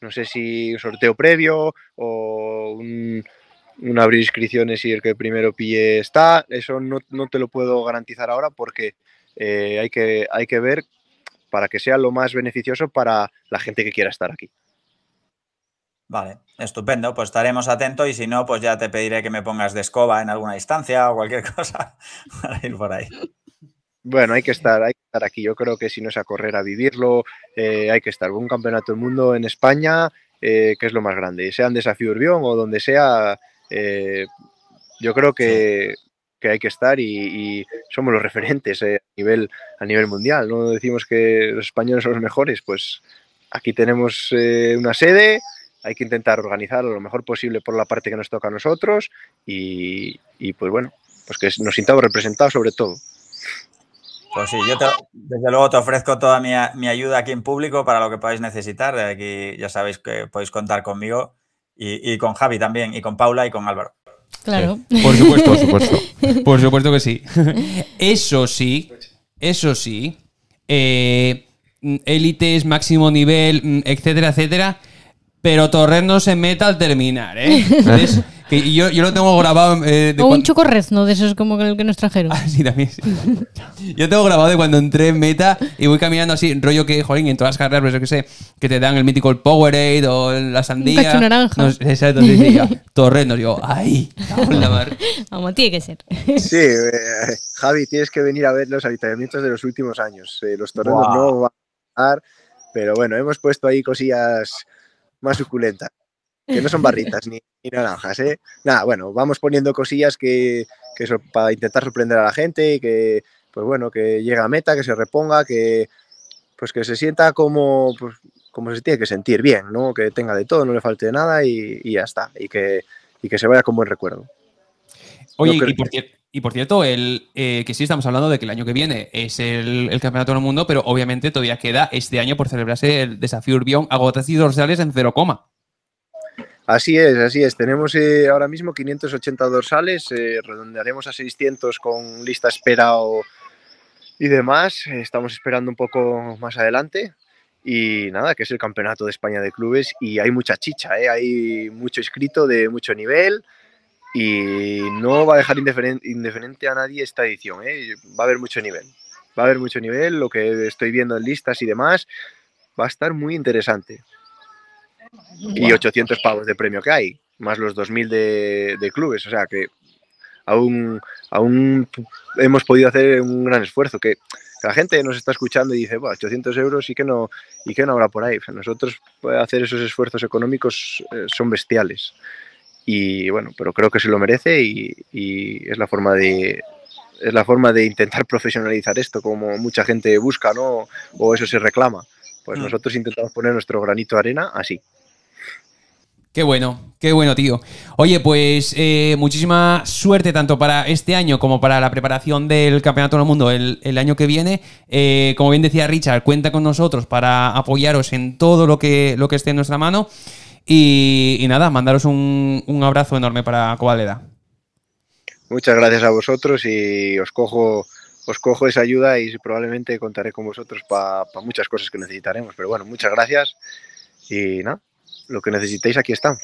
No sé si un sorteo previo o un, un abrir inscripciones y el que primero pille está. Eso no, te lo puedo garantizar ahora porque eh, hay, que, hay que ver para que sea lo más beneficioso para la gente que quiera estar aquí. Vale, estupendo, pues estaremos atentos y si no, pues ya te pediré que me pongas de escoba en alguna distancia o cualquier [LAUGHS] cosa para ir por ahí. Bueno, hay que estar, hay que estar aquí. Yo creo que si no es a correr a vivirlo, eh, hay que estar. Un campeonato del mundo en España, eh, que es lo más grande, sea en Desafío Urbión o donde sea, eh, yo creo que, hay que estar y, somos los referentes eh, a, nivel, a nivel mundial. No decimos que los españoles son los mejores, pues aquí tenemos eh, una sede, hay que intentar organizar lo mejor posible por la parte que nos toca a nosotros y, pues bueno, pues que nos sintamos representados sobre todo. Pues sí, yo desde luego te ofrezco toda mi, mi, ayuda aquí en público para lo que podáis necesitar. Aquí ya sabéis que podéis contar conmigo y, con Javi también, y con Paula y con Álvaro. Claro. Por supuesto, por supuesto. [LAUGHS] Por supuesto que sí. [LAUGHS] Eso sí, eso sí, eh, élites, máximo nivel, mm, etcétera, etcétera, pero torrendos en se meta al terminar, ¿eh? [LAUGHS] yo, lo tengo grabado. Eh, de o un ¿no? de esos como que nos trajeron. [LAUGHS] Ah, sí, también. Sí. [LAUGHS] yo tengo grabado de cuando entré en meta y voy caminando así, rollo que, joder, en todas las carreras, pero pues yo qué sé, que te dan el mítico Powerade o la sandía. Un naranja. exacto, [LAUGHS] Torrenos, digo, ¡ay! Vamos, tiene que ser. Sí, eh, Javi, tienes que venir a ver los avistamientos de los últimos años. Eh, los torrenos no van a dar, pero bueno, hemos puesto ahí cosillas más suculentas que no son barritas ni, naranjas, ¿eh? Nada, bueno, vamos poniendo cosillas que, para intentar sorprender a la gente y que, pues bueno, que llegue a meta, que se reponga, que pues que se sienta como, pues, como se tiene que sentir bien, ¿no? Que tenga de todo, no le falte nada y, ya está. Y que, y que se vaya con buen recuerdo. Oye, y, por cierto, el, eh, que sí estamos hablando de que el año que viene es el, Campeonato del Mundo, pero obviamente todavía queda este año por celebrarse el desafío Urbión agotas y dorsales en cero coma. Así es, así es. Tenemos eh, ahora mismo 580 dorsales, eh, redondearemos a 600 con lista espera y demás. Estamos esperando un poco más adelante. Y nada, que es el Campeonato de España de Clubes y hay mucha chicha, eh. hay mucho escrito de mucho nivel y no va a dejar indiferente, a nadie esta edición. Va a haber mucho nivel. Va a haber mucho nivel, lo que estoy viendo en listas y demás. Va a estar muy interesante y 800 pavos de premio que hay, más los 2.000 de, de clubes. O sea que aún, aún hemos podido hacer un gran esfuerzo. Que la gente nos está escuchando y dice, 800 euros y que no, y que no habrá por ahí. nosotros pues, hacer esos esfuerzos económicos eh, son bestiales. Y bueno, pero creo que se lo merece y, y, es la forma de es la forma de intentar profesionalizar esto como mucha gente busca, ¿no? O eso se reclama. Pues mm. nosotros intentamos poner nuestro granito de arena así. Qué bueno, qué bueno, tío. Oye, pues eh, muchísima suerte tanto para este año como para la preparación del Campeonato del Mundo el, año que viene. Eh, como bien decía Richard, cuenta con nosotros para apoyaros en todo lo que, lo que esté en nuestra mano. Y, nada, mandaros un, abrazo enorme para Cobaleda. Muchas gracias a vosotros y os cojo, os cojo esa ayuda y probablemente contaré con vosotros para muchas cosas que necesitaremos. Pero bueno, muchas gracias y nada lo que necesitéis, aquí estamos.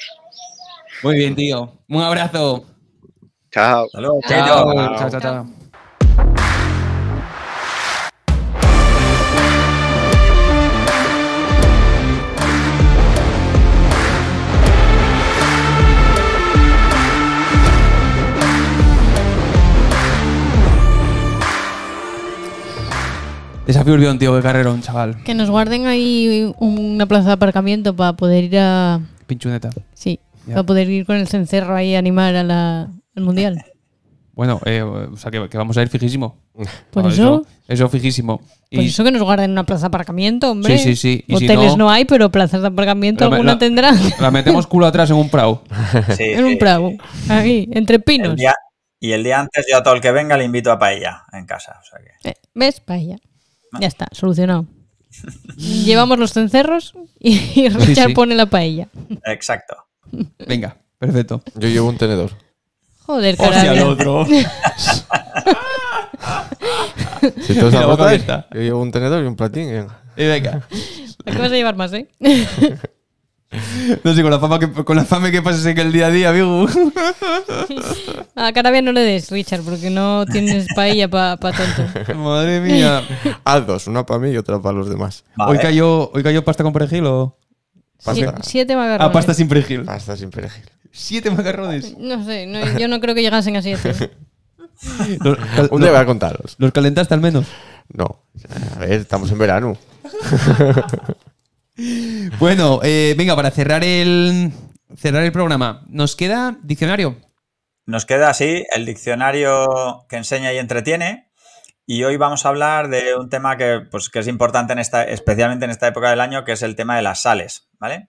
Muy bien, tío. Un abrazo. Chao. Chao, chao, chao. chao. Desafío Urbión, tío, qué un chaval. Que nos guarden ahí una plaza de aparcamiento para poder ir a. Pinchuneta. Sí, para poder ir con el cencerro ahí a animar al mundial. Bueno, eh, o sea, que, vamos a ir fijísimo. Por pues eso, eso, fijísimo. Pues y eso que nos guarden una plaza de aparcamiento, hombre. Sí, sí, sí. Hoteles no, hay, pero plazas de aparcamiento alguna la, La metemos [LAUGHS] culo atrás en un prau. [LAUGHS] Sí, en un prau. Ahí, entre pinos. y el día antes yo a todo el que venga le invito a paella en casa. Eh, ¿Ves? Paella. Ya está, solucionado. Llevamos los cencerros y, Richard pone la paella. Exacto. Venga, perfecto. Yo llevo un tenedor. Joder, carajo. el otro. [LAUGHS] si tú la boca Yo llevo un tenedor y un platín. Y, venga. qué vas a llevar más, ¿eh? [LAUGHS] No sé, con la fama que, con la fama que pases en el día a día, amigo. [LAUGHS] A Carabia no le des, Richard, porque no tienes [LAUGHS] paella para pa tonto. Madre mía. [LAUGHS] Haz dos, una para mí y otra para los demás. ¿Hoy, cayó, ¿Hoy cayó pasta con perejil o...? siete macarrones. Ah, pasta sin perejil. Pasta sin perejil. ¿Siete macarrones? No sé, yo no creo que llegasen a siete. [LAUGHS] Un día a contaros. ¿Los calentaste al menos? No. A ver, estamos en verano. bueno, eh, venga, para cerrar el, cerrar el programa, nos queda diccionario. Nos queda así el diccionario que enseña y entretiene. Y hoy vamos a hablar de un tema pues, que, es importante en esta, especialmente en esta época del año, que es el tema de las sales, ¿vale?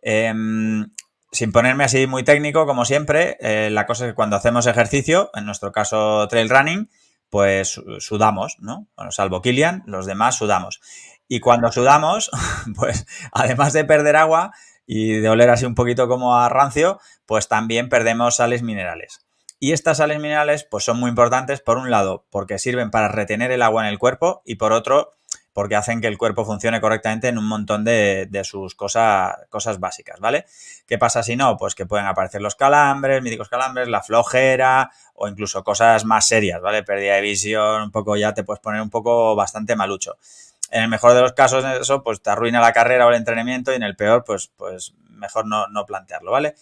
Em, sin ponerme así muy técnico, como siempre, eh, la cosa es que cuando hacemos ejercicio, en nuestro caso trail running, pues sudamos, ¿no? Bueno, salvo Kilian, los demás sudamos. Y cuando sudamos, [LAUGHS] pues además de perder agua, y de oler así un poquito como a rancio, pues también perdemos sales minerales. Y estas sales minerales pues son muy importantes por un lado porque sirven para retener el agua en el cuerpo y por otro porque hacen que el cuerpo funcione correctamente en un montón de, sus cosas básicas, ¿vale? ¿Qué pasa si no? Pues que pueden aparecer los calambres, míticos calambres, la flojera o incluso cosas más serias, ¿vale? Pérdida de visión, un poco ya te puedes poner un poco bastante malucho en el mejor de los casos eso pues te arruina la carrera o el entrenamiento y en el peor pues, pues mejor no, plantearlo, ¿vale?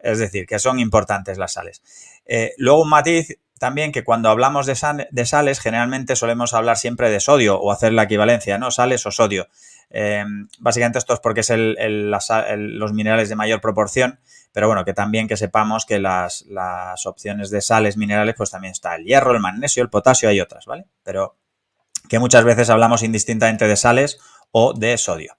Es decir, que son importantes las sales. Eh, luego un matiz también que cuando hablamos de, de, sales generalmente solemos hablar siempre de sodio o hacer la equivalencia, ¿no? Sales o sodio. Eh, básicamente esto es porque es los minerales de mayor proporción, pero bueno, que también que sepamos que las, las opciones de sales minerales pues también está el hierro, el magnesio, el potasio, hay otras, ¿vale? Pero que muchas veces hablamos indistintamente de sales o de sodio.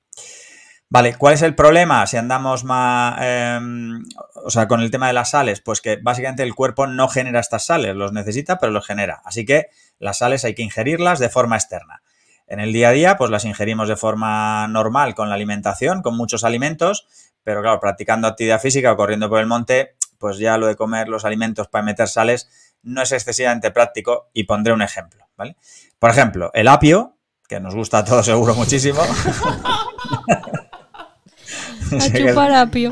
Vale, ¿cuál es el problema si andamos más, em, o sea, con el tema de las sales? Pues que básicamente el cuerpo no genera estas sales, los necesita, pero los genera. Así que las sales hay que ingerirlas de forma externa. En el día a día, pues las ingerimos de forma normal con la alimentación, con muchos alimentos, pero claro, practicando actividad física o corriendo por el monte, pues ya lo de comer los alimentos para meter sales no es excesivamente práctico y pondré un ejemplo, ¿vale? Por ejemplo, el apio, que nos gusta a todos seguro muchísimo. [LAUGHS] a chupar apio.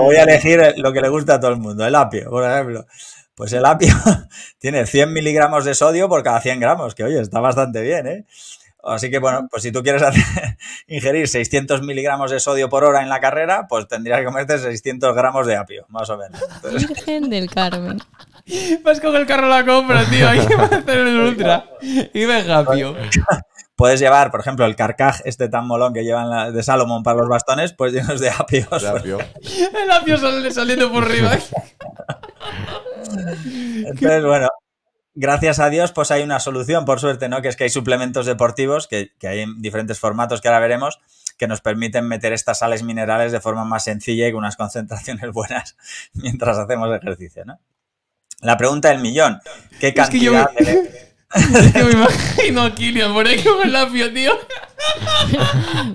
voy a elegir lo que le gusta a todo el mundo, el apio, por ejemplo. Pues el apio [LAUGHS] tiene 100 miligramos de sodio por cada 100 gramos, que oye, está bastante bien, ¿eh? Así que bueno, pues si tú quieres [LAUGHS] ingerir 600 miligramos de sodio por hora en la carrera, pues tendrías que comerte 600 gramos de apio, más o menos. Virgen del Carmen. Vas con el carro a la compra, tío. Hay que hacer el ultra. Y venga apio Puedes llevar, por ejemplo, el carcaj, este tan molón que llevan de Salomón para los bastones, pues llenos de apios. apio. el apio sale saliendo por arriba. Entonces, bueno, gracias a Dios, pues hay una solución, por suerte, ¿no? Que es que hay suplementos deportivos, que, que hay en diferentes formatos que ahora veremos, que nos permiten meter estas sales minerales de forma más sencilla y con unas concentraciones [LAUGHS] buenas mientras hacemos ejercicio, ¿no? La pregunta del millón. ¿Qué es que yo me... [LAUGHS] me imagino a Kilian por ahí con el pio. tío. [LAUGHS]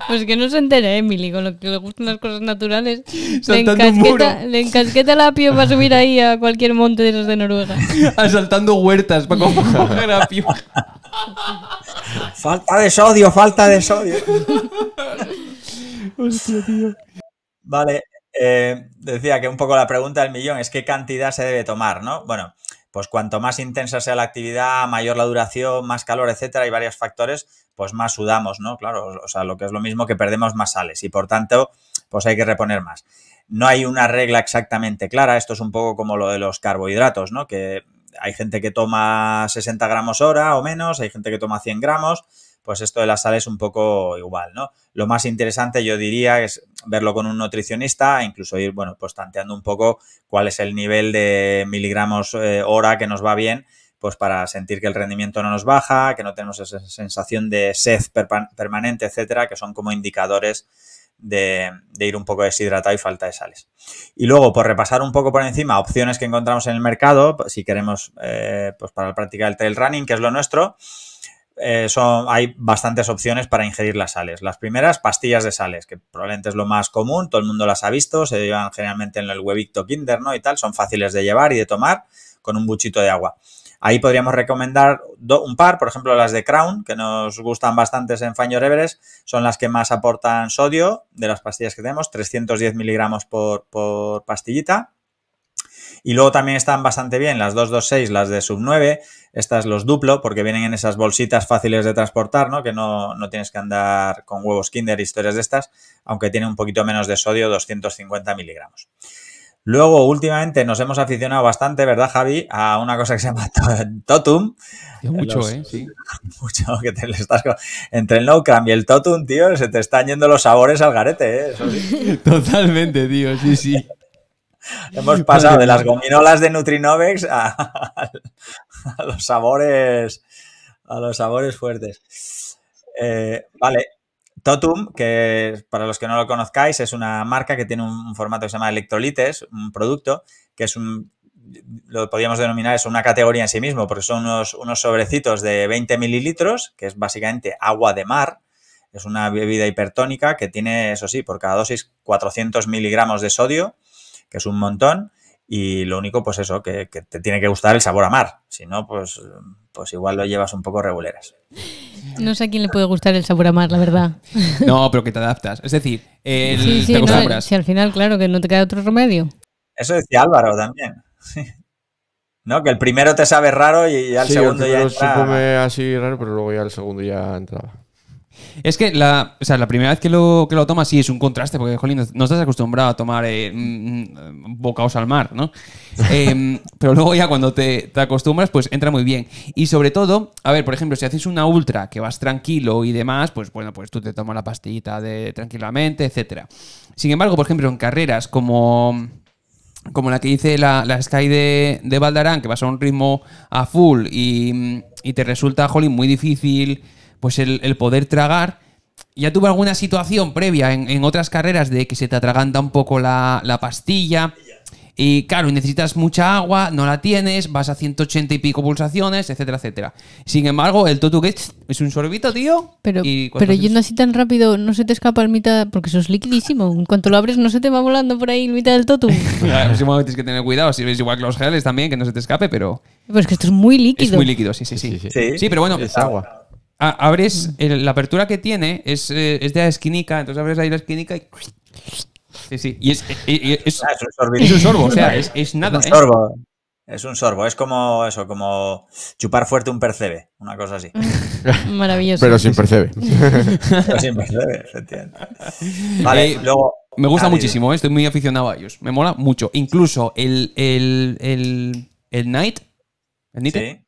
Pues que no se entere, Emily, con lo que le gustan las cosas naturales. Le encasqueta, le encasqueta, el apio para subir ahí a cualquier monte de esos de Noruega. [LAUGHS] Asaltando huertas para coger apio. Falta de sodio, falta de sodio. Hostia, tío. Vale, eh, decía que un poco la pregunta del millón es qué cantidad se debe tomar, ¿no? Bueno, pues cuanto más intensa sea la actividad, mayor la duración, más calor, etcétera, hay varios factores, pues más sudamos, ¿no? Claro, o sea, lo que es lo mismo que perdemos más sales y por tanto, pues hay que reponer más. No hay una regla exactamente clara, esto es un poco como lo de los carbohidratos, ¿no? Que hay gente que toma 60 gramos hora o menos, hay gente que toma 100 gramos, pues esto de la sal es un poco igual, ¿no? Lo más interesante yo diría es verlo con un nutricionista, e incluso ir, bueno, pues tanteando un poco cuál es el nivel de miligramos eh, hora que nos va bien, pues para sentir que el rendimiento no nos baja, que no tenemos esa sensación de sed permanente, etcétera, que son como indicadores de, ir un poco deshidratado y falta de sales. Y luego, por repasar un poco por encima, opciones que encontramos en el mercado, pues, si queremos, eh, pues para practicar el trail running, que es lo nuestro, eh, hay bastantes opciones para ingerir las sales. Las primeras, pastillas de sales, que probablemente es lo más común, todo el mundo las ha visto, se llevan generalmente en el huevito kinder, ¿no? Y tal, son fáciles de llevar y de tomar con un buchito de agua. Ahí podríamos recomendar un par, por ejemplo, las de Crown, que nos gustan bastantes en fañoreveres son las que más aportan sodio de las pastillas que tenemos, 310 miligramos por, por pastillita. Y luego también están bastante bien las 226, las de sub 9, estas los duplo porque vienen en esas bolsitas fáciles de transportar, ¿no? Que no, tienes que andar con huevos Kinder historias de estas, aunque tiene un poquito menos de sodio, 250 miligramos. Luego, últimamente nos hemos aficionado bastante, ¿verdad, Javi? A una cosa que se llama [LAUGHS] Totum. mucho, ¿eh? Sí. [LAUGHS] Mucho que te le estás. Entre el no y el Totum, tío, se te están yendo los sabores al garete, ¿eh? [LAUGHS] Totalmente, tío, sí, sí. Hemos [LAUGHS] pasado de las gominolas de Nutrinovex [LAUGHS] a, los sabores a los sabores fuertes. Eh, vale, Totum, que para los que no lo conozcáis, es una marca que tiene un formato que se llama electrolites, un producto que es un, lo podríamos denominar, es una categoría en sí mismo, porque son unos, unos sobrecitos de 20 mililitros, que es básicamente agua de mar, es una bebida hipertónica que tiene, eso sí, por cada dosis 400 miligramos de sodio, que es un montón. Y lo único, pues eso, que, te tiene que gustar el sabor a mar. Si no, pues, pues igual lo llevas un poco reguleras. No sé a quién le puede gustar el sabor a mar, la verdad. [LAUGHS] No, pero que te adaptas. Es decir, el, sí, sí, si al final, claro, que no te queda otro remedio. Eso decía Álvaro también. [LAUGHS] ¿No? Que el primero te sabe raro y al segundo ya entra... así raro, pero luego ya el segundo ya entraba. Es que la, la primera vez que lo, que lo tomas sí es un contraste, porque, jolín, no estás acostumbrado a tomar eh, mm, mm, bocaos al mar, ¿no? [LAUGHS] Eh, pero luego ya cuando te, acostumbras, pues entra muy bien. Y sobre todo, a ver, por ejemplo, si haces una ultra que vas tranquilo y demás, pues bueno, pues tú te tomas la pastillita de, tranquilamente, etc. Sin embargo, por ejemplo, en carreras como como la que dice la, Sky de, de Valdarán, que vas a un ritmo a full y, y te resulta, jolín, muy difícil pues el, poder tragar. Ya tuve alguna situación previa en, otras carreras de que se te atraganta un poco la, pastilla. Y claro, necesitas mucha agua, no la tienes, vas a 180 y pico pulsaciones, etcétera, etcétera. Sin embargo, el Totu es un sorbito, tío. Pero, pero yendo así tan rápido, no se te escapa el mitad, porque eso es liquidísimo. En cuanto lo abres, no se te va volando por ahí el mitad del Totu. [LAUGHS] claro, tienes que tener cuidado. Si igual que los geles también, que no se te escape, pero. Pues que esto es muy líquido. Es muy líquido, sí. Sí, sí. sí pero bueno. Es agua abres, la apertura que tiene es, eh, es, de la esquinica, entonces abres ahí la esquinica y... Sí, sí, y es, es, ah, es, un, sorbo, o sea, es, nada. Es un ¿eh? sorbo, es un sorbo, es como eso, como chupar fuerte un percebe, una cosa así. [LAUGHS] Maravilloso. Pero sin percebe. Pero sin percebe, se entiende. Vale, eh, luego... Me gusta ah, muchísimo, estoy muy aficionado a ellos, me mola mucho. Incluso el, el, el, el Night, el Night, sí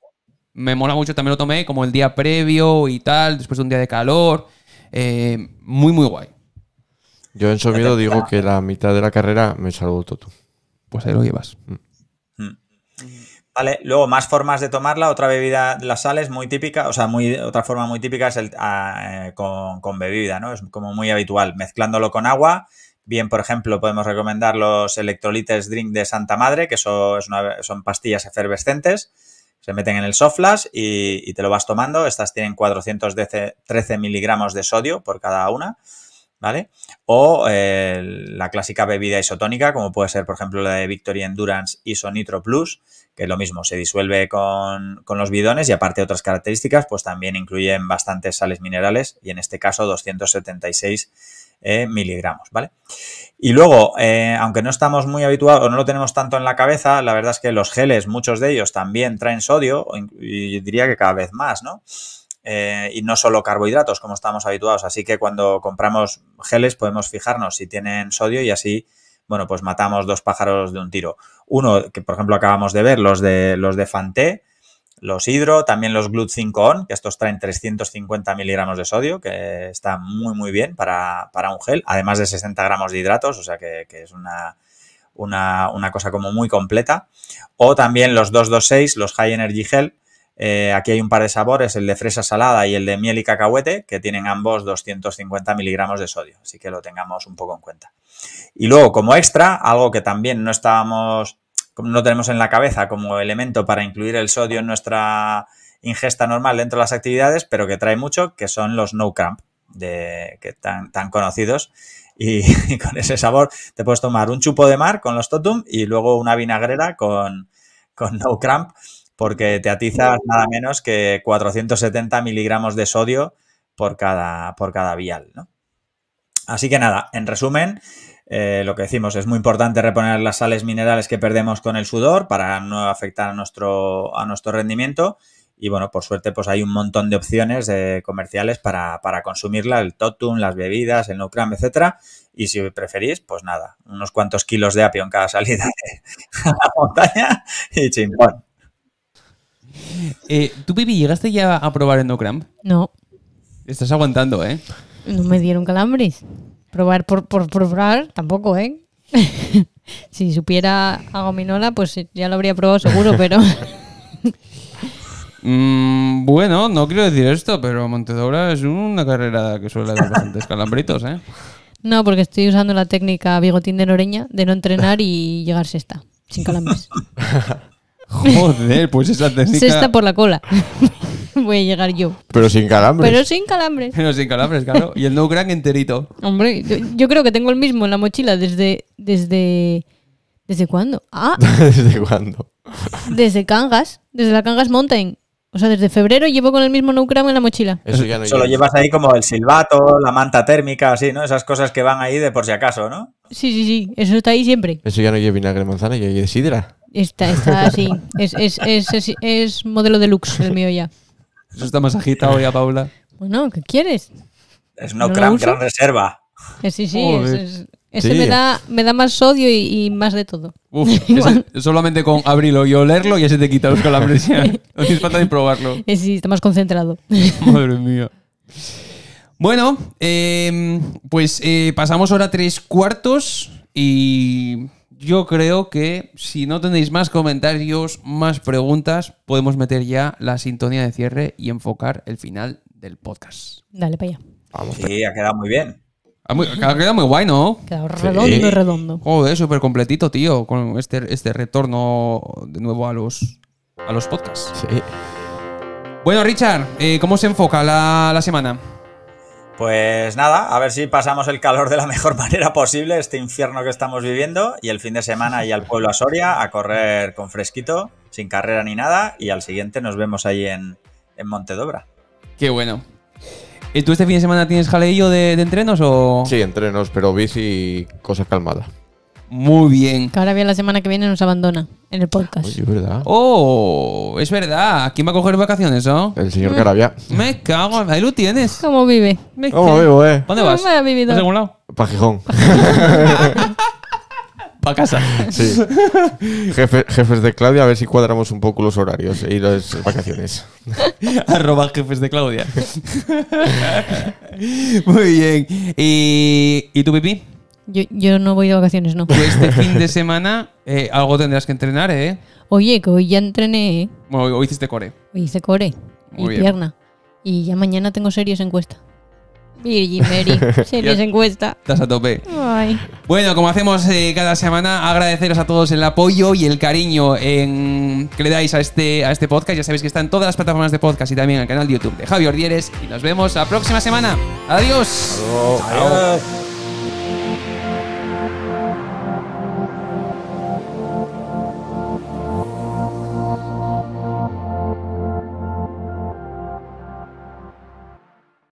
me mola mucho, también lo tomé como el día previo y tal, después de un día de calor. Eh, muy, muy guay. Yo en su miedo digo que la mitad de la carrera me salgo todo Pues ahí lo llevas. Mm. Mm. Vale, luego más formas de tomarla. Otra bebida, la sal es muy típica, o sea, muy, otra forma muy típica es ah, eh, con, bebida, ¿no? Es como muy habitual, mezclándolo con agua. Bien, por ejemplo, podemos recomendar los electrolites drink de Santa Madre, que son pastillas efervescentes se meten en el soflas y, te lo vas tomando. Estas tienen 413 miligramos de sodio por cada una. ¿vale? O eh, la clásica bebida isotónica, como puede ser, por ejemplo, la de Victory Endurance Nitro Plus, que es lo mismo, se disuelve con, los bidones y aparte de otras características, pues también incluyen bastantes sales minerales y en este caso 276 eh, miligramos, ¿vale? Y luego, eh, aunque no estamos muy habituados o no lo tenemos tanto en la cabeza, la verdad es que los geles, muchos de ellos también traen sodio, y diría que cada vez más, ¿no? Eh, y no solo carbohidratos como estamos habituados. Así que cuando compramos geles podemos fijarnos si tienen sodio y así, bueno, pues matamos dos pájaros de un tiro. Uno que, por ejemplo, acabamos de ver, los de, los de Fanté, los hidro, también los Glut 5-on, que estos traen 350 miligramos de sodio, que está muy, muy bien para, un gel, además de 60 gramos de hidratos, o sea que, es una, una, cosa como muy completa. O también los 226, los High Energy Gel. Eh, aquí hay un par de sabores, el de fresa salada y el de miel y cacahuete, que tienen ambos 250 miligramos de sodio, así que lo tengamos un poco en cuenta. Y luego, como extra, algo que también no estábamos no tenemos en la cabeza como elemento para incluir el sodio en nuestra ingesta normal dentro de las actividades, pero que trae mucho, que son los no cramp, de, que tan, tan conocidos. Y, [LAUGHS] con ese sabor te puedes tomar un chupo de mar con los totum y luego una vinagrera con, con no cramp, porque te atizas nada menos que 470 miligramos de sodio por cada, por cada vial. ¿no? Así que nada, en resumen, eh, lo que decimos, es muy importante reponer las sales minerales que perdemos con el sudor para no afectar a nuestro, a nuestro rendimiento. Y bueno, por suerte, pues hay un montón de opciones de eh, comerciales para, consumirla, el totum, las bebidas, el nucram, etcétera. Y si preferís, pues nada, unos cuantos kilos de apio en cada salida [LAUGHS] a la montaña y chimpón. Eh, ¿Tú, Pipi, llegaste ya a probar el nucram? No. Estás aguantando, ¿eh? No me dieron calambres. Probar por, por probar, tampoco, ¿eh? [LAUGHS] si supiera a gominola, pues ya lo habría probado seguro, [LAUGHS] pero. Mm, bueno, no quiero decir esto, pero Montedobra es una carrera que suele haber bastantes calambritos, ¿eh? No, porque estoy usando la técnica bigotín de Noreña de no entrenar y llegar sexta, sin calambres. [LAUGHS] Joder, pues esa técnica. Sexta por la cola. [LAUGHS] voy a llegar yo. Pero sin calambres. Pero sin calambres. Pero sin calambres, claro. Y el no enterito. [LAUGHS] Hombre, yo, creo que tengo el mismo en la mochila desde. ¿Desde, ¿desde cuándo? Ah. [LAUGHS] ¿Desde cuándo? desde Cangas. Desde la Cangas Mountain. O sea, desde febrero llevo con el mismo no en la mochila. Eso ya no Solo llevas ahí como el silbato, la manta térmica, así, ¿no? Esas cosas que van ahí de por si acaso, ¿no? Sí, sí, sí. Eso está ahí siempre. Eso ya no lleva vinagre de manzana, ya lleva sidra. Está, está así. Es, es, es, es, modelo deluxe el mío ya. Eso está más agitado ya, Paula. Bueno, ¿qué quieres? Es una gran, reserva. Eh, sí, sí, ese Me, da, me da más sodio y, más de todo. Uf, [LAUGHS] solamente con abrirlo y olerlo ya se te quita los [LAUGHS] calambres. [LAUGHS] no tienes falta de probarlo. Eh, sí, está más concentrado. Madre mía. Bueno, em, pues eh, pasamos ahora tres cuartos y yo creo que si no tenéis más comentarios, más preguntas, podemos meter ya la sintonía de cierre y enfocar el final del podcast. Dale para allá. sí, ha quedado muy bien. Ha, quedado muy guay, ¿no? Ha quedado redondo y redondo. Joder, súper completito, tío, con este, este retorno de nuevo a los, a los podcasts. Sí. Bueno, Richard, eh, ¿cómo se enfoca la, la semana? Pues nada, a ver si pasamos el calor de la mejor [LAUGHS] manera posible, este infierno que estamos viviendo, y el fin de semana y al pueblo a Soria a correr con fresquito, sin carrera ni nada, y al siguiente nos vemos ahí en, Montedobra. Qué bueno. ¿Y tú este fin de semana tienes jaleillo de, entrenos o...? Sí, entrenos, pero bici cosa calmada. Muy bien. ahora bien la semana que viene nos abandona en el podcast. es verdad. ¡Oh! Es verdad. ¿Quién va a coger vacaciones, no? El señor Carabia. Me cago. Ahí lo tienes. ¿Cómo vive? ¿Cómo vivo, eh? ¿Dónde vas? ¿Cómo ha vivido? algún lado? Pa' Gijón. [LAUGHS] Pa' casa. Sí. jefes de Claudia, a ver si cuadramos un poco los horarios y las vacaciones. [LAUGHS] Arroba jefes de Claudia. [LAUGHS] Muy bien. ¿Y, ¿y tu pipí? Yo, no voy de vacaciones, no. Pues este fin de semana eh, algo tendrás que entrenar, ¿eh? Oye, que hoy ya entrené. ¿eh? hoy, hiciste core. Hoy hice core y pierna. Y ya mañana tengo series encuesta. Virgin [LAUGHS] Mary, series encuesta. Estás a tope. Bueno, como hacemos eh, cada semana, agradeceros a todos el apoyo y el cariño que le dais a este, a este podcast. Ya sabéis que está en todas las plataformas de podcast y también en el canal de YouTube de Javier Dieres. Y nos vemos la próxima semana. Adiós. Adiós.